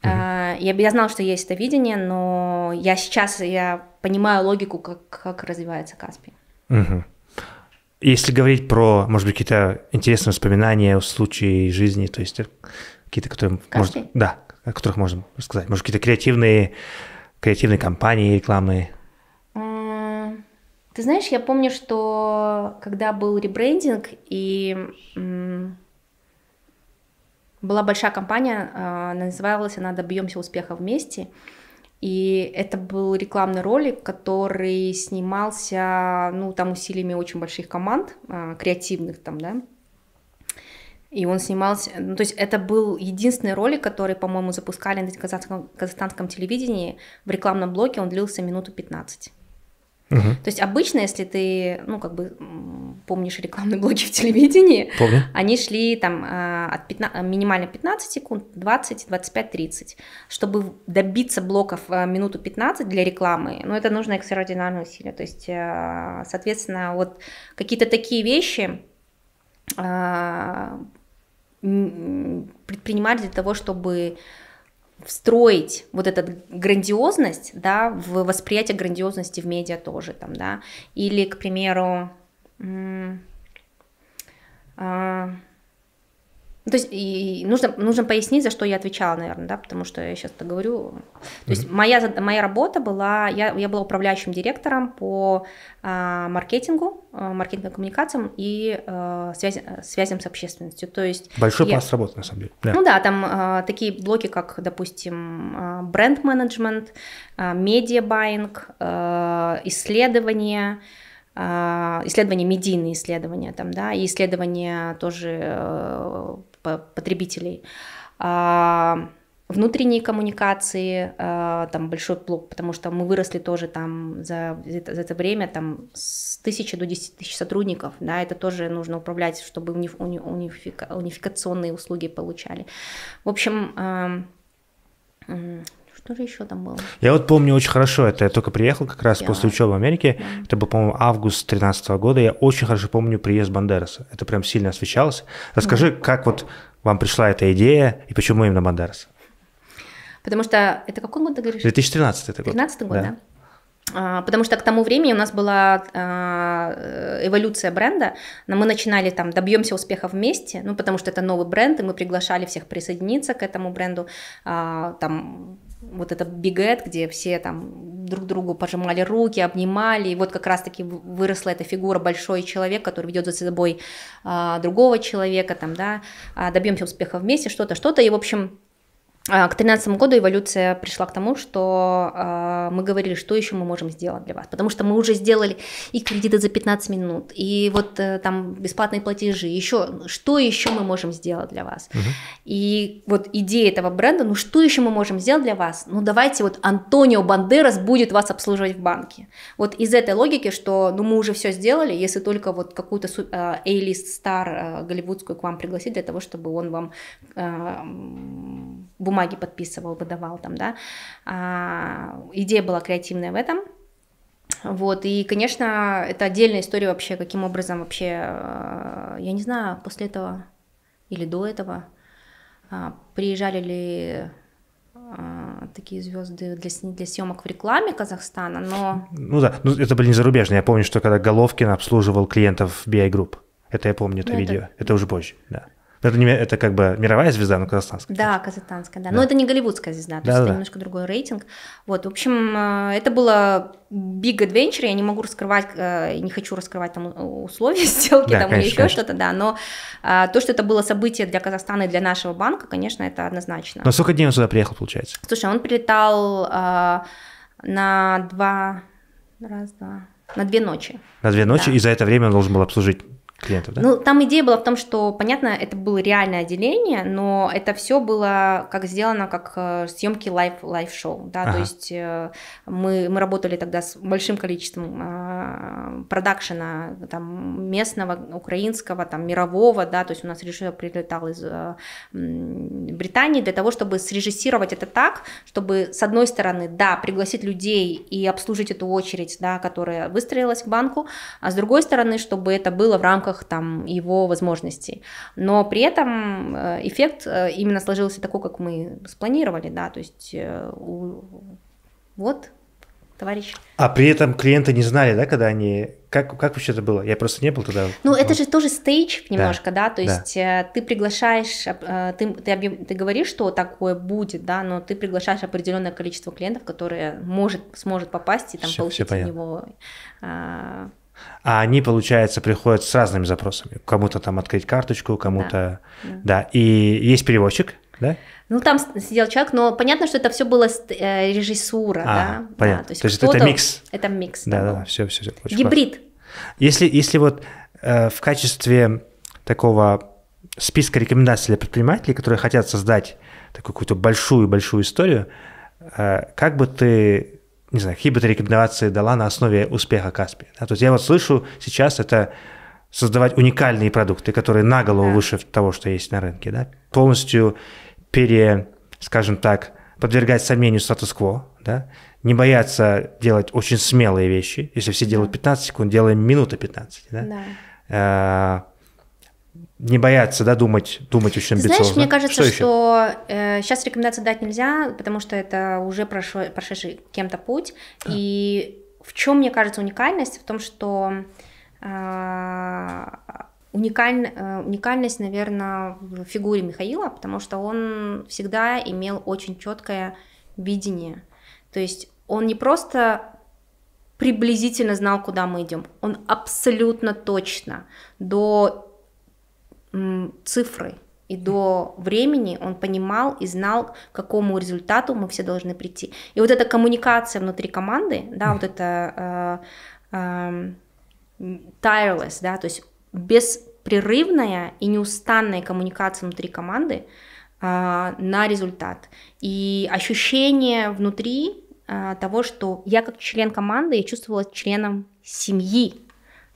Mm-hmm. Я, я знала, что есть это видение, но я сейчас я понимаю логику, как, как развивается Каспи. Угу. Если говорить про, может быть, какие-то интересные воспоминания, случаи жизни, то есть э, какие-то, которые... Может, да, о которых можно рассказать. Может, какие-то креативные, креативные кампании рекламные. Ты знаешь, я помню, что когда был ребрендинг и была большая компания, а, называлась она «Добьемся успеха вместе», и это был рекламный ролик, который снимался, ну, там усилиями очень больших команд, а, креативных там, да. И он снимался, ну, то есть это был единственный ролик, который, по-моему, запускали на казахстанском, казахстанском телевидении в рекламном блоке, он длился минуту 15. То есть обычно, если ты, ну, как бы помнишь рекламные блоки в телевидении, Помню. они шли там а, от 15, минимально 15 секунд, 20, 25, 30. Чтобы добиться блоков а, минуту 15 для рекламы, ну, это нужно экстраординарное усилие. То есть, а, соответственно, вот какие-то такие вещи предпринимать для того, чтобы встроить вот эту грандиозность, да, в восприятие грандиозности в медиа тоже, там, да, или, к примеру, а, ну, то есть и нужно, нужно пояснить, за что я отвечала, наверное, да, потому что я сейчас это говорю. То mm-hmm. есть моя, моя работа была, я, я была управляющим директором по э, маркетингу, э, маркетинговым коммуникациям и э, связи, э, связям с общественностью. То есть Большой я, пласт работы, на самом деле. Да. Ну да, там э, такие блоки, как, допустим, бренд-менеджмент, э, медиабайинг, э, исследования, э, исследования, э, медийные исследования, там, да, и исследования тоже э, потребителей. А, внутренние коммуникации, а, там большой блок, потому что мы выросли тоже там за, за это время там с тысячи до десяти тысяч сотрудников, да, это тоже нужно управлять, чтобы униф, унифика, унификационные услуги получали. В общем, а, что же еще там было? Я вот помню очень хорошо, это я только приехал как раз да. после учебы в Америке, да. это был, по-моему, август 13 года, я очень хорошо помню приезд Бандераса, это прям сильно освещалось. Расскажи, да. как вот вам пришла эта идея и почему именно Бандерас? Потому что, это какой год ты говоришь? 2013 это год. 2013 год, да. да? А, потому что к тому времени у нас была а, эволюция бренда, но мы начинали там добьемся успеха вместе, ну потому что это новый бренд, и мы приглашали всех присоединиться к этому бренду, а, там вот это бигет, где все там друг другу пожимали руки, обнимали, и вот как раз-таки выросла эта фигура большой человек, который ведет за собой а, другого человека, там, да, а, добьемся успеха вместе, что-то, что-то, и, в общем, а, к 2013 году эволюция пришла к тому, что э, мы говорили, что еще мы можем сделать для вас. Потому что мы уже сделали и кредиты за 15 минут, и вот э, там бесплатные платежи, еще что еще мы можем сделать для вас. Угу. И вот идея этого бренда, ну что еще мы можем сделать для вас? Ну давайте вот Антонио Бандерас будет вас обслуживать в банке. Вот из этой логики, что ну мы уже все сделали, если только вот какую-то а, A-лист стар э, голливудскую к вам пригласить для того, чтобы он вам э, бумаги подписывал, выдавал там, да. А, идея была креативная в этом. Вот, и, конечно, это отдельная история вообще, каким образом вообще, э, я не знаю, после этого или до этого а, приезжали ли а, такие звезды для, для съемок в рекламе Казахстана, но... Ну да, ну, это были не зарубежные. Я помню, что когда Головкин обслуживал клиентов BI Group. Это я помню, это ну, видео. Это... это уже позже, да. Это, не, это как бы мировая звезда, но казахстанская. Да, казахстанская, да. да. Но это не голливудская звезда, то да, есть да. это немножко другой рейтинг. Вот, в общем, э, это было big adventure, я не могу раскрывать, э, не хочу раскрывать там условия сделки, да, там конечно, еще что-то, да, но э, то, что это было событие для Казахстана и для нашего банка, конечно, это однозначно. Но сколько дней он сюда приехал, получается? Слушай, он прилетал на два, раз, два, на две ночи. На две ночи, да. и за это время он должен был обслужить клиентов, да? Ну, там идея была в том, что, понятно, это было реальное отделение, но это все было как сделано, как э, съемки лайв, лайв-шоу, да, ага. то есть э, мы, мы работали тогда с большим количеством э, продакшена, там, местного, украинского, там, мирового, да, то есть у нас режиссер прилетал из Британии для того, чтобы срежиссировать это так, чтобы, с одной стороны, да, пригласить людей и обслужить эту очередь, да, которая выстроилась к банку, а с другой стороны, чтобы это было в рамках рамках там, его возможностей. Но при этом э, эффект э, именно сложился такой, как мы спланировали, да, то есть э, вот товарищ. А при этом клиенты не знали, да, когда они... Как, как вообще это было? Я просто не был туда. Ну, вот. это же тоже стейдж немножко, да, да? то есть да. ты приглашаешь, ты, ты, ты говоришь, что такое будет, да, но ты приглашаешь определенное количество клиентов, которые может, сможет попасть и там все, получить все у него а, а они, получается, приходят с разными запросами. Кому-то там открыть карточку, кому-то... Да, да. И есть переводчик, да? Ну, там сидел человек, но понятно, что это все было э, режиссура, а, да? Понятно. Да, то есть, то есть это микс. Это микс. Да, да, да, все, все, все. Гибрид. Если, если вот э, в качестве такого списка рекомендаций для предпринимателей, которые хотят создать такую какую-то большую-большую историю, э, как бы ты не знаю, какие бы ты рекомендации дала на основе успеха Каспи? Да? То есть я вот слышу сейчас это создавать уникальные продукты, которые на голову да. выше того, что есть на рынке, да? полностью пере, скажем так, подвергать сомнению статус-кво, да? не бояться делать очень смелые вещи. Если все делают 15 секунд, делаем минуты 15. Да? Да. Э, не бояться, да, думать, думать очень амбициозно. Знаешь, мне кажется, что, что э, сейчас рекомендации дать нельзя, потому что это уже прошло, прошедший кем-то путь. А. И в чем, мне кажется, уникальность? В том, что э, уникаль, э, уникальность, наверное, в фигуре Михаила, потому что он всегда имел очень четкое видение. То есть он не просто приблизительно знал, куда мы идем. Он абсолютно точно до цифры, и до времени он понимал и знал, к какому результату мы все должны прийти. И вот эта коммуникация внутри команды, да, вот это э, э, tireless, да, то есть беспрерывная и неустанная коммуникация внутри команды э, на результат. И ощущение внутри э, того, что я как член команды, я чувствовала членом семьи,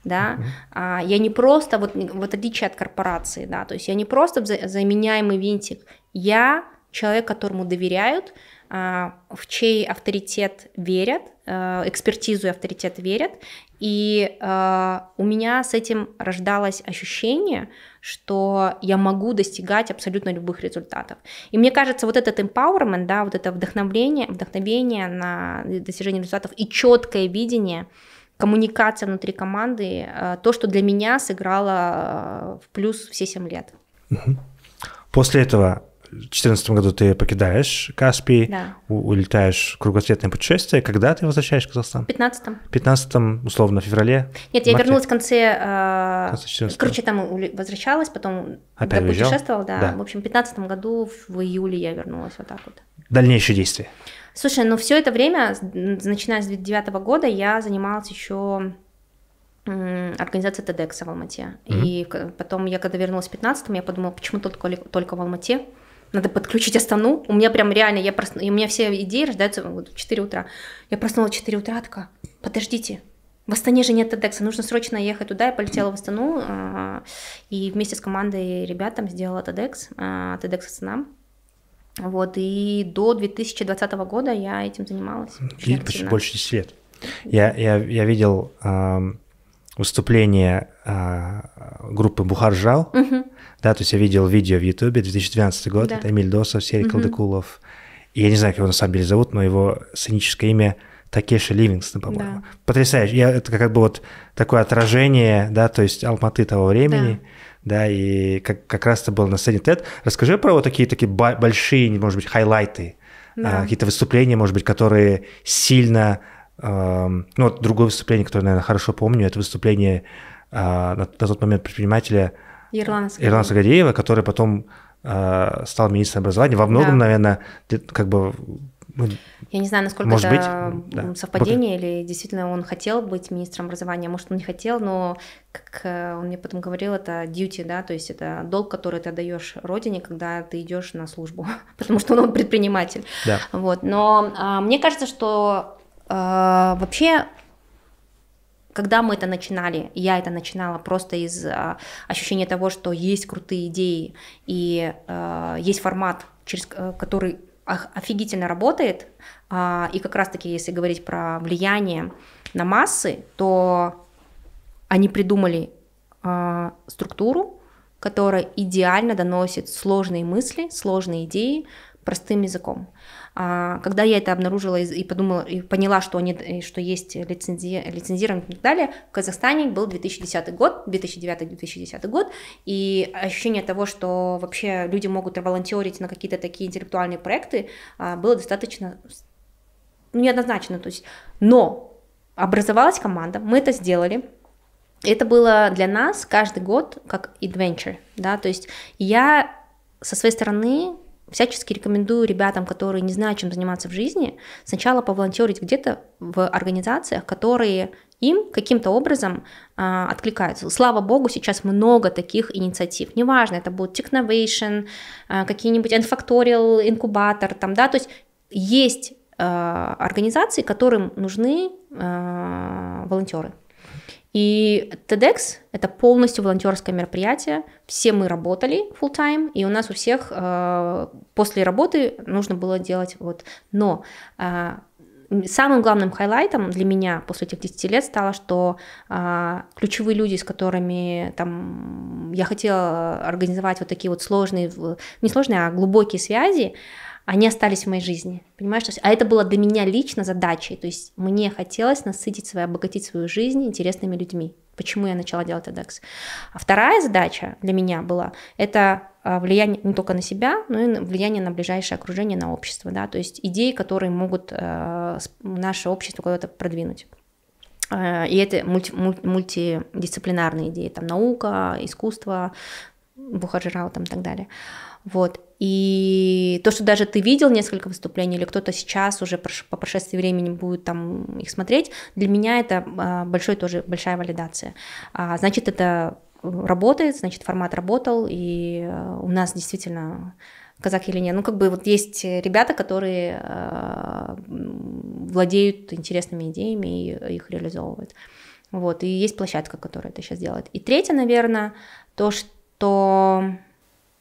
да, а я не просто, вот, вот отличие от корпорации, да, то есть я не просто заменяемый винтик, я человек, которому доверяют, а, в чей авторитет верят, а, экспертизу и авторитет верят, и а, у меня с этим рождалось ощущение, что я могу достигать абсолютно любых результатов. И мне кажется, вот этот empowerment, да, вот это вдохновение, вдохновение на достижение результатов и четкое видение – коммуникация внутри команды, э, то, что для меня сыграло э, в плюс все 7 лет. После этого в 2014 году ты покидаешь Каспий, да. улетаешь в кругосветное путешествие. Когда ты возвращаешь в Казахстан? В 15 -м. 15 -м, условно, в феврале? Нет, я марте. вернулась в конце... Э, короче, там возвращалась, потом а Опять путешествовала. Да. да. В общем, в 15 году, в июле я вернулась вот так вот. Дальнейшие действия? Слушай, ну все это время, начиная с 2009 года, я занималась еще организацией TEDx в Алмате. Mm-hmm. И потом я, когда вернулась в 15 я подумала, почему только, только в Алмате? Надо подключить Астану. У меня прям реально, я прос... у меня все идеи рождаются в 4 утра. Я проснулась в 4 утра, такая, подождите, в Астане же нет TEDx, нужно срочно ехать туда. Я полетела в Астану а, и вместе с командой и ребятам сделала TEDx, а, TEDx Астана. Вот, и до 2020 года я этим занималась. Видишь, почти больше 10 лет. Я, я, я видел э, выступление э, группы Бухар Жал, угу. да, то есть я видел видео в Ютубе, 2012 год, да. это Эмиль Досов, Серий угу. Колдыкулов, и я не знаю, как его на самом деле зовут, но его сценическое имя Такеши Ливингстон, по-моему. Да. Потрясающе. Я, это как бы вот такое отражение, да, то есть Алматы того времени. Да да, и как, как раз это был на сцене TED. Расскажи про вот такие, такие большие, может быть, хайлайты, а, да. какие-то выступления, может быть, которые сильно... Эм, ну, вот другое выступление, которое, наверное, хорошо помню, это выступление а, на, на тот момент предпринимателя Ирлана Сагадеева, Ирлана который потом э, стал министром образования. Во многом, да. наверное, как бы я не знаю, насколько может это быть, совпадение, Бог... или действительно он хотел быть министром образования, а может, он не хотел, но, как э, он мне потом говорил, это duty, да, то есть это долг, который ты даешь родине, когда ты идешь на службу, потому что он предприниматель. Да. Вот. Но а, мне кажется, что а, вообще когда мы это начинали, я это начинала просто из а, ощущения того, что есть крутые идеи и а, есть формат, через который офигительно работает. А, и как раз-таки, если говорить про влияние на массы, то они придумали а, структуру, которая идеально доносит сложные мысли, сложные идеи простым языком. А, когда я это обнаружила и подумала, и поняла, что, они, что есть лицензи, лицензирование и так далее, в Казахстане был 2010 год, 2009-2010 год, и ощущение того, что вообще люди могут волонтерить на какие-то такие интеллектуальные проекты, а, было достаточно ну, неоднозначно. То есть, но образовалась команда, мы это сделали, это было для нас каждый год как adventure, да, то есть я со своей стороны Всячески рекомендую ребятам, которые не знают, чем заниматься в жизни, сначала поволонтерить где-то в организациях, которые им каким-то образом а, откликаются. Слава богу, сейчас много таких инициатив. Неважно, это будет Technovation, а, какие-нибудь n инкубатор, там, да, то есть есть а, организации, которым нужны а, волонтеры. И TEDx — это полностью волонтерское мероприятие. Все мы работали full time и у нас у всех э, после работы нужно было делать вот. Но э, самым главным хайлайтом для меня после этих 10 лет стало, что э, ключевые люди, с которыми там, я хотела организовать вот такие вот сложные, не сложные, а глубокие связи, э, они остались в моей жизни. Понимаешь, то есть, а это было для меня лично задачей. То есть мне хотелось насытить свою, обогатить свою жизнь интересными людьми. Почему я начала делать Адекс? А вторая задача для меня была это а, влияние не только на себя, но и влияние на ближайшее окружение, на общество, да, то есть идеи, которые могут э, наше общество куда-то продвинуть. Э, и это мульти, мульти, мультидисциплинарные идеи, там наука, искусство, Бухаджирау там и так далее. Вот. И то, что даже ты видел несколько выступлений, или кто-то сейчас уже по прошествии времени будет там их смотреть, для меня это а, большой тоже большая валидация. А, значит, это э, работает, значит, формат работал, и э, у нас действительно казах или нет. Ну, как бы вот есть ребята, которые э, владеют интересными идеями и их реализовывают. Вот, и есть площадка, которая это сейчас делает. И третье, наверное, то, что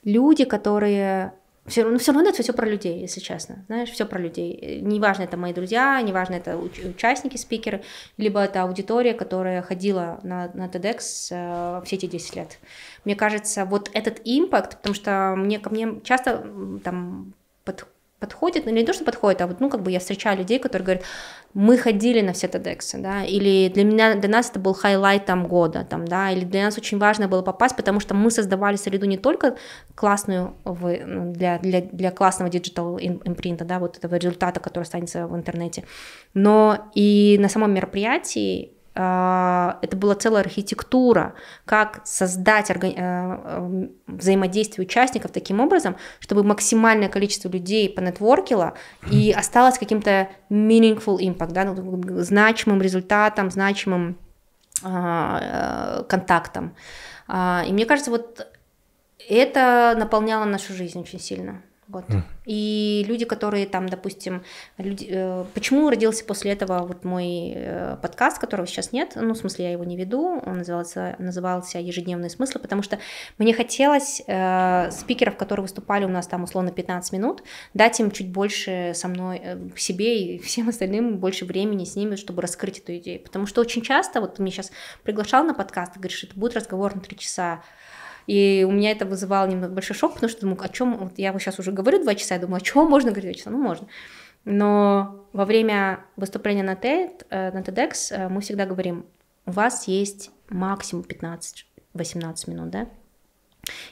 люди, которые все ну все равно это все про людей, если честно. Знаешь, все про людей. Неважно, это мои друзья, неважно, это уч- участники, спикеры, либо это аудитория, которая ходила на, на TEDx э, все эти 10 лет. Мне кажется, вот этот импакт, потому что мне ко мне часто там подходит, или ну, не то, что подходит, а вот, ну, как бы я встречаю людей, которые говорят, мы ходили на все TEDx, да, или для меня, для нас это был хайлайт там года, там, да, или для нас очень важно было попасть, потому что мы создавали среду не только классную в, ну, для, для, для классного диджитал импринта, да, вот этого результата, который останется в интернете, но и на самом мероприятии а, это была целая архитектура, как создать органи... А, а, взаимодействие участников таким образом, чтобы максимальное количество людей понетворкило и осталось каким-то meaningful impact, да, ну, значимым результатом, значимым контактом. И мне кажется, вот это наполняло нашу жизнь очень сильно. Вот. Mm. И люди, которые там, допустим, люди, э, почему родился после этого вот мой э, подкаст, которого сейчас нет, ну, в смысле, я его не веду, он назывался, назывался «Ежедневные смыслы», потому что мне хотелось э, спикеров, которые выступали у нас там условно 15 минут, дать им чуть больше со мной, э, себе и всем остальным больше времени с ними, чтобы раскрыть эту идею. Потому что очень часто, вот ты меня сейчас приглашал на подкаст, говоришь, это будет разговор на 3 часа, и у меня это вызывало немного большой шок, потому что думаю, о чем, вот я вот сейчас уже говорю два часа, я думаю, о чем можно говорить два часа? Ну, можно. Но во время выступления на, TED, э, на TEDx э, мы всегда говорим, у вас есть максимум 15-18 минут, да?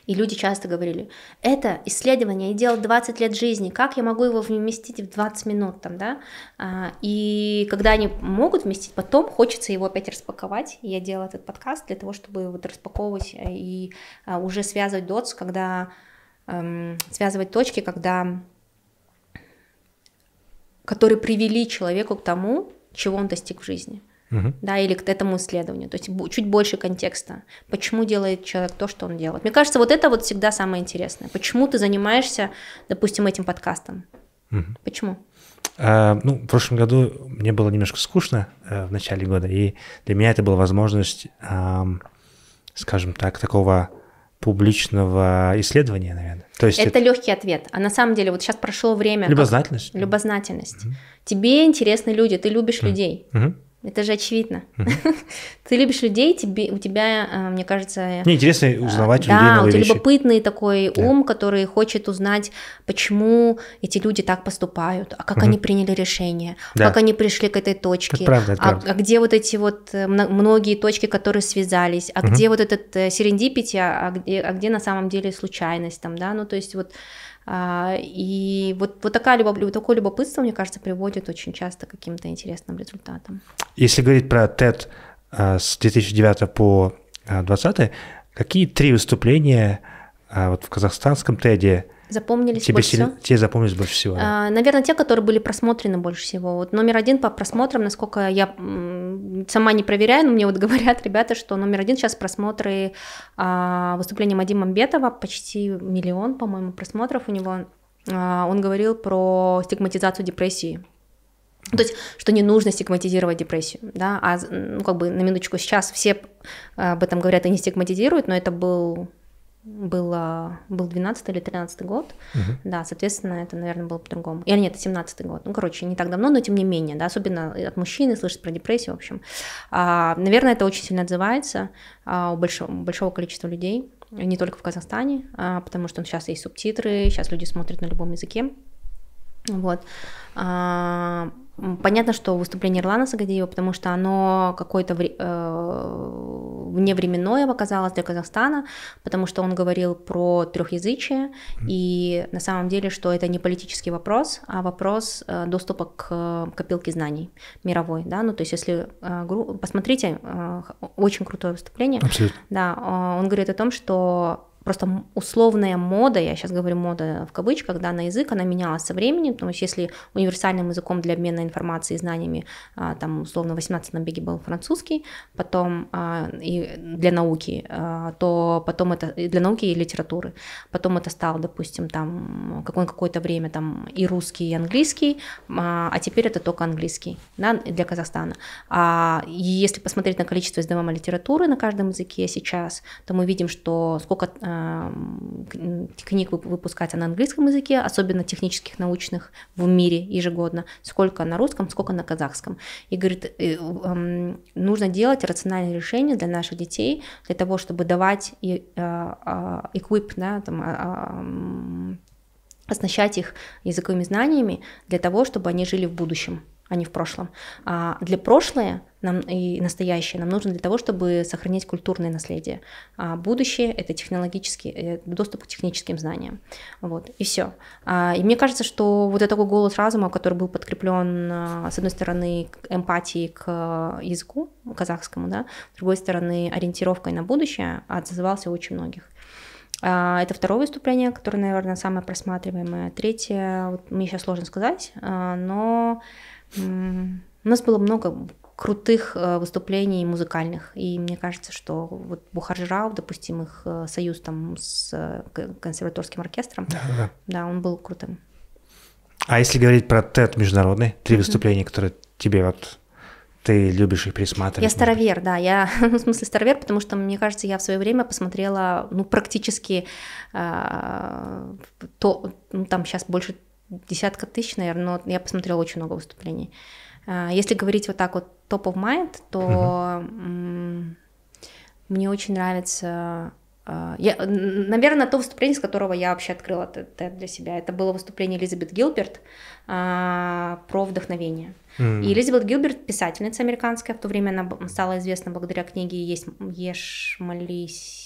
И люди часто говорили, это исследование, я делал 20 лет жизни, как я могу его вместить в 20 минут там, да? А, и когда они могут вместить, потом хочется его опять распаковать. я делала этот подкаст для того, чтобы вот распаковывать э, и а, уже связывать дотс, когда эм, связывать точки, когда которые привели человеку к тому, чего он достиг в жизни угу. да, или к этому исследованию. То есть чуть больше контекста, почему делает человек то, что он делает. Мне кажется, вот это вот всегда самое интересное. Почему ты занимаешься, допустим, этим подкастом? Угу. Почему? А, ну, в прошлом году мне было немножко скучно э, в начале года, и для меня это была возможность, а, скажем так, такого публичного исследования, наверное. То есть это, это легкий ответ. А на самом деле вот сейчас прошло время. Любознательность. Как... Любознательность. mm Тебе интересны люди, ты любишь mm людей. mm это же очевидно. Ты любишь людей, тебе, у тебя, э, мне кажется... Э, мне интересно узнавать у да, новые у тебя вещи. любопытный такой да. ум, который хочет узнать, почему эти люди так поступают, а как угу. они приняли решение, да. как они пришли к этой точке, это правда, это а, правда. а где вот эти вот э, многие точки, которые связались, а угу. где вот этот серендипити, а, а где, а где на самом деле случайность там, да, ну то есть вот а, и вот, вот, такая, вот такое любопытство, мне кажется, приводит очень часто к каким-то интересным результатам. Если говорить про TED а, с 2009 по 2020, а, какие три выступления вот в казахстанском ТЭДе запомнились Тебе больше сили... всего? Тебе запомнились больше всего? Да? А, наверное, те, которые были просмотрены больше всего. Вот номер один по просмотрам, насколько я сама не проверяю, но мне вот говорят ребята, что номер один сейчас просмотры а, выступления Мадима Бетова, почти миллион, по-моему, просмотров у него. А, он говорил про стигматизацию депрессии. То есть, что не нужно стигматизировать депрессию, да, а, ну, как бы, на минуточку, сейчас все а, об этом говорят и не стигматизируют, но это был было, был 12 или 13 год, угу. да, соответственно, это, наверное, было по-другому. Или нет, 17 год, ну, короче, не так давно, но тем не менее, да, особенно от мужчины слышать про депрессию, в общем. А, наверное, это очень сильно отзывается а, у большого, большого количества людей, не только в Казахстане, а, потому что ну, сейчас есть субтитры, сейчас люди смотрят на любом языке, вот. А, Понятно, что выступление Ирлана Сагадеева, потому что оно какое-то вре- э- вневременное оказалось для Казахстана, потому что он говорил про трехязычие, mm-hmm. и на самом деле, что это не политический вопрос, а вопрос э- доступа к э- копилке знаний мировой, да, ну то есть если э- гру- посмотрите, э- очень крутое выступление, Абсолютно. да, э- он говорит о том, что просто условная мода, я сейчас говорю мода в кавычках, да, на язык, она менялась со временем, потому что если универсальным языком для обмена информацией и знаниями, а, там, условно, в 18 беге был французский, потом а, и для науки, а, то потом это для науки и литературы, потом это стало, допустим, там, какое-то время там и русский, и английский, а теперь это только английский, да, для Казахстана. А если посмотреть на количество издаваемой литературы на каждом языке сейчас, то мы видим, что сколько Эм, книг выпускать на английском языке, особенно технических научных в мире ежегодно, сколько на русском, сколько на казахском. И говорит, э, эм, нужно делать рациональные решения для наших детей, для того, чтобы давать и, э, а, equip, да, там, а, а, оснащать их языковыми знаниями для того, чтобы они жили в будущем а не в прошлом. А для прошлое нам и настоящее нам нужно для того, чтобы сохранить культурное наследие. А будущее это технологический э, доступ к техническим знаниям. Вот и все. А, и мне кажется, что вот этот такой голос разума, который был подкреплен а, с одной стороны эмпатией к языку казахскому, да, с другой стороны ориентировкой на будущее, а отзывался очень многих. А, это второе выступление, которое, наверное, самое просматриваемое. Третье, вот мне сейчас сложно сказать, но у нас было много крутых э, выступлений музыкальных. И мне кажется, что вот Бухаржирау, допустим, их э, союз там с э, консерваторским оркестром, да, да. да он был крутым. А если говорить про ТЭТ международный, три mm-hmm. выступления, которые тебе вот ты любишь их пересматривать? Я старовер, да, я, ну, в смысле старовер, потому что, мне кажется, я в свое время посмотрела, ну, практически, а, то, ну, там сейчас больше десятка тысяч, наверное, но я посмотрела очень много выступлений. А, если говорить вот так вот топ of mind, то uh мне очень нравится а, я, наверное, то выступление, с которого я вообще открыла это для себя, это было выступление Элизабет Гилберт а, про вдохновение. Mm. И Элизабет Гилберт, писательница американская, в то время она стала известна благодаря книге «Ешь, молись,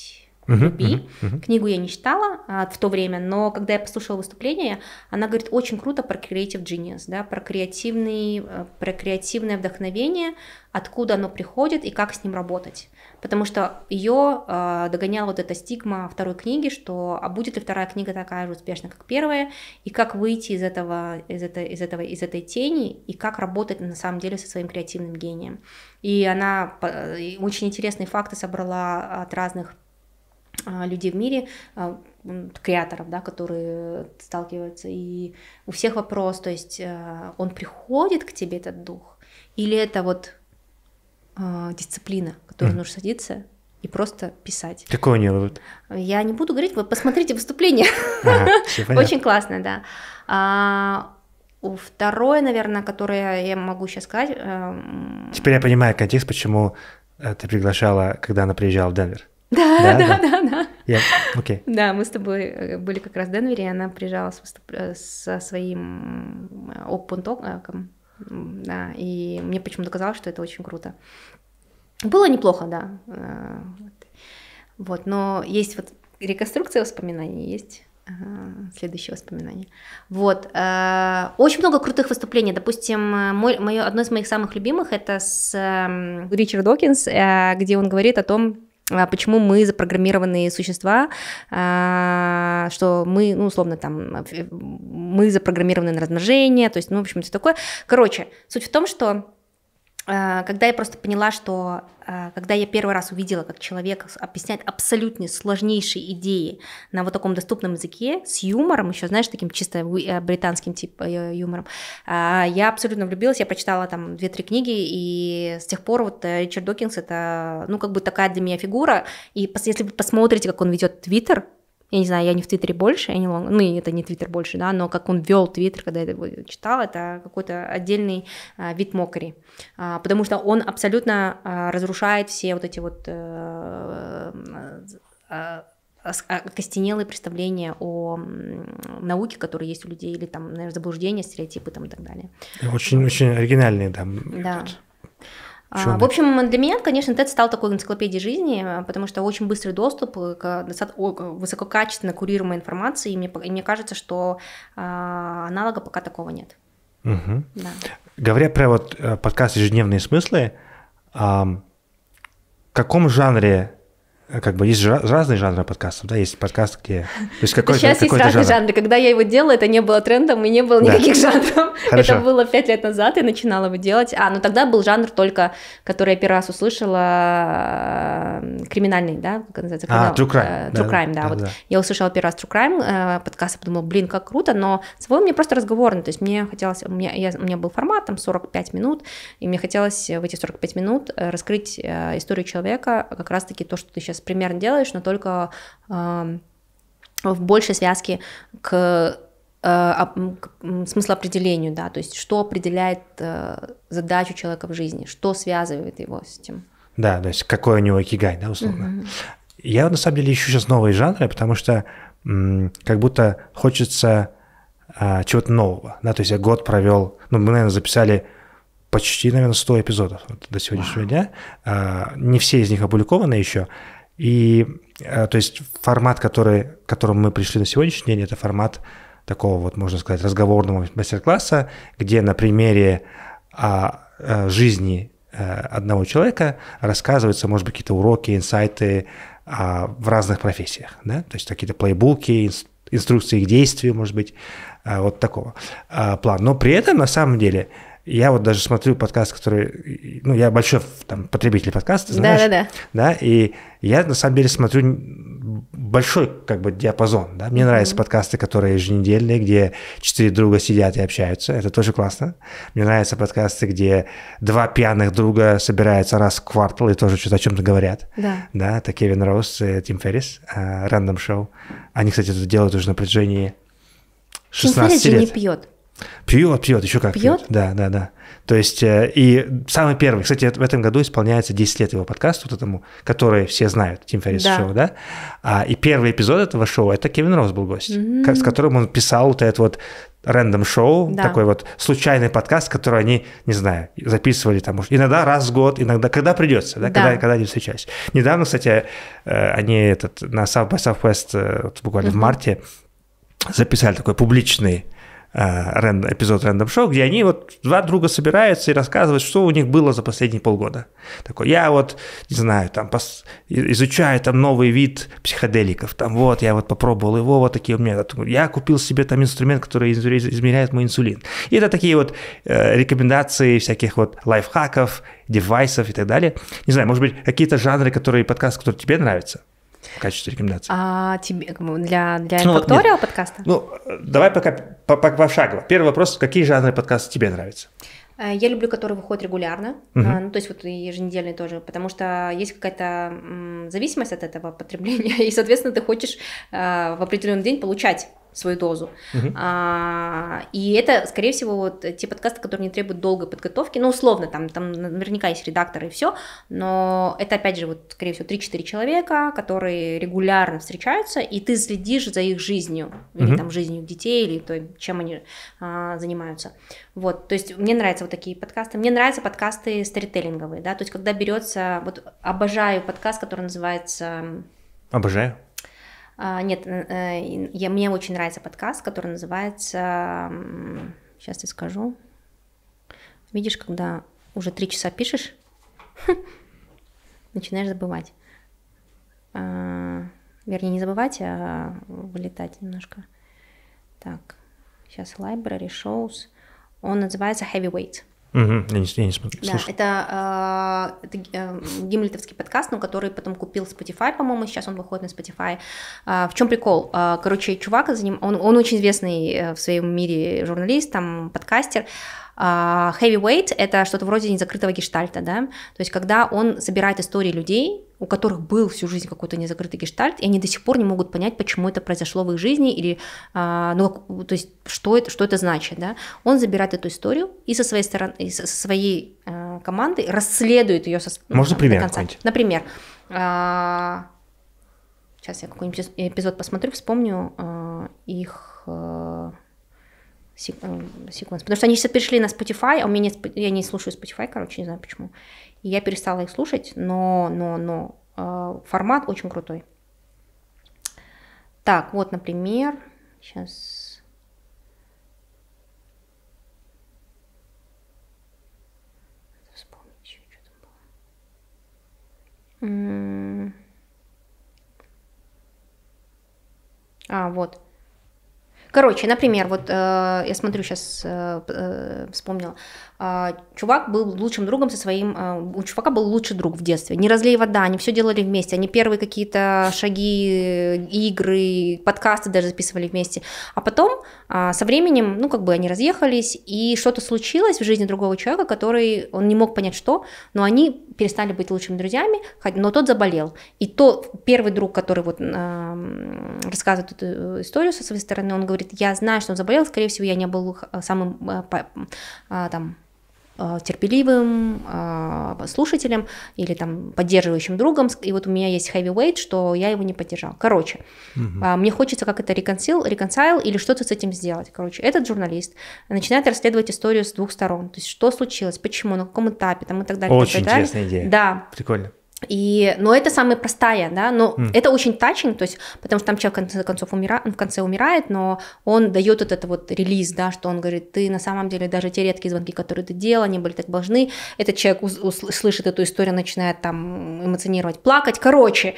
Люби. Книгу я не читала а, в то время, но когда я послушала выступление, она говорит очень круто про creative genius, да, про, креативный, э, про креативное вдохновение, откуда оно приходит и как с ним работать. Потому что ее э, а, догоняла вот эта стигма второй книги, что а будет ли вторая книга такая же успешная, как первая, и как выйти из этого, из этой, из этого, из этой тени, и как работать на самом деле со своим креативным гением. И она э, очень интересные факты собрала от разных а, людей в мире, а, креаторов, да, которые сталкиваются, и у всех вопрос, то есть э, он приходит к тебе, этот дух, или это вот а, дисциплина, которую mm. нужно садиться и просто писать. Какое нервует? Я не буду говорить, вы посмотрите выступление. Ага, Очень классно, да. А, второе, наверное, которое я могу сейчас сказать... Эм, Теперь я понимаю контекст, почему э, ты приглашала, когда она приезжала в Денвер. Да, да, да, да. Да, okay. да мы с тобой э, были как раз в Денвере, и она приезжала с выступ... Э, со своим опен-током, э, да, и мне почему-то казалось, что это очень круто. Было неплохо, да. Вот, но есть вот реконструкция воспоминаний, есть следующее воспоминание. Вот. Очень много крутых выступлений. Допустим, мой, мое, одно из моих самых любимых это с эм, Ричард Докинс, где он говорит о том, а, почему мы запрограммированные существа, а, что мы, ну, условно, там, мы запрограммированы на размножение, то есть, ну, в общем, все такое. Короче, суть в том, что Э, когда я просто поняла, что э, когда я первый раз увидела, как человек объясняет абсолютно сложнейшие идеи на вот таком доступном языке, с юмором, еще, знаешь, таким чисто э, британским типа юмором, я абсолютно влюбилась, я прочитала там две-три книги, и с тех пор вот Ричард Докинс это, ну, как бы такая для меня фигура, и если вы посмотрите, как он ведет Твиттер, я не знаю, я не в Твиттере больше, я не лонг, ну, это не Твиттер больше, да, но как он вел Твиттер, когда я это читала, это какой-то отдельный а, вид мокри, а, потому что он абсолютно а, разрушает все вот эти вот э, а, а, а, костенелые представления о науке, которые есть у людей, или там, наверное, заблуждения, стереотипы там и так далее. Очень-очень оригинальные там. Да. А, в общем, для меня, конечно, TED стал такой энциклопедией жизни, а, потому что очень быстрый доступ к высококачественно курируемой информации, и мне, и мне кажется, что а, аналога пока такого нет. Угу. Да. Говоря про вот э, подкаст «Ежедневные смыслы», в каком жанре как бы есть же разные жанры подкастов, да, есть подкаст, где... То есть какой Сейчас какой есть разные жанр. жанры. Когда я его делала, это не было трендом и не было никаких да. жанров. Хорошо. Это было пять лет назад, я начинала его делать. А, ну тогда был жанр только, который я первый раз услышала, криминальный, да, как называется? а, True Crime. Э, true да, Crime, да, да, вот. Да. Я услышала первый раз True Crime э, подкаст, и подумала, блин, как круто, но свой мне просто разговорный, то есть мне хотелось, у меня, я, у меня был формат там 45 минут, и мне хотелось в эти 45 минут э, раскрыть э, историю человека, как раз-таки то, что ты сейчас сейчас примерно делаешь, но только э, в большей связке к, э, к смыслоопределению, да, то есть что определяет э, задачу человека в жизни, что связывает его с этим. Да, то есть какой у него кигай, да, условно. Угу. Mm Я на самом деле ищу сейчас новые жанры, потому что как будто хочется а, чего-то нового. Да? То есть я год провел, ну, мы, наверное, записали почти, наверное, 100 эпизодов вот, до сегодняшнего wow. дня. А, не все из них опубликованы еще, и э, то есть формат, который, к которому мы пришли на сегодняшний день, это формат такого вот, можно сказать, разговорного мастер-класса, где на примере а, э, жизни э, одного человека рассказываются, может быть, какие-то уроки, инсайты а, в разных профессиях, да, то есть какие-то плейбуки, инструкции к действию, может быть, вот такого а, плана. Но при этом, на самом деле, я вот даже смотрю подкаст, который... Ну, я большой там, потребитель подкаста, знаешь? Да-да-да. Да, и я на самом деле смотрю большой как бы диапазон, да? Мне mm-hmm. нравятся подкасты, которые еженедельные, где четыре друга сидят и общаются. Это тоже классно. Мне нравятся подкасты, где два пьяных друга собираются раз в квартал и тоже что-то о чем-то говорят. Да. Да, это Кевин Роуз и Тим Феррис, а, рандом шоу. Они, кстати, это делают уже на протяжении 16 Тим Феррис лет. же не пьет. Пьет, пьет, еще как пьет. Да, да, да. То есть, э, и самый первый, кстати, в этом году исполняется 10 лет его подкасту, вот этому, который все знают, Тим Феррис да. шоу, да? А, и первый эпизод этого шоу – это Кевин Росс был гость, mm-hmm. с которым он писал вот этот вот рандом шоу, да. такой вот случайный подкаст, который они, не знаю, записывали там уже иногда раз в год, иногда когда придется, да, да. Когда, когда они встречались. Недавно, кстати, э, они этот на South by Southwest э, буквально mm-hmm. в марте записали такой публичный Э, эпизод Рэндом Шоу, где они вот два друга собираются и рассказывают, что у них было за последние полгода. Такой, я вот, не знаю, там пос... изучаю там новый вид психоделиков, там вот, я вот попробовал его, вот такие у меня, я купил себе там инструмент, который измеряет мой инсулин. И это такие вот э, рекомендации всяких вот лайфхаков, девайсов и так далее. Не знаю, может быть, какие-то жанры, которые подкаст, который тебе нравится в качестве рекомендации. А тебе для, для ну, факториал нет. подкаста? Ну, давай пока по, по, пошагово. Первый вопрос, какие жанры подкаста тебе нравятся? Э, я люблю, которые выходят регулярно, угу. ну, то есть вот еженедельные тоже, потому что есть какая-то зависимость от этого потребления, и, соответственно, ты хочешь э, в определенный день получать свою дозу. Угу. А, и это, скорее всего, вот те подкасты, которые не требуют долгой подготовки, ну, условно, там, там наверняка есть редакторы и все, но это, опять же, вот, скорее всего, 3-4 человека, которые регулярно встречаются, и ты следишь за их жизнью, угу. или там жизнью детей, или то, чем они а, занимаются. Вот, то есть мне нравятся вот такие подкасты. Мне нравятся подкасты старителлинговые, да, то есть когда берется, вот обожаю подкаст, который называется... Обожаю? А, нет, э, я, мне очень нравится подкаст, который называется... Сейчас я скажу. Видишь, когда уже три часа пишешь, начинаешь забывать. А, вернее, не забывать, а вылетать немножко. Так, сейчас library shows. Он называется Heavyweight. Угу, я не, я не смотрю. Да, это, э, это э, гимлетовский подкаст, ну, который потом купил Spotify, по-моему, сейчас он выходит на Spotify. Э, в чем прикол? Э, короче, чувак, за ним, он, он очень известный э, в своем мире журналист, там, подкастер. А, heavyweight – это что-то вроде незакрытого гештальта, да, то есть когда он собирает истории людей, у которых был всю жизнь какой-то незакрытый гештальт, и они до сих пор не могут понять, почему это произошло в их жизни, или, а, ну, то есть, что это, что это значит, да. Он забирает эту историю и со своей стороны, со своей а, командой расследует ее со Можно там, пример конца. Например, сейчас я какой-нибудь эпизод посмотрю, вспомню их Э, секвенс. Потому что они сейчас перешли на Spotify, а у меня нет, я не слушаю Spotify, короче, не знаю почему. И я перестала их слушать, но, но, но э, формат очень крутой. Так, вот, например, сейчас... Вспомнить, что там было. М-м. А, вот. Короче, например, вот э, я смотрю сейчас, э, э, вспомнила, а, чувак был лучшим другом со своим... А, у чувака был лучший друг в детстве. Не разлей вода, они все делали вместе. Они первые какие-то шаги, э, игры, подкасты даже записывали вместе. А потом а, со временем, ну, как бы они разъехались, и что-то случилось в жизни другого человека, который... Он не мог понять, что, но они перестали быть лучшими друзьями, но тот заболел. И то первый друг, который вот рассказывает эту э, историю со своей стороны, он говорит, я знаю, что он заболел, скорее всего, я не был э, самым там Э, терпеливым э, слушателем или там поддерживающим другом. И вот у меня есть heavyweight, что я его не поддержал. Короче, угу. мне хочется как это реконсил, реконсайл или что-то с этим сделать. Короче, этот журналист начинает расследовать историю с двух сторон. То есть что случилось, почему, на каком этапе там и так далее. Очень так далее. интересная идея. Да. Прикольно. И, но это самая простая, да, но mm. это очень тачинг, то есть, потому что там человек в конце концов умира, в конце умирает, но он дает вот этот вот релиз, да, что он говорит, ты на самом деле даже те редкие звонки, которые ты делал, они были так должны. Этот человек услышит эту историю, начинает там эмоционировать, плакать, короче.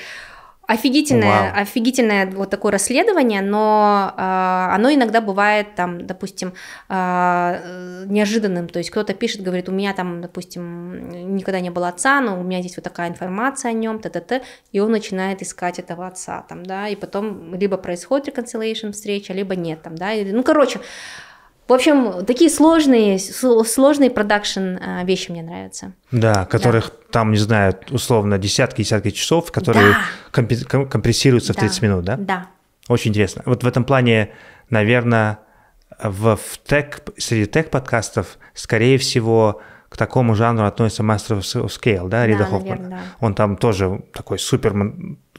Офигительное, Вау. офигительное вот такое расследование, но э, оно иногда бывает там, допустим, э, неожиданным. То есть кто-то пишет, говорит, у меня там, допустим, никогда не было отца, но у меня здесь вот такая информация о нем, т.т.т. И он начинает искать этого отца там, да, и потом либо происходит reconciliation встреча, либо нет там, да. Ну, короче, в общем, такие сложные, сложные продакшн а, вещи мне нравятся. Да, которых да. там, не знаю, условно десятки, десятки часов, которые да. компрессируются да. в 30 минут, да? Да. Очень интересно. Вот в этом плане, наверное, в, в тег, среди тег-подкастов, скорее всего, к такому жанру относится Master of Scale, да, Рида да, Хоффмана. Наверное, да. Он там тоже такой супер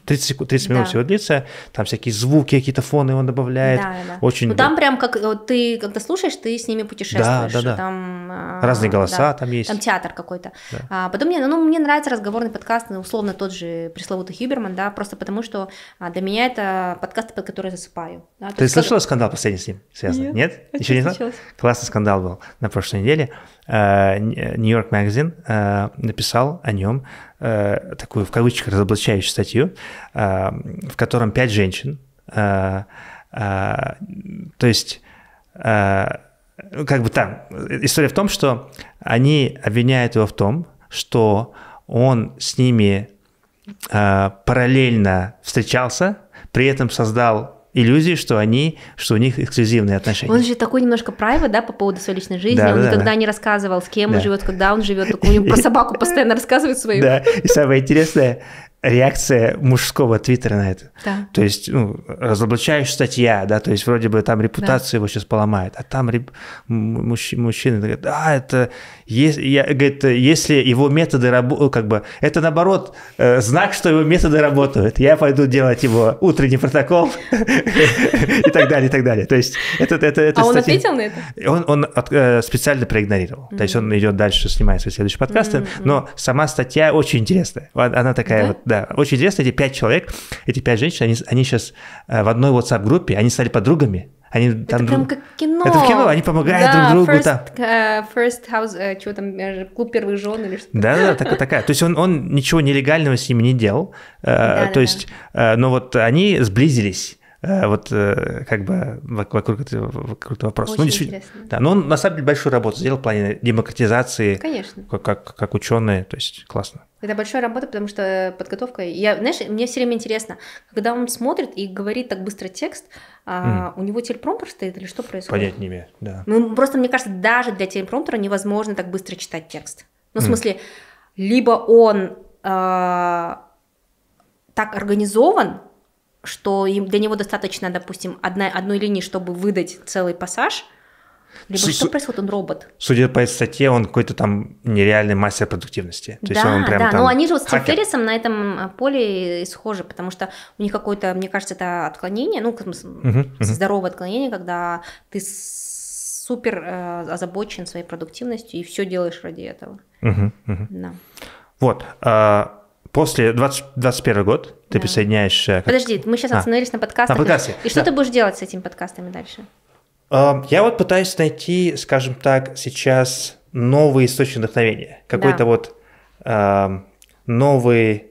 30, секунд, 30 минут да. всего длится, там всякие звуки, какие-то фоны он добавляет. Да, да. Очень... Ну там прям как вот, ты, когда слушаешь, ты с ними путешествуешь. Да, да, да. Там, а, Разные голоса да, там есть. Там театр какой-то. Да. А, потом мне, ну, мне нравится разговорный подкаст, ну, условно тот же пресловутый Хьюберман, да, просто потому что а, для меня это подкасты, под которые я засыпаю. Да, ты слышала как... скандал последний с ним связан? Нет? Нет? А Еще не знал? Классный скандал был на прошлой неделе. А, Нью-Йорк uh, Magazine uh, написал о нем Э, такую, в кавычках, разоблачающую статью, э, в котором пять женщин, э, то есть ну, как бы там, история в том, что они обвиняют его в том, что он с ними параллельно встречался, при этом создал иллюзии, что они, что у них эксклюзивные отношения. Он же такой немножко прайва, да, по поводу своей личной жизни. Да, он да, никогда да. не рассказывал, с кем да. он живет, когда он живет. Только у него про собаку постоянно рассказывает свою. Да, и самое интересное, реакция мужского твиттера на это. Да. То есть, ну, разоблачаешь статья, да, то есть вроде бы там репутацию да. его сейчас поломает, а там реп... мужчины говорят, а, это если, я, говорит, если его методы работают, э, как бы, это наоборот э, знак, что его методы работают. Я пойду делать его утренний протокол и так далее, и так далее. То есть это это это. А он ответил на это? Он он э, специально проигнорировал. То есть он идет дальше, снимает свои следующие подкасты. Но сама статья очень интересная. Она такая вот, да, очень интересная. Эти пять человек, эти пять женщин, они они сейчас э, в одной WhatsApp группе, они стали подругами. Они это там прям друг... как кино. Это в кино, они помогают да, друг другу. First, там. Uh, first house, uh, э, что там, э, клуб первых жен или что-то. Да, да, такая такая. То есть он, он ничего нелегального с ними не делал. Э, да, то да, есть, да. но вот они сблизились вот как бы вокруг, этого, вопроса. Ну, Очень ну, интересно. Да, но он на самом деле большую работу сделал в плане демократизации. Конечно. Как, как, как ученые, то есть классно. Это большая работа, потому что э, подготовка. Я, знаешь, мне все время интересно, когда он смотрит и говорит так быстро текст, а mm. у него телепромптер стоит или что происходит? Понять не имею, да. Ну, просто мне кажется, даже для телепромптера невозможно так быстро читать текст. Ну, в mm. смысле, либо он э, так организован, что для него достаточно, допустим, одной одной линии, чтобы выдать целый пассаж, либо Су- что происходит, он робот. Судя по этой статье, он какой-то там нереальный мастер продуктивности. То да, есть он прям да, там но они же вот с Тим Феррисом на этом а, поле схожи, потому что у них какое-то, мне кажется, это отклонение, ну, угу, здоровое отклонение, когда ты супер э, озабочен своей продуктивностью и все делаешь ради этого. Угу, угу. Да. Вот. Э, после 20, 21 год ты да. присоединяешься... Как... Подожди, мы сейчас а. остановились на подкасте. На подкасте. И да. что ты будешь делать с этими подкастами дальше? Я вот пытаюсь найти, скажем так, сейчас новый источник вдохновения. Какой-то да. вот э, новый...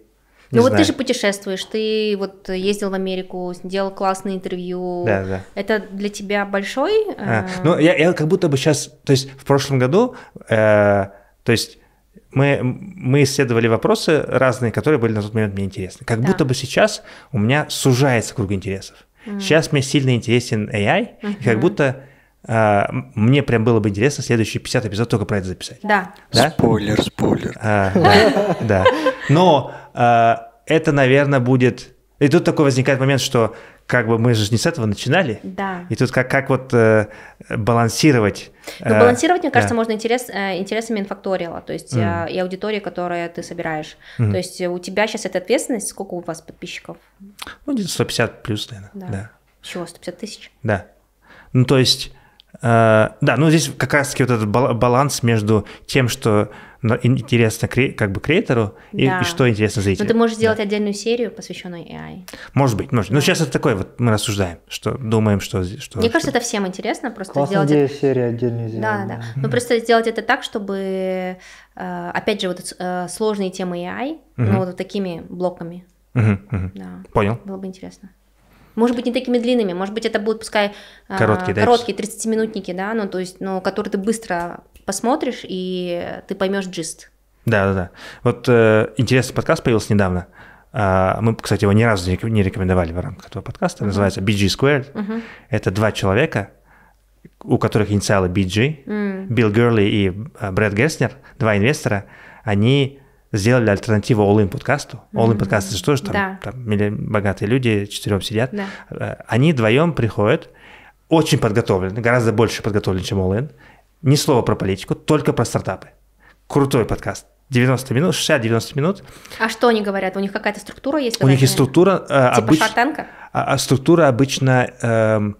Ну вот знаю. ты же путешествуешь, ты вот ездил в Америку, сделал классные интервью. Да, да. Это для тебя большой? Э... А, ну, я, я как будто бы сейчас, то есть в прошлом году, э, то есть мы, мы исследовали вопросы разные, которые были на тот момент мне интересны. Как да. будто бы сейчас у меня сужается круг интересов. Mm. Сейчас мне сильно интересен AI, mm-hmm. и как будто а, мне прям было бы интересно следующий 50 эпизод только про это записать. Да. да? Спойлер, спойлер. А, да, да. Но а, это, наверное, будет... И тут такой возникает момент, что как бы мы же не с этого начинали. Да. И тут как, как вот э, Э, балансировать. Ну, э, балансировать, мне кажется, можно интерес, э, интересами инфакториала, то есть mm. и аудитории, которую ты собираешь. Mm. То есть у тебя сейчас эта ответственность, сколько у вас подписчиков? Ну, где-то 150 плюс, наверное. Да. да. Чего, 150 тысяч? Да. Ну, то есть, э, да, ну здесь как раз-таки вот этот баланс между тем, что но интересно как бы креатору и, да. и что интересно зрителю. Но ты можешь сделать да. отдельную серию, посвященную AI. Может быть, может. Да. Ну, но сейчас это такое вот мы рассуждаем, что думаем, что... что Мне что... кажется, это всем интересно, просто Классная сделать... Идея, это... серия отдельная. Да, да. Mm-hmm. Но ну, просто сделать это так, чтобы, э, опять же, вот э, сложные темы AI, mm-hmm. ну вот такими блоками. Mm-hmm. Mm-hmm. Да. Понял. Было бы интересно. Может быть, не такими длинными, может быть, это будут, пускай, э, короткие, а, да, короткие 30-минутники, да, ну, то есть, ну, которые ты быстро посмотришь, и ты поймешь джист. Да, да, да. Вот э, интересный подкаст появился недавно. А, мы, кстати, его ни разу не рекомендовали в рамках этого подкаста. Uh-huh. Называется BG Squared. Uh-huh. Это два человека, у которых инициалы BG, mm. Билл Герли и а, Брэд Герснер, два инвестора, они сделали альтернативу All In подкасту. All In mm-hmm. подкаст это же тоже там, да. там богатые люди, четырем сидят. Да. А, они вдвоем приходят, очень подготовлены, гораздо больше подготовлены, чем All In, ни слова про политику, только про стартапы. Крутой подкаст. 90 минут, 60-90 минут. А что они говорят? У них какая-то структура есть? У них есть структура... Э, типа обыч... шатенка? А, структура обычно, эм,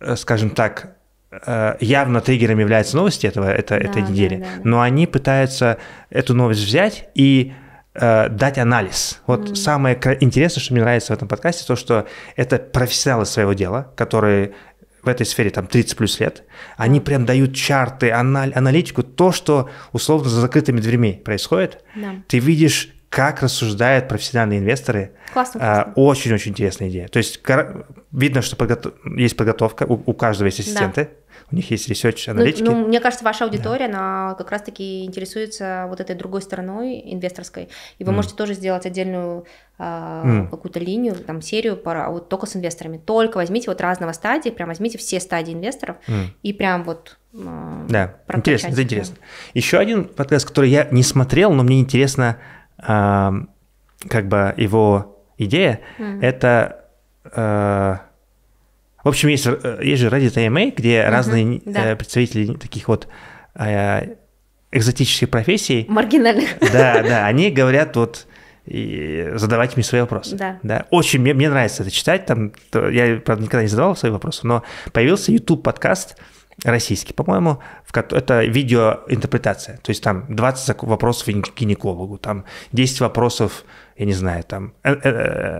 э, скажем так, э, явно триггером являются новости этого, это, да, этой недели, да, да, да. но они пытаются эту новость взять и э, дать анализ. Вот mm. самое интересное, что мне нравится в этом подкасте, то, что это профессионалы своего дела, которые в этой сфере там 30 плюс лет, они прям дают чарты, аналитику, то, что условно за закрытыми дверьми происходит. Да. Ты видишь как рассуждают профессиональные инвесторы. Классно. А, очень-очень интересная идея. То есть видно, что подготов... есть подготовка, у, у каждого есть ассистенты. Да у них есть research ну, аналитики. Ну, ну, мне кажется, ваша аудитория, да. она как раз-таки интересуется вот этой другой стороной инвесторской. И вы mm. можете тоже сделать отдельную а, mm. какую-то линию, там серию пора, вот только с инвесторами. Только возьмите вот разного стадии, прям возьмите все стадии инвесторов mm. и прям вот а, да, интересно, это интересно. Еще один подкаст, который я не смотрел, но мне интересно, а, как бы его идея, mm. это а, в общем, есть, э, есть же Reddit AMA, где угу, разные э, да. представители таких вот э, экзотических профессий. Маргинальных. Да, да, они говорят вот и задавать мне свои вопросы. Да. да. Очень мне, мне нравится это читать. Там, то, я, правда, никогда не задавал свои вопросы, но появился YouTube-подкаст российский, по-моему, это видеоинтерпретация. То есть там 20 вопросов гинекологу, там 10 вопросов я не знаю, там, э, э,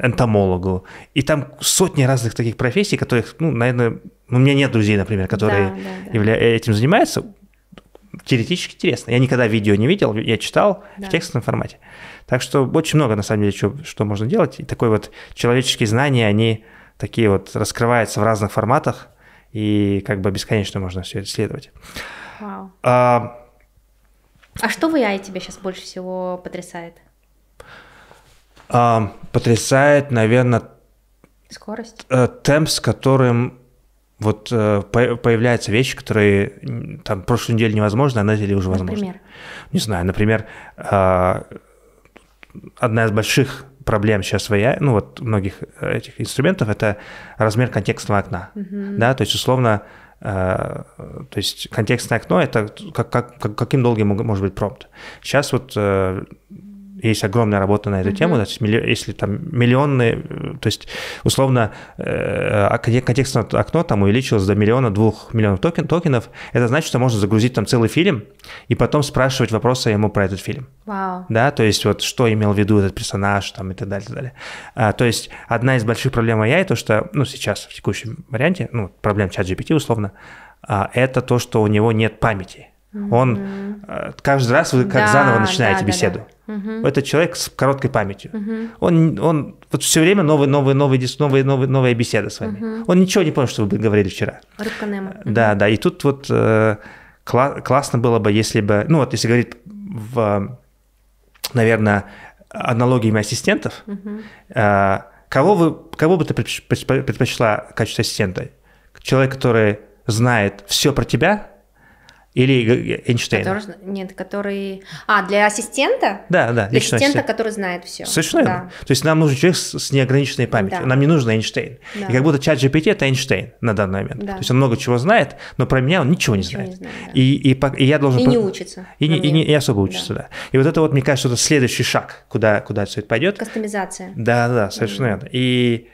э, энтомологу. И там сотни разных таких профессий, которых, ну, наверное, ну, у меня нет друзей, например, которые да, да, да. этим занимаются. Теоретически интересно. Я никогда видео не видел, я читал да. в текстовом формате. Так что очень много, на самом деле, что, что можно делать. И такое вот человеческие знания, они такие вот раскрываются в разных форматах, и как бы бесконечно можно все это исследовать. Вау. А, а что в AI тебя сейчас больше всего потрясает? э, потрясает, наверное, скорость, э, темп, с которым вот э, по появляются вещи, которые там прошлой неделе невозможно, а на неделе уже возможно. Например? Не знаю, например, э, одна из больших проблем сейчас в AI, ну вот многих этих инструментов, это размер контекстного окна, Mm -hmm. да, то есть условно, э, то есть контекстное окно это как, как, как, каким долгим может быть промпт. Сейчас вот э, есть огромная работа на эту mm-hmm. тему, значит, если там миллионы, э, то есть условно э, а, контекстное окно там увеличилось до миллиона, двух миллионов токен, токенов, это значит, что можно загрузить там целый фильм и потом спрашивать вопросы ему про этот фильм. Wow. Да, то есть вот что имел в виду этот персонаж там и так далее, и так далее. А, то есть одна из больших проблем AI, то что, ну, сейчас в текущем варианте, ну, проблем чат GPT условно, а, это то, что у него нет памяти. Он mm-hmm. каждый раз вы как да, заново начинаете да, беседу. Да, да. Угу. Это человек с короткой памятью. Угу. Он, он вот все время новые, новые, новые, новые, новые, новая беседа с вами. Угу. Он ничего не понял, что вы говорили вчера. Рыбка нема. Э, да, да. И тут вот э, кла- классно было бы, если бы, ну вот если говорить в, наверное, аналогиями ассистентов, угу. э, кого вы, кого бы ты предпочла в качестве ассистента? Человек, который знает все про тебя, или Эйнштейн? Который, нет, который... А, для ассистента? Да, да. Для ассистента, который знает все. Совершенно да. То есть нам нужен человек с, с неограниченной памятью. Да. Нам не нужен Эйнштейн. Да. И как будто чат GPT – это Эйнштейн на данный момент. Да. То есть он много чего знает, но про меня он ничего не знает. Не знает да. и, и, и, и я должен... И не учится. И не, и не и особо учится, да. да. И вот это вот, мне кажется, это следующий шаг, куда, куда все это пойдет. Кастомизация. Да, да, совершенно mm. верно. И...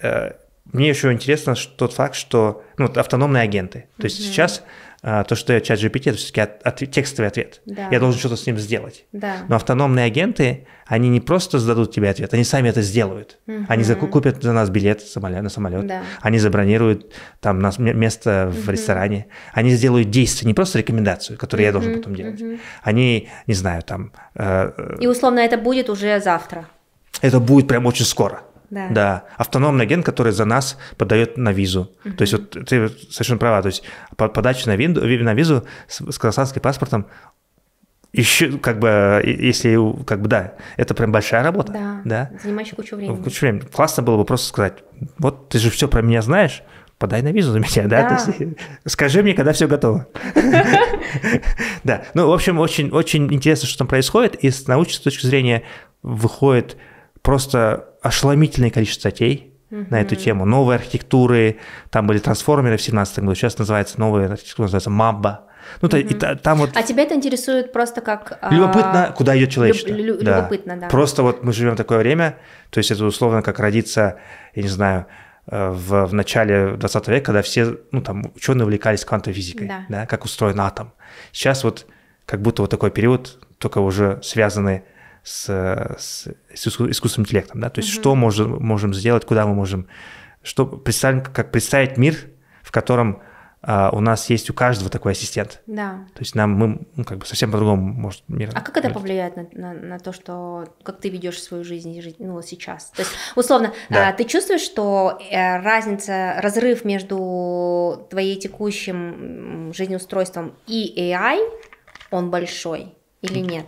Э, мне еще интересно тот факт, что ну, автономные агенты. То есть mm сейчас а, то, что дает чат GPT, это все-таки от, от, текстовый ответ. Да. Я должен что-то с ним сделать. Да. Но автономные агенты, они не просто зададут тебе ответ, они сами это сделают. Угу. Они закупят за нас билет самолет, на самолет, да. они забронируют там нас место в угу. ресторане, они сделают действие, не просто рекомендацию, которую угу. я должен потом делать. Угу. Они, не знаю, там... Э, И условно это будет уже завтра. Это будет прям очень скоро. Да. да. Автономный агент, который за нас подает на визу. Угу. То есть вот ты совершенно права. То есть подача на, винду, на визу с, с казахстанским паспортом еще, как бы, если, как бы, да, это прям большая работа. Да, да? занимающая кучу ну, времени. Кучу времени. Классно было бы просто сказать, вот ты же все про меня знаешь, подай на визу за меня, да? да. Есть, скажи мне, когда все готово. Да, ну, в общем, очень, очень интересно, что там происходит, и с научной точки зрения выходит просто ошеломительное количество статей, mm-hmm. на эту тему. Новые архитектуры, там были трансформеры в 17 году, сейчас называется новая архитектура, называется Мабба. Ну, mm-hmm. и, та, там вот... А тебя это интересует просто как... А, любопытно, а... куда идет человечество. Люб- лю- да. Любопытно, да. Просто вот мы живем такое время, то есть это условно как родиться, я не знаю, э, в, в начале 20 века, когда все, ну, там, ученые увлекались квантовой физикой, да. да, как устроен атом. Сейчас вот как будто вот такой период, только уже связанный с, с, с искусственным интеллектом, да, то есть mm-hmm. что можем, можем сделать, куда мы можем, что представим, как представить мир, в котором а, у нас есть у каждого такой ассистент. Да. То есть нам мы ну, как бы совсем по-другому может мир. А как это повлияет на, на, на то, что как ты ведешь свою жизнь ну, сейчас? То есть условно а, да. а, ты чувствуешь, что э, разница, разрыв между твоей текущим жизнеустройством и AI он большой или нет?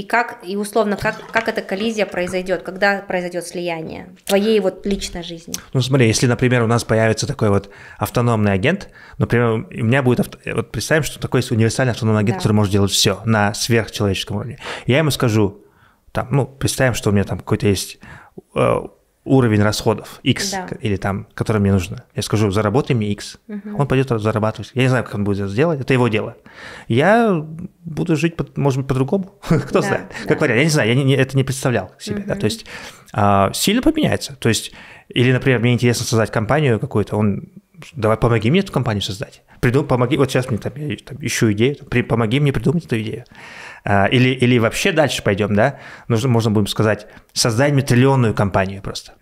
и как, и условно, как, как эта коллизия произойдет, когда произойдет слияние твоей вот личной жизни? Ну, смотри, если, например, у нас появится такой вот автономный агент, например, у меня будет, авто... вот представим, что такой есть универсальный автономный агент, да. который может делать все на сверхчеловеческом уровне. Я ему скажу, там, ну, представим, что у меня там какой-то есть э, уровень расходов X, да. или там, который мне нужно. Я скажу, заработай мне X. Угу. Он пойдет зарабатывать. Я не знаю, как он будет это сделать, это его дело. Я буду жить, под, может быть, по-другому. Кто да, знает? Да. Как вариант, я не знаю, я не, это не представлял себе. Угу. Да? То есть а, сильно поменяется. То есть, или, например, мне интересно создать компанию какую-то, он давай помоги мне эту компанию создать. Приду, помоги, вот сейчас мне там, я, там ищу идею, там, при, помоги мне придумать эту идею. А, или, или вообще дальше пойдем, да? Нужно, можно будем сказать, создай мне триллионную компанию просто.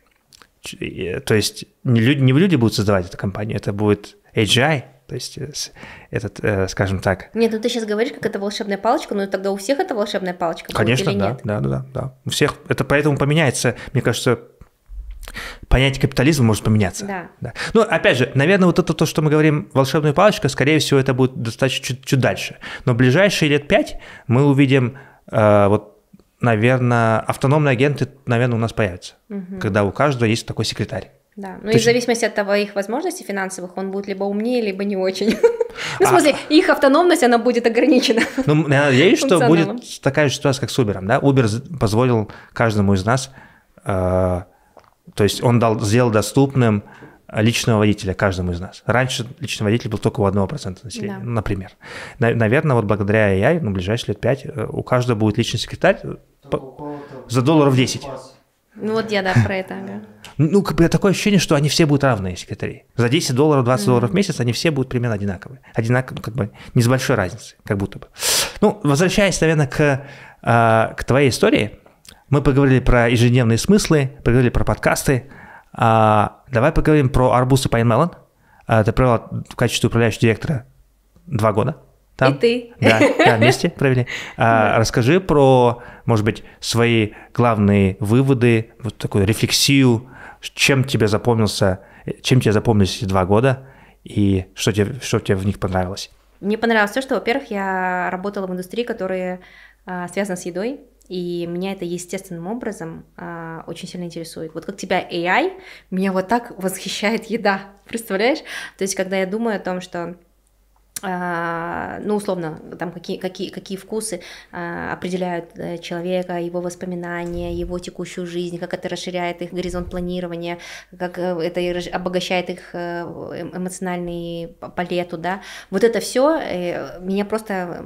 Э, то есть не люди, не люди будут создавать эту компанию, это будет AGI, то есть э, этот, э, скажем так. Нет, ну ты сейчас говоришь, как это волшебная палочка, но тогда у всех это волшебная палочка. Конечно, будет, да, нет? да, да, да. У всех это поэтому поменяется, мне кажется, понятие капитализма может поменяться. Да. да. Ну, опять же, наверное, вот это то, что мы говорим, волшебная палочка, скорее всего, это будет достаточно чуть, чуть дальше. Но в ближайшие лет пять мы увидим э, вот наверное, автономные агенты, наверное, у нас появятся, угу. когда у каждого есть такой секретарь. Да, ну и в зависимости от того их возможностей финансовых, он будет либо умнее, либо не очень. Ну, в а смысле, их автономность, она будет ограничена. Ну, я надеюсь, что будет такая же ситуация, как с Uber, да? Uber позволил каждому из нас, э, то есть он дал, сделал доступным Э, личного водителя каждому из нас. Раньше личный водитель был только у 1% населения, да. например. Наверное, вот благодаря AI на ну, ближайшие лет 5 э, у каждого будет личный секретарь э, по, за долларов 10. Ну вот я, да, про это. Да. Ну, ну, как бы такое ощущение, что они все будут равные секретари. За 10 долларов, 20 mm-hmm. долларов в месяц они все будут примерно одинаковые. Одинаковые, ну, как бы не с большой разницей, как будто бы. Ну, возвращаясь, наверное, к, к твоей истории, мы поговорили про ежедневные смыслы, поговорили про подкасты, а, давай поговорим про Арбуз и Пайнмелон. А, ты провела в качестве управляющего директора два года. Там? И ты. Да, да вместе провели. А, Расскажи про, может быть, свои главные выводы, вот такую рефлексию, чем тебе запомнился, чем тебе запомнились эти два года и что тебе, что тебе в них понравилось? Мне понравилось то, что, во-первых, я работала в индустрии, которая а, связана с едой, и меня это естественным образом э, очень сильно интересует. Вот как тебя AI, меня вот так восхищает еда, представляешь? То есть, когда я думаю о том, что а, ну, условно, там какие, какие, какие вкусы а, определяют э, человека, его воспоминания, его текущую жизнь, как это расширяет их горизонт планирования, как э, это обогащает их э, эм, эмоциональный палету, да, вот это все меня просто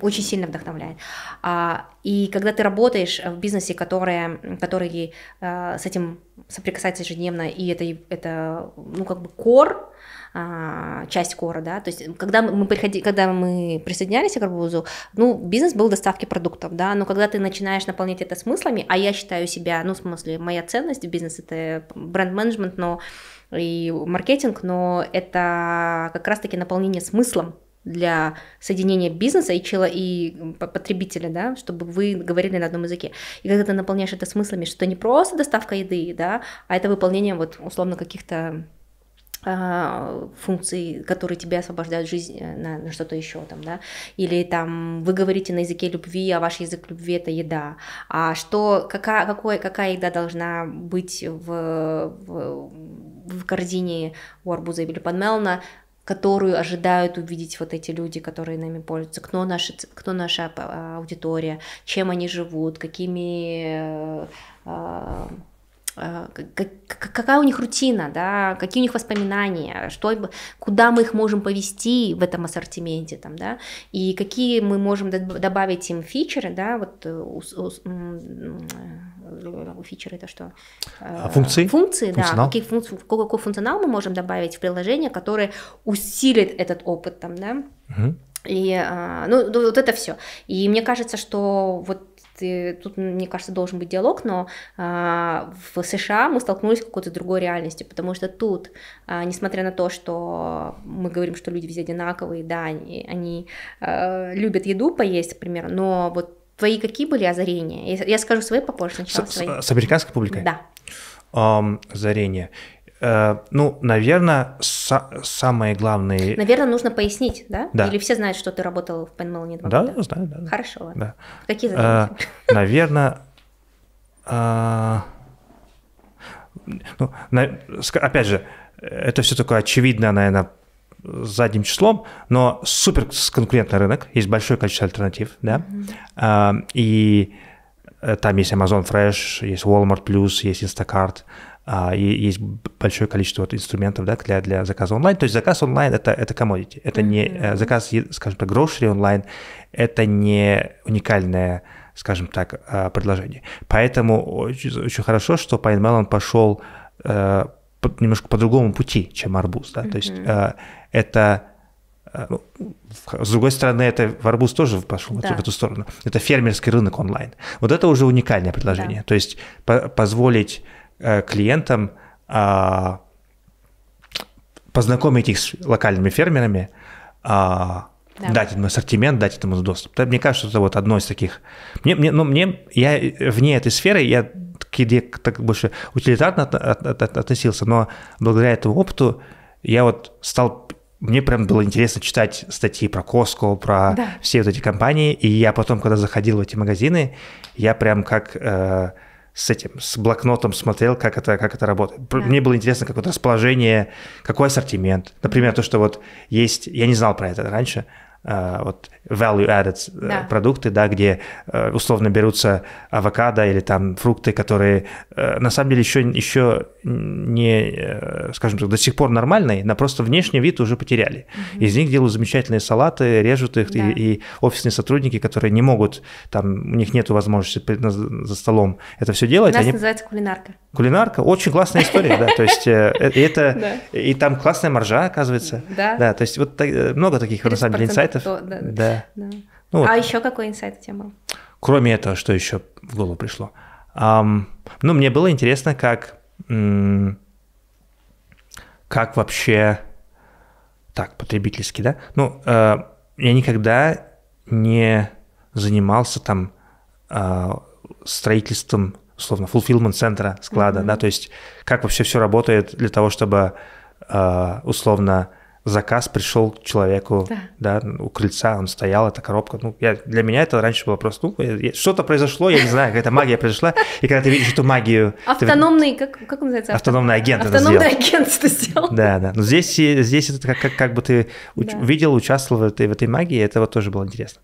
очень сильно вдохновляет. А, и когда ты работаешь в бизнесе, которые, который э, с этим соприкасается ежедневно, и это, это ну, как бы кор, а, часть кора, да, то есть когда мы, приходили, когда мы присоединялись к арбузу, ну, бизнес был доставки продуктов, да, но когда ты начинаешь наполнять это смыслами, а я считаю себя, ну, в смысле, моя ценность в бизнес это бренд-менеджмент, но и маркетинг, но это как раз-таки наполнение смыслом, для соединения бизнеса и, чела, и потребителя, да, чтобы вы говорили на одном языке. И когда ты наполняешь это смыслами, что это не просто доставка еды, да, а это выполнение вот условно каких-то а, функций, которые тебя освобождают жизнь э, на, на что-то еще там, да, или там вы говорите на языке любви, а ваш язык любви это еда, а что, какая, какой, какая еда должна быть в, в в корзине у арбуза или подмелна, которую ожидают увидеть вот эти люди, которые нами пользуются, кто, наши, кто наша а, аудитория, чем они живут, какими э, э, э, какая у них рутина, да, какие у них воспоминания, что, куда мы их можем повести в этом ассортименте, там, да, и какие мы можем добавить им фичеры, да, вот Э, у ну, фичер это что? А э, функции? Функции, функционал. да. какие функций, какой функционал мы можем добавить в приложение, которое усилит этот опыт там, да? Угу. И, э, ну, ну, вот это все. И мне кажется, что вот ты, тут, мне кажется, должен быть диалог, но а, в США мы столкнулись с какой-то другой реальностью, потому что тут, а, несмотря на то, что мы говорим, что люди везде одинаковые, да, они, они а, любят еду поесть, к но вот Твои какие были озарения? Я, скажу свои попозже сначала. С, свои. с американской публикой? Да. Um, озарение. Uh, э, ну, наверное, са- самые главные... Наверное, нужно пояснить, да? Да. Или все знают, что ты работал в Пенмелоне два да, года? Да, знаю, да. Хорошо, ладно. Да. Какие э, озарения? Uh, наверное... Uh, а, ну, на, опять же, это все такое очевидно, наверное, задним числом, но супер конкурентный рынок, есть большое количество альтернатив, да, mm-hmm. и э, там есть Amazon Fresh, есть Walmart Plus, есть Instacart, а, есть большое количество вот инструментов да, для, для заказа онлайн. То есть заказ онлайн это, это commodity, это mm-hmm. не э, заказ, скажем так, grocery онлайн, это не уникальное, скажем так, э, предложение. Поэтому очень, очень хорошо, что Pine Melon пошел немножко по другому пути, чем арбуз. Да? Mm-hmm. То есть это э, ну, с другой стороны, это в арбуз тоже пошел да. в эту сторону. Это фермерский рынок онлайн. Вот это уже уникальное предложение. Да. То есть по позволить э, клиентам э, познакомить их с локальными фермерами, э, да. дать им ассортимент, дать этому доступ. Мне кажется, это вот одно из таких. Мне, мне, ну, мне, я вне этой сферы, я к идее так больше утилитарно от, от, от, относился, но благодаря этому опыту я вот стал мне прям было интересно читать статьи про Costco, про да. все вот эти компании, и я потом, когда заходил в эти магазины, я прям как э, с этим, с блокнотом смотрел, как это, как это работает. Да. Мне было интересно, как вот расположение, какой ассортимент. Например, то, что вот есть, я не знал про это раньше, Э, вот value-added э, да. продукты, да, где э, условно берутся авокадо или там фрукты, которые на самом деле еще, еще не, скажем так, до сих пор нормальные, но просто внешний вид уже потеряли. Угу. Из них делают замечательные салаты, режут их, да. и, и офисные сотрудники, которые не могут, там, у них нет возможности за столом это все делать. У нас они... называется кулинарка. Кулинарка, очень классная история, да, то есть это, и там классная маржа, оказывается. Да. Да, то есть вот много таких, на самом деле, инсайтов инсайтов. То, да. да. да. Ну, вот. А еще какой инсайт у тебя был? Кроме этого, что еще в голову пришло? Um, ну, мне было интересно, как, как вообще, так, потребительски, да? Ну, uh, я никогда не занимался там uh, строительством, условно, fulfillment центра, склада, mm-hmm. да, то есть как вообще все работает для того, чтобы, uh, условно, заказ пришел к человеку, да. да, у крыльца он стоял, эта коробка. Ну, я, для меня это раньше было просто, ну, что-то произошло, я не знаю, какая-то магия произошла, и когда ты видишь эту магию... Автономный, ты... как, как называется? Автономный агент Автономный это сделал. агент это сделал. Да, да. Но здесь, здесь это как, как, как бы ты уч- да. видел, участвовал в этой, в этой магии, это вот тоже было интересно.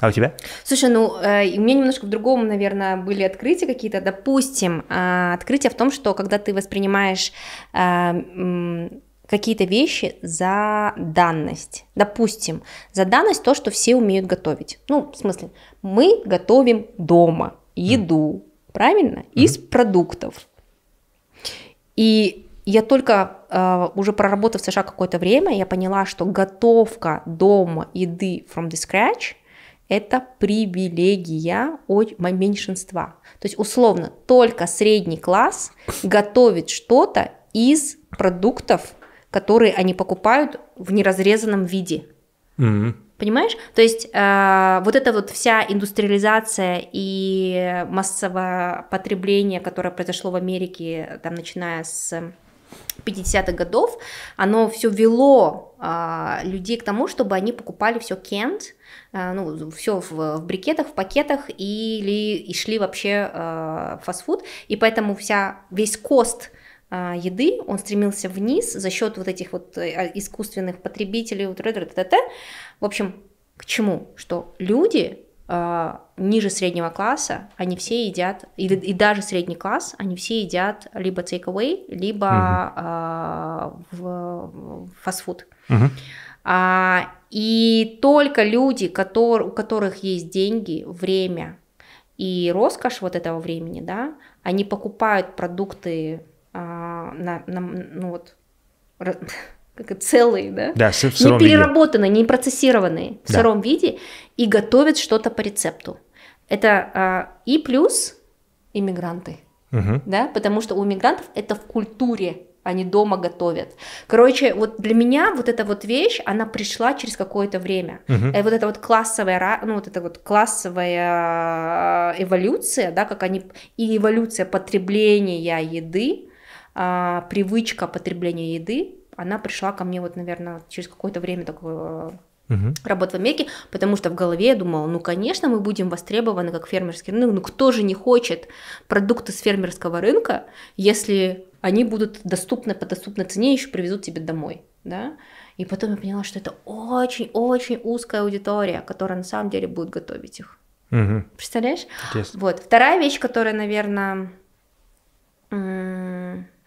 А у тебя? Слушай, ну, э, у меня немножко в другом, наверное, были открытия какие-то. Допустим, э, открытие в том, что когда ты воспринимаешь э, какие-то вещи за данность. Допустим, за данность то, что все умеют готовить. Ну, в смысле, мы готовим дома еду, mm. правильно? mm Из продуктов. И я только э, уже проработав в США какое-то время, я поняла, что готовка дома еды from the scratch это привилегия от меньшинства. То есть, условно, только средний класс готовит что-то из продуктов которые они покупают в неразрезанном виде. Mm-hmm. Понимаешь? То есть э, вот эта вот вся индустриализация и массовое потребление, которое произошло в Америке, там, начиная с 50-х годов, оно все вело э, людей к тому, чтобы они покупали все кент, э, ну, все в, в брикетах, в пакетах, или и шли вообще э, фастфуд. И поэтому вся, весь кост а, еды, он стремился вниз за счет вот этих вот э, а, искусственных потребителей. Вот, В общем, к чему? Что люди а, ниже среднего класса, они все едят, и, и даже средний класс, они все едят либо takeaway, либо угу. а, в, фастфуд. Угу. А, и только люди, которые, у которых есть деньги, время и роскошь вот этого времени, да, они покупают продукты а, на, на, ну вот, как целые, да? Да, в сыром Не переработанные, виде. не процессированные в да. сыром виде и готовят что-то по рецепту. Это а, и плюс иммигранты, угу. да, потому что у иммигрантов это в культуре, они дома готовят. Короче, вот для меня вот эта вот вещь, она пришла через какое-то время. Угу. И э, вот эта вот классовая, ну вот эта вот классовая а, эволюция, да, как они и эволюция потребления еды, а, привычка потребления еды, она пришла ко мне вот, наверное, через какое-то время такое угу. Э, работ в Америке, потому что в голове я думала, ну, конечно, мы будем востребованы как фермерский рынок, ну, кто же не хочет продукты с фермерского рынка, если они будут доступны по доступной цене и еще привезут тебе домой, да? И потом я поняла, что это очень-очень узкая аудитория, которая на самом деле будет готовить их. Угу. Представляешь? Интересно. Вот. Вторая вещь, которая, наверное,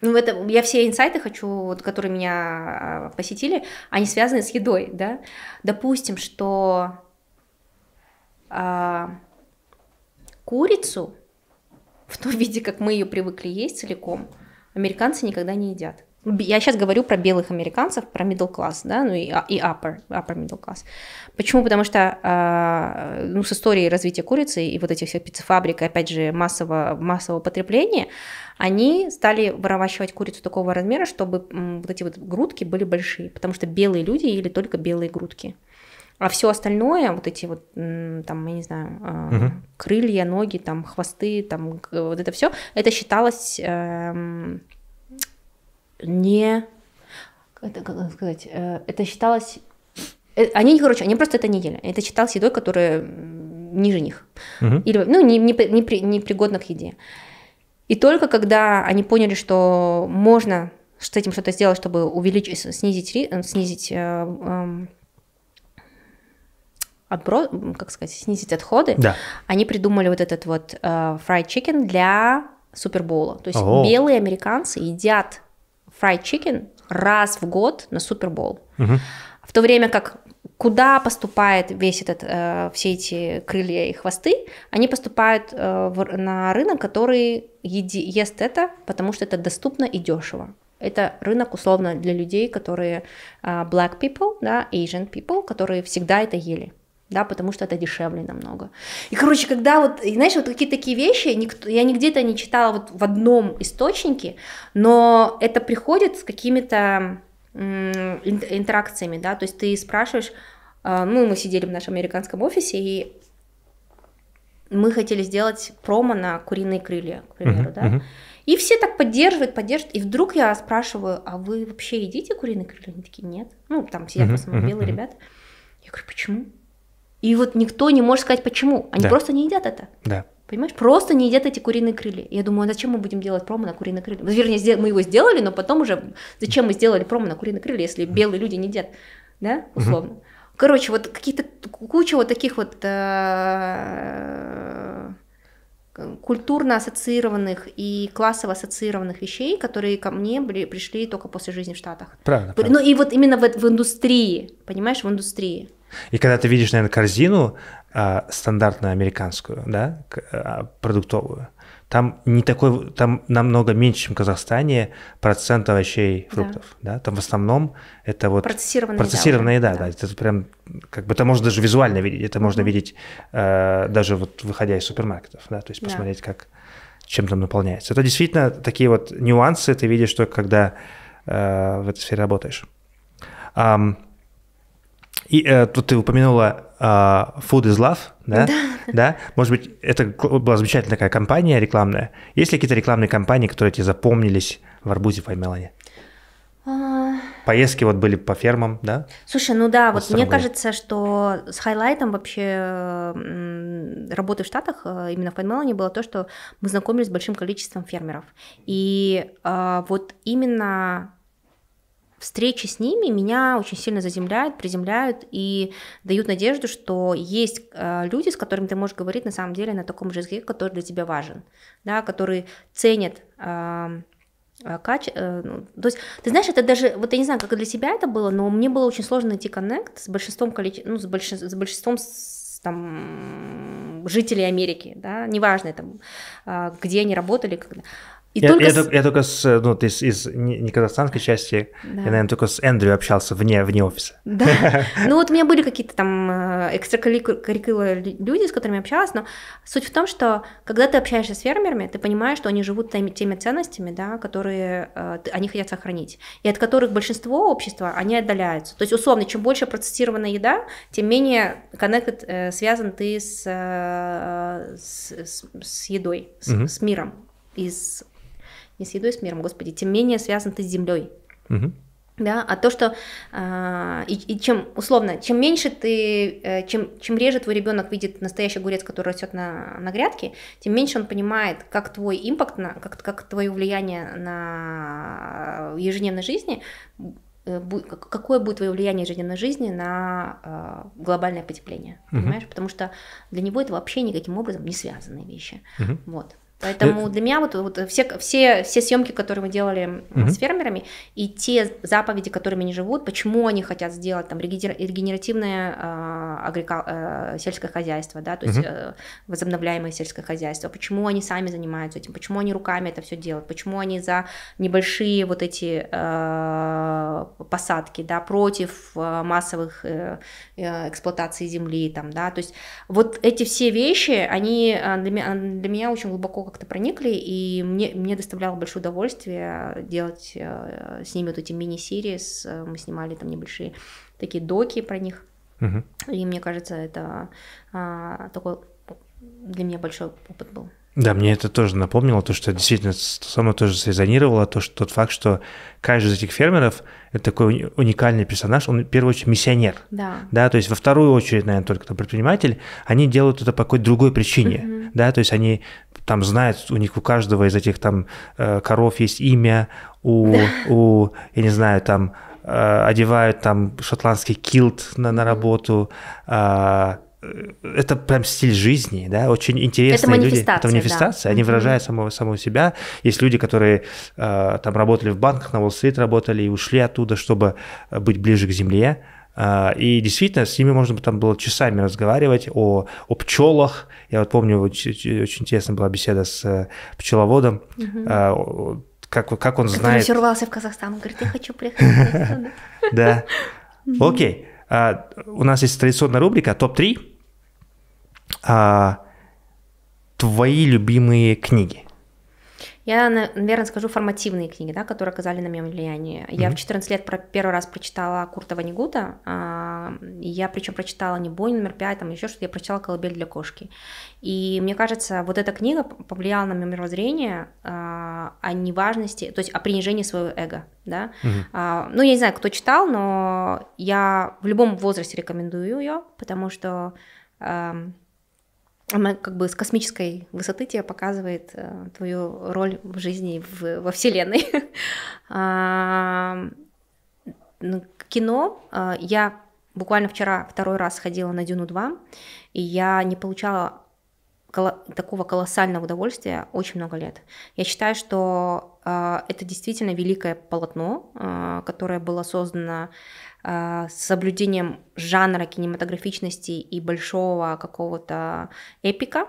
ну, это я все инсайты хочу, вот, которые меня а, посетили, они связаны с едой, да. Допустим, что а, курицу в том виде, как мы ее привыкли есть целиком, американцы никогда не едят. Я сейчас говорю про белых американцев, про middle class, да, ну и, а, и upper, upper middle class. Почему? Потому что э, ну, с историей развития курицы и вот этих всех пиццефабрик, и, опять же, массового, массового потребления, они стали выращивать курицу такого размера, чтобы м, вот эти вот грудки были большие, потому что белые люди ели только белые грудки. А все остальное, вот эти вот, там, я не знаю, угу. крылья, ноги, там, хвосты, там, вот это все, это считалось... Эм, не... Это, как сказать? Э, это считалось... Э, они, короче, они просто это не ели. Это считалось едой, которая ниже них. Угу. Или, ну, не, не, не, не пригодна к еде. И только когда они поняли, что можно с этим что-то сделать, чтобы увеличить, снизить, э, снизить эм, отброс, как сказать, снизить отходы, да. они придумали вот этот вот э, fried chicken для супербоула. То есть О. белые американцы едят fried chicken раз в год на Супербол. Угу. В то время как куда поступает весь этот, э, все эти крылья и хвосты, они поступают э, в, на рынок, который еди, ест это, потому что это доступно и дешево. Это рынок условно для людей, которые э, black people, да, Asian people, которые всегда это ели да, потому что это дешевле намного. И, короче, когда вот, знаешь, вот какие-то такие вещи, никто, я нигде это не читала вот в одном источнике, но это приходит с какими-то интеракциями, да, то есть ты спрашиваешь, а, ну, мы сидели в нашем американском офисе, и мы хотели сделать промо на куриные крылья, к примеру, uh-huh, да, uh-huh. и все так поддерживают, поддерживают, и вдруг я спрашиваю, а вы вообще едите куриные крылья? Они такие, нет, ну, там сидят uh-huh, в основном uh-huh, белые uh-huh. ребята. Я говорю, почему? И вот никто не может сказать, почему. Они да. просто не едят это. Да. Понимаешь, просто не едят эти куриные крылья. Я думаю, а зачем мы будем делать промо на куриные крылья? Вернее, мы его сделали, но потом уже зачем мы сделали промо на куриные крылья, если белые люди не едят, да, условно. Угу. Короче, вот какие-то куча вот таких вот э, культурно ассоциированных и классово ассоциированных вещей, которые ко мне были, пришли только после жизни в Штатах. Правильно. Ну правильно. и вот именно в, в индустрии, понимаешь, в индустрии. И когда ты видишь, наверное, корзину э, стандартную американскую, да, э, продуктовую, там не такой, там намного меньше, чем в Казахстане, процент овощей, фруктов, да. да? Там в основном это вот процессированная, процессированная еда, еда да. да. Это прям как бы это можно даже визуально видеть, это можно mm-hmm. видеть э, даже вот выходя из супермаркетов, да, то есть посмотреть, да. как чем там наполняется. Это действительно такие вот нюансы ты видишь что когда э, в этой сфере работаешь. Um, и э, тут ты упомянула э, Food is Love, да? Да. да? Может быть, это была замечательная такая компания рекламная. Есть ли какие-то рекламные кампании, которые тебе запомнились в Арбузе в Мелане? А. Поездки вот были по фермам, да? Слушай, ну да, вот, вот мне кажется, что с хайлайтом вообще работы в Штатах э, именно в Подмелане было то, что мы знакомились с большим количеством фермеров. И э, вот именно встречи с ними меня очень сильно заземляют, приземляют и дают надежду, что есть э, люди, с которыми ты можешь говорить на самом деле на таком же языке, который для тебя важен, да, который ценит эм, э, каче... Э, ну, то есть, ты знаешь, это даже, вот я не знаю, как для себя это было, но мне было очень сложно найти коннект с большинством, количе... ну, с, больш... с большинством там, жителей Америки, да, неважно, там, где они работали, когда. И я, только я, с... я только с, ну, ты из, из не казахстанской части, да. я, наверное, только с Эндрю общался вне, вне офиса. Да, ну вот у меня были какие-то там э, экстракуррикулы люди, с которыми общалась, но суть в том, что когда ты общаешься с фермерами, ты понимаешь, что они живут теми, теми ценностями, да, которые э, они хотят сохранить, и от которых большинство общества, они отдаляются. То есть, условно, чем больше процессированная еда, тем менее connected, э, связан ты с, э, с, с, с едой, с, угу. с миром, из не с едой, с миром, Господи, тем менее связан ты с землей. Угу. Да, а то, что э, и, и чем условно, чем меньше ты, э, чем, чем реже твой ребенок видит настоящий огурец, который растет на, на грядке, тем меньше он понимает, как твой импакт, на, как, как твое влияние на э, ежедневной жизни, э, какое будет твое влияние ежедневной жизни на э, глобальное потепление. Угу. Понимаешь? Потому что для него это вообще никаким образом не связанные вещи. Угу. Вот. Поэтому э, для меня вот, вот все, все, все съемки, которые мы делали угу. с фермерами, и те заповеди, которыми они живут, почему они хотят сделать там регенеративное э, а, агрикал, э, сельское хозяйство, да, то есть угу. э, возобновляемое сельское хозяйство, почему они сами занимаются этим, почему они руками это все делают, почему они за небольшие вот эти э, посадки, да, против э, массовых э, Э, эксплуатации земли, там, да, то есть вот эти все вещи, они э, для меня, для меня очень глубоко как-то проникли, и мне, мне доставляло большое удовольствие делать э, с ними вот эти мини серии мы снимали там небольшие такие доки про них, угу. и мне кажется, это такой для меня большой опыт был. Да, мне это тоже напомнило, то, что действительно со мной тоже срезонировало, то, что тот факт, что каждый из этих фермеров – это такой уникальный персонаж, он в первую очередь миссионер. Да. Да, то есть во вторую очередь, наверное, только предприниматель, они делают это по какой-то другой причине. Угу. Mm Да, то есть они там знают, у них у каждого из этих там э, коров есть имя, у, у я не знаю, там э, одевают там шотландский килт на, на работу, а, Э, это прям стиль жизни, да, очень интересные это люди. Это манифестация. Да. Они выражают самого, самого себя. Есть люди, которые э, там работали в банках, на Уолл-стрит работали и ушли оттуда, чтобы быть ближе к земле. Э, и действительно, с ними можно там было часами разговаривать о, о пчелах. Я вот помню, очень, очень интересная была беседа с э, пчеловодом. Угу. Как, как он Который знает... Который рвался в Казахстан, он говорит, я хочу приехать. Да. Окей. А, у нас есть традиционная рубрика «Топ-3» а, твои любимые книги? Я, наверное, скажу формативные книги, да, которые оказали на меня влияние. Mm-hmm. Я в 14 лет про первый раз прочитала Курта Ванигута. А, я причем прочитала не бой номер 5, там еще что-то, я прочитала «Колыбель для кошки». И мне кажется, вот эта книга повлияла на мое мировоззрение а, о неважности, то есть о принижении своего эго. Да? Mm-hmm. А, ну, я не знаю, кто читал, но я в любом возрасте рекомендую ее, потому что... А, она как бы с космической высоты тебе показывает э, твою роль в жизни в, во Вселенной. Ну, кино э, я буквально вчера второй раз ходила на Дюну 2, и я не получала такого колоссального удовольствия очень много лет. Я считаю, что э, это действительно великое полотно, э, которое было создано а, с соблюдением жанра кинематографичности и большого какого-то эпика.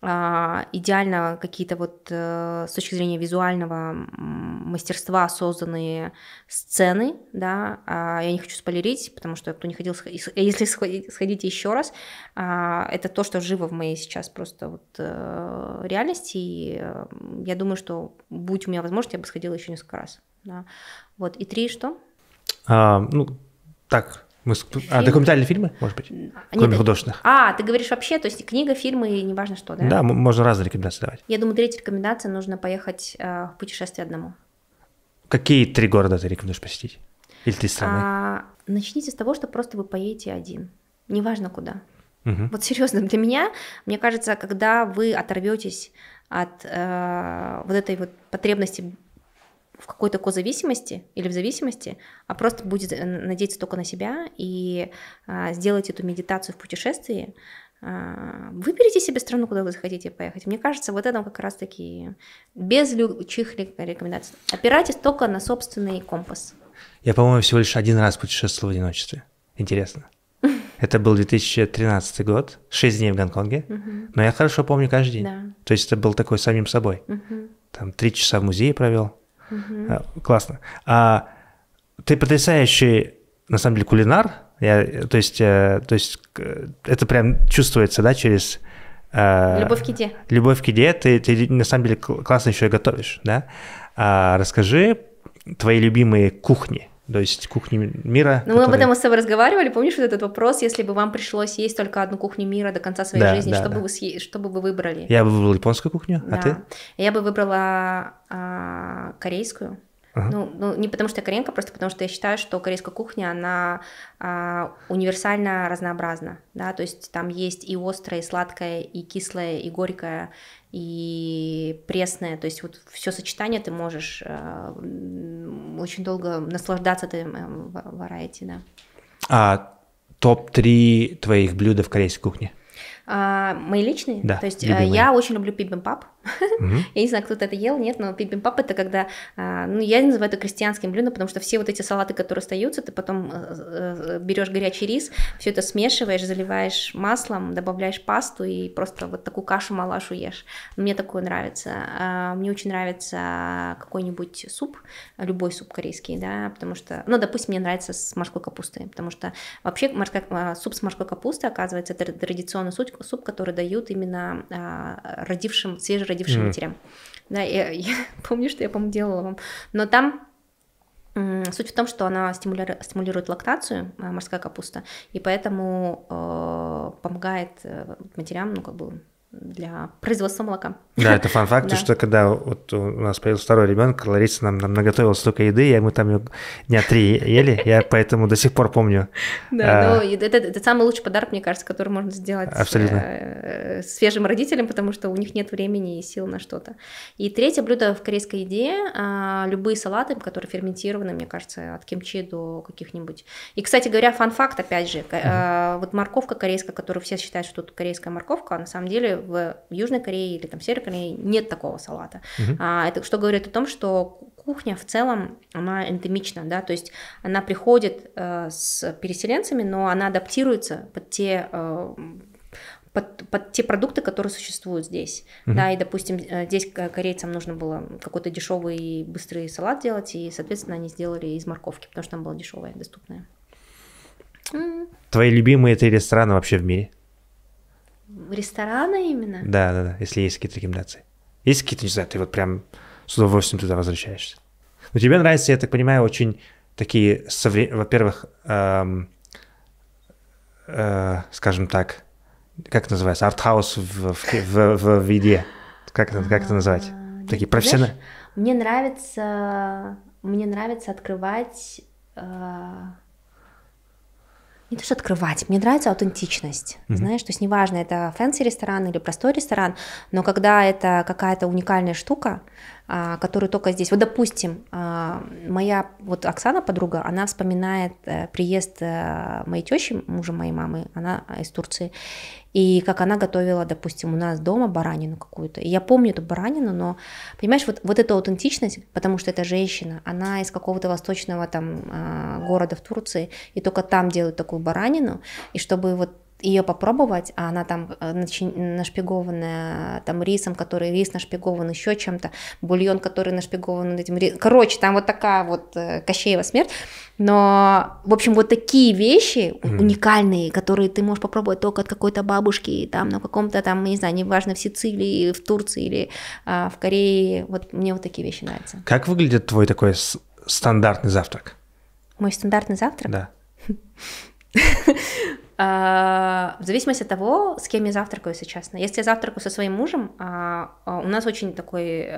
А, идеально какие-то вот э, с точки зрения визуального мастерства созданные сцены, да, а, я не хочу спойлерить, потому что кто не ходил, если сходите еще раз, это то, что живо в моей сейчас просто вот э, реальности, и э, я думаю, что будь у меня возможность, я бы сходила еще несколько раз, да. Вот, и три что? А, ну, так, мы... А, Фильм... А, документальные фильмы, может быть? А, нет, кроме ты... художественных. А, ты говоришь вообще, то есть книга, фильмы, неважно что, да? Да, можно разные рекомендации давать. Я думаю, третья рекомендация, нужно поехать э, в путешествие одному. Какие три города ты рекомендуешь посетить? Или три страны? А, начните с того, что просто вы поедете один. Неважно куда. Угу. Вот серьезно, для меня, мне кажется, когда вы оторветесь от э, вот этой вот потребности в какой-то козависимости или в зависимости, а просто будет э, надеяться только на себя и а, сделать эту медитацию в путешествии. А, выберите себе страну, куда вы захотите поехать. Мне кажется, вот это как раз-таки без любых рекомендаций. Опирайтесь только на собственный компас. Я, по-моему, всего лишь один раз путешествовал в одиночестве. Интересно. Это был 2013 год, 6 дней в Гонконге, угу. но я хорошо помню каждый день. Да. То есть это был такой самим собой. Угу. Там три часа в музее провел, Угу. Классно. А, ты потрясающий, на самом деле, кулинар. Я, то, есть, э, то есть это прям чувствуется, да, через... Э, Любовь к еде. Любовь к еде. Ты, ты на самом деле классно еще и готовишь, да? А, расскажи твои любимые кухни. То есть кухни мира. Ну, которые... мы об этом особо разговаривали. Помнишь вот этот вопрос, если бы вам пришлось есть только одну кухню мира до конца своей да, жизни, да, что, да. Бы вы съе... что бы вы выбрали? Я бы выбрала японскую кухню, а да. а ты? Я бы выбрала а, корейскую. Ага. Ну, ну, не потому что я корейка, просто потому что я считаю, что корейская кухня, она а, универсально разнообразна, да, то есть там есть и острое, и сладкое, и кислое, и горькое, и пресное, то есть вот все сочетание ты можешь а, очень долго наслаждаться ты э, варайти, да. А топ-3 твоих блюда в корейской кухне? А, мои личные? Да, То есть э, любимые. я очень люблю пибимпап. Mm-hmm. Я не знаю, кто-то это ел, нет, но пип-пап это когда, а, ну я называю это крестьянским блюдом, потому что все вот эти салаты, которые остаются, ты потом э, э, э, берешь горячий рис, все это смешиваешь, заливаешь маслом, добавляешь пасту и просто вот такую кашу-малашу ешь. Мне такое нравится. А, мне очень нравится какой-нибудь суп, любой суп корейский, да, потому что, ну, допустим, мне нравится с морской капустой, потому что вообще морская, а, суп с морской капустой, оказывается, это традиционный суп, суп который дают именно родившим, свежеродившим родившим mm. матерям. Да, я, я помню, что я, по-моему, делала вам. Но там Суть в том, что она стимулирует, стимулирует лактацию, э, морская капуста, и поэтому э, помогает э, матерям, ну, как бы для производства молока. Да, это фан факт, да. что когда вот у нас появился второй ребенок, Лариса нам, нам наготовила столько еды, и мы там ее дня три ели, я поэтому до сих пор помню. Да, а, но это, самый лучший подарок, мне кажется, который можно сделать Абсолютно. Э, свежим родителям, потому что у них нет времени и сил на что-то. И третье блюдо в корейской еде а, – любые салаты, которые ферментированы, мне кажется, от кимчи до каких-нибудь. И, кстати говоря, фан факт, опять же, а, вот морковка корейская, которую все считают, что тут корейская морковка, а на самом деле в Южной Корее или там Северной Корее нет такого салата. Угу. А, это что говорит о том, что кухня в целом, она эндемична, да, то есть она приходит э, с переселенцами, но она адаптируется под те э, под, под те продукты, которые существуют здесь. Mm-hmm. Да, и, допустим, э, здесь корейцам нужно было какой-то дешевый и быстрый салат делать, и, соответственно, они сделали из морковки, потому что там была дешевая, доступная. Твои любимые это рестораны вообще в мире? Ресторана именно? Да, да, да, если есть какие-то рекомендации. Есть какие-то, не знаю, ты вот прям с удовольствием туда возвращаешься. Но тебе нравится я так понимаю, очень такие, совре... во-первых, эм, э, скажем так, как это называется, артхаус в, в, в, в, в еде. Как это, как это назвать? А, такие профессиональные. Мне нравится, мне нравится открывать э, не то что открывать, мне нравится аутентичность. Mm-hmm. Знаешь, то есть неважно, это фэнси ресторан или простой ресторан, но когда это какая-то уникальная штука, а, которые только здесь. Вот, допустим, а, моя вот Оксана, подруга, она вспоминает э, приезд э, моей тещи, мужа моей мамы, она из Турции, и как она готовила, допустим, у нас дома баранину какую-то. И я помню эту баранину, но, понимаешь, вот, вот эта аутентичность, потому что это женщина, она из какого-то восточного там а, города в Турции, и только там делают такую баранину, и чтобы вот ее попробовать, а она там э, нашпигованная там рисом, который рис нашпигован еще чем-то, бульон, который нашпигован этим рисом. Короче, там вот такая вот э, Кощеева смерть. Но, в общем, вот такие вещи mm. уникальные, которые ты можешь попробовать только от какой-то бабушки, там, на каком-то там, не знаю, неважно, в Сицилии, в Турции или а, в Корее. Вот мне вот такие вещи нравятся. Как выглядит твой такой стандартный завтрак? Мой стандартный завтрак? Да. А, в зависимости от того, с кем я завтракаю, если честно. Если я завтракаю со своим мужем, а, а, у нас очень такой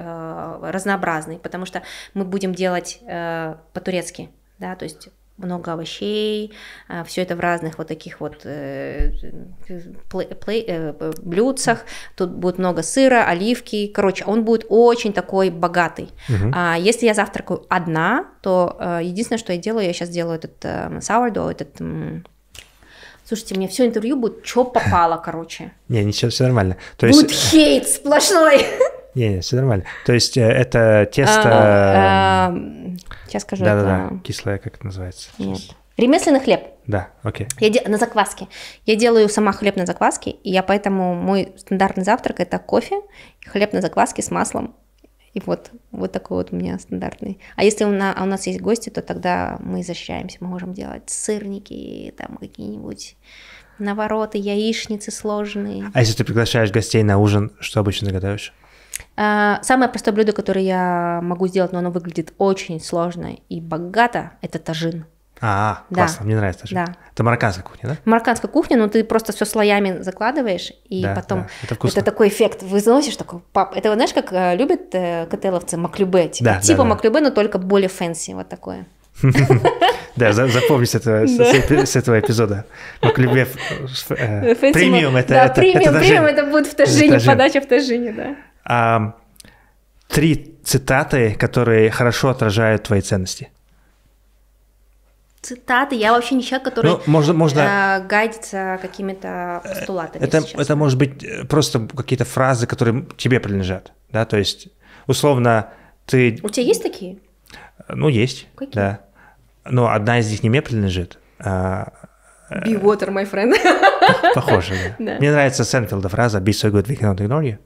разнообразный, потому что мы будем делать э, по-турецки, да, то есть много овощей, все это в разных вот таких вот э, плей, плей, э, блюдцах, тут будет много сыра, оливки, короче, он будет очень такой богатый. Угу. А если я завтракаю одна, то э, единственное, что я делаю, я сейчас делаю этот э, sourdough, этот Слушайте, мне все интервью будет что попало, короче. Не, ничего, все нормально. То есть... Будет хейт сплошной. Не, не, все нормально. То есть э, это тесто... Сейчас а, э, эм, скажу. Да-да-да, кислое, как это называется? Нет. Ремесленный хлеб. Да, окей. Я де... На закваске. Я делаю сама хлеб на закваске, и я поэтому мой стандартный завтрак это кофе, хлеб на закваске с маслом и вот, вот такой вот у меня стандартный. А если у нас, а у нас есть гости, то тогда мы изощряемся, мы можем делать сырники, там какие-нибудь навороты, яичницы сложные. А если ты приглашаешь гостей на ужин, что обычно готовишь? А, самое простое блюдо, которое я могу сделать, но оно выглядит очень сложно и богато, это тажин. А, да. классно, мне нравится даже. Да. Это марокканская кухня, да? Марокканская кухня, но ты просто все слоями закладываешь, и да, потом да. Это, вкусно. это такой эффект. Выносишь такой пап. Это, знаешь, как э, любят э, котеловцы маклюбе, типа, да, типа да, да. но только более фэнси, вот такое. Да, запомни с этого эпизода. Маклюбе э, премиум это Да, премиум это будет в Тажине, подача в Тажине, да. А Три цитаты, которые хорошо отражают твои ценности цитаты. Я вообще не человек, который ну, можно, можно... Э, гадится какими-то постулатами. Это, это может быть э, просто какие-то фразы, которые тебе принадлежат. Да, то есть, условно, ты... У тебя есть такие? Ну, есть. Какие? Да. Но одна из них не мне принадлежит. А... Э, Be water, my friend. Похоже, да. Мне нравится Сенфилда фраза «Be so good we cannot ignore you».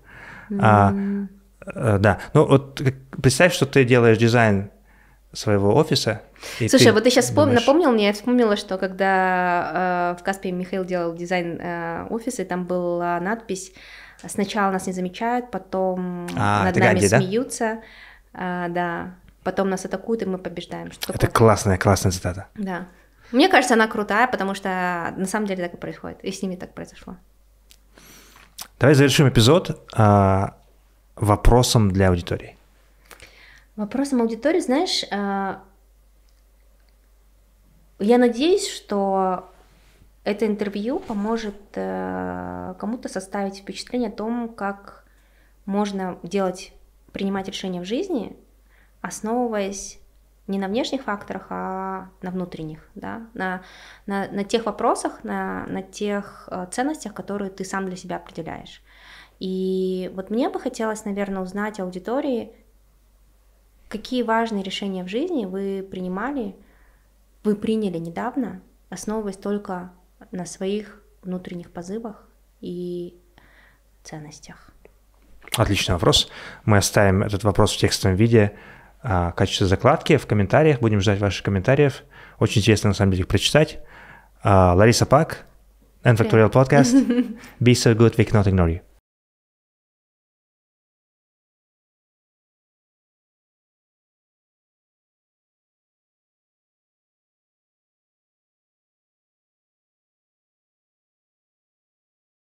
А, э, да. Ну, вот представь, что ты делаешь дизайн своего офиса. Слушай, вот ты сейчас вспом... думаешь... напомнил мне, я вспомнила, что когда э, в Каспе Михаил делал дизайн э, офиса, и там была надпись «Сначала нас не замечают, потом а, над нами Ганди, смеются». Да? Э, а, да, потом нас атакуют, и мы побеждаем. Что Это такое? классная, классная цитата. Да. Мне кажется, она крутая, потому что на самом деле так и происходит, и с ними так произошло. Давай завершим эпизод э, вопросом для аудитории. Вопросом аудитории, знаешь, э, я надеюсь, что это интервью поможет э, кому-то составить впечатление о том, как можно делать, принимать решения в жизни, основываясь не на внешних факторах, а на внутренних, да, на, на, на тех вопросах, на, на тех э, ценностях, которые ты сам для себя определяешь. И вот мне бы хотелось, наверное, узнать аудитории, Какие важные решения в жизни вы принимали, вы приняли недавно, основываясь только на своих внутренних позывах и ценностях? Отличный вопрос. Мы оставим этот вопрос в текстовом виде а, качество закладки в комментариях. Будем ждать ваших комментариев. Очень интересно, на самом деле, их прочитать. А, Лариса Пак, N-Factorial Podcast. Be so good, we cannot ignore you.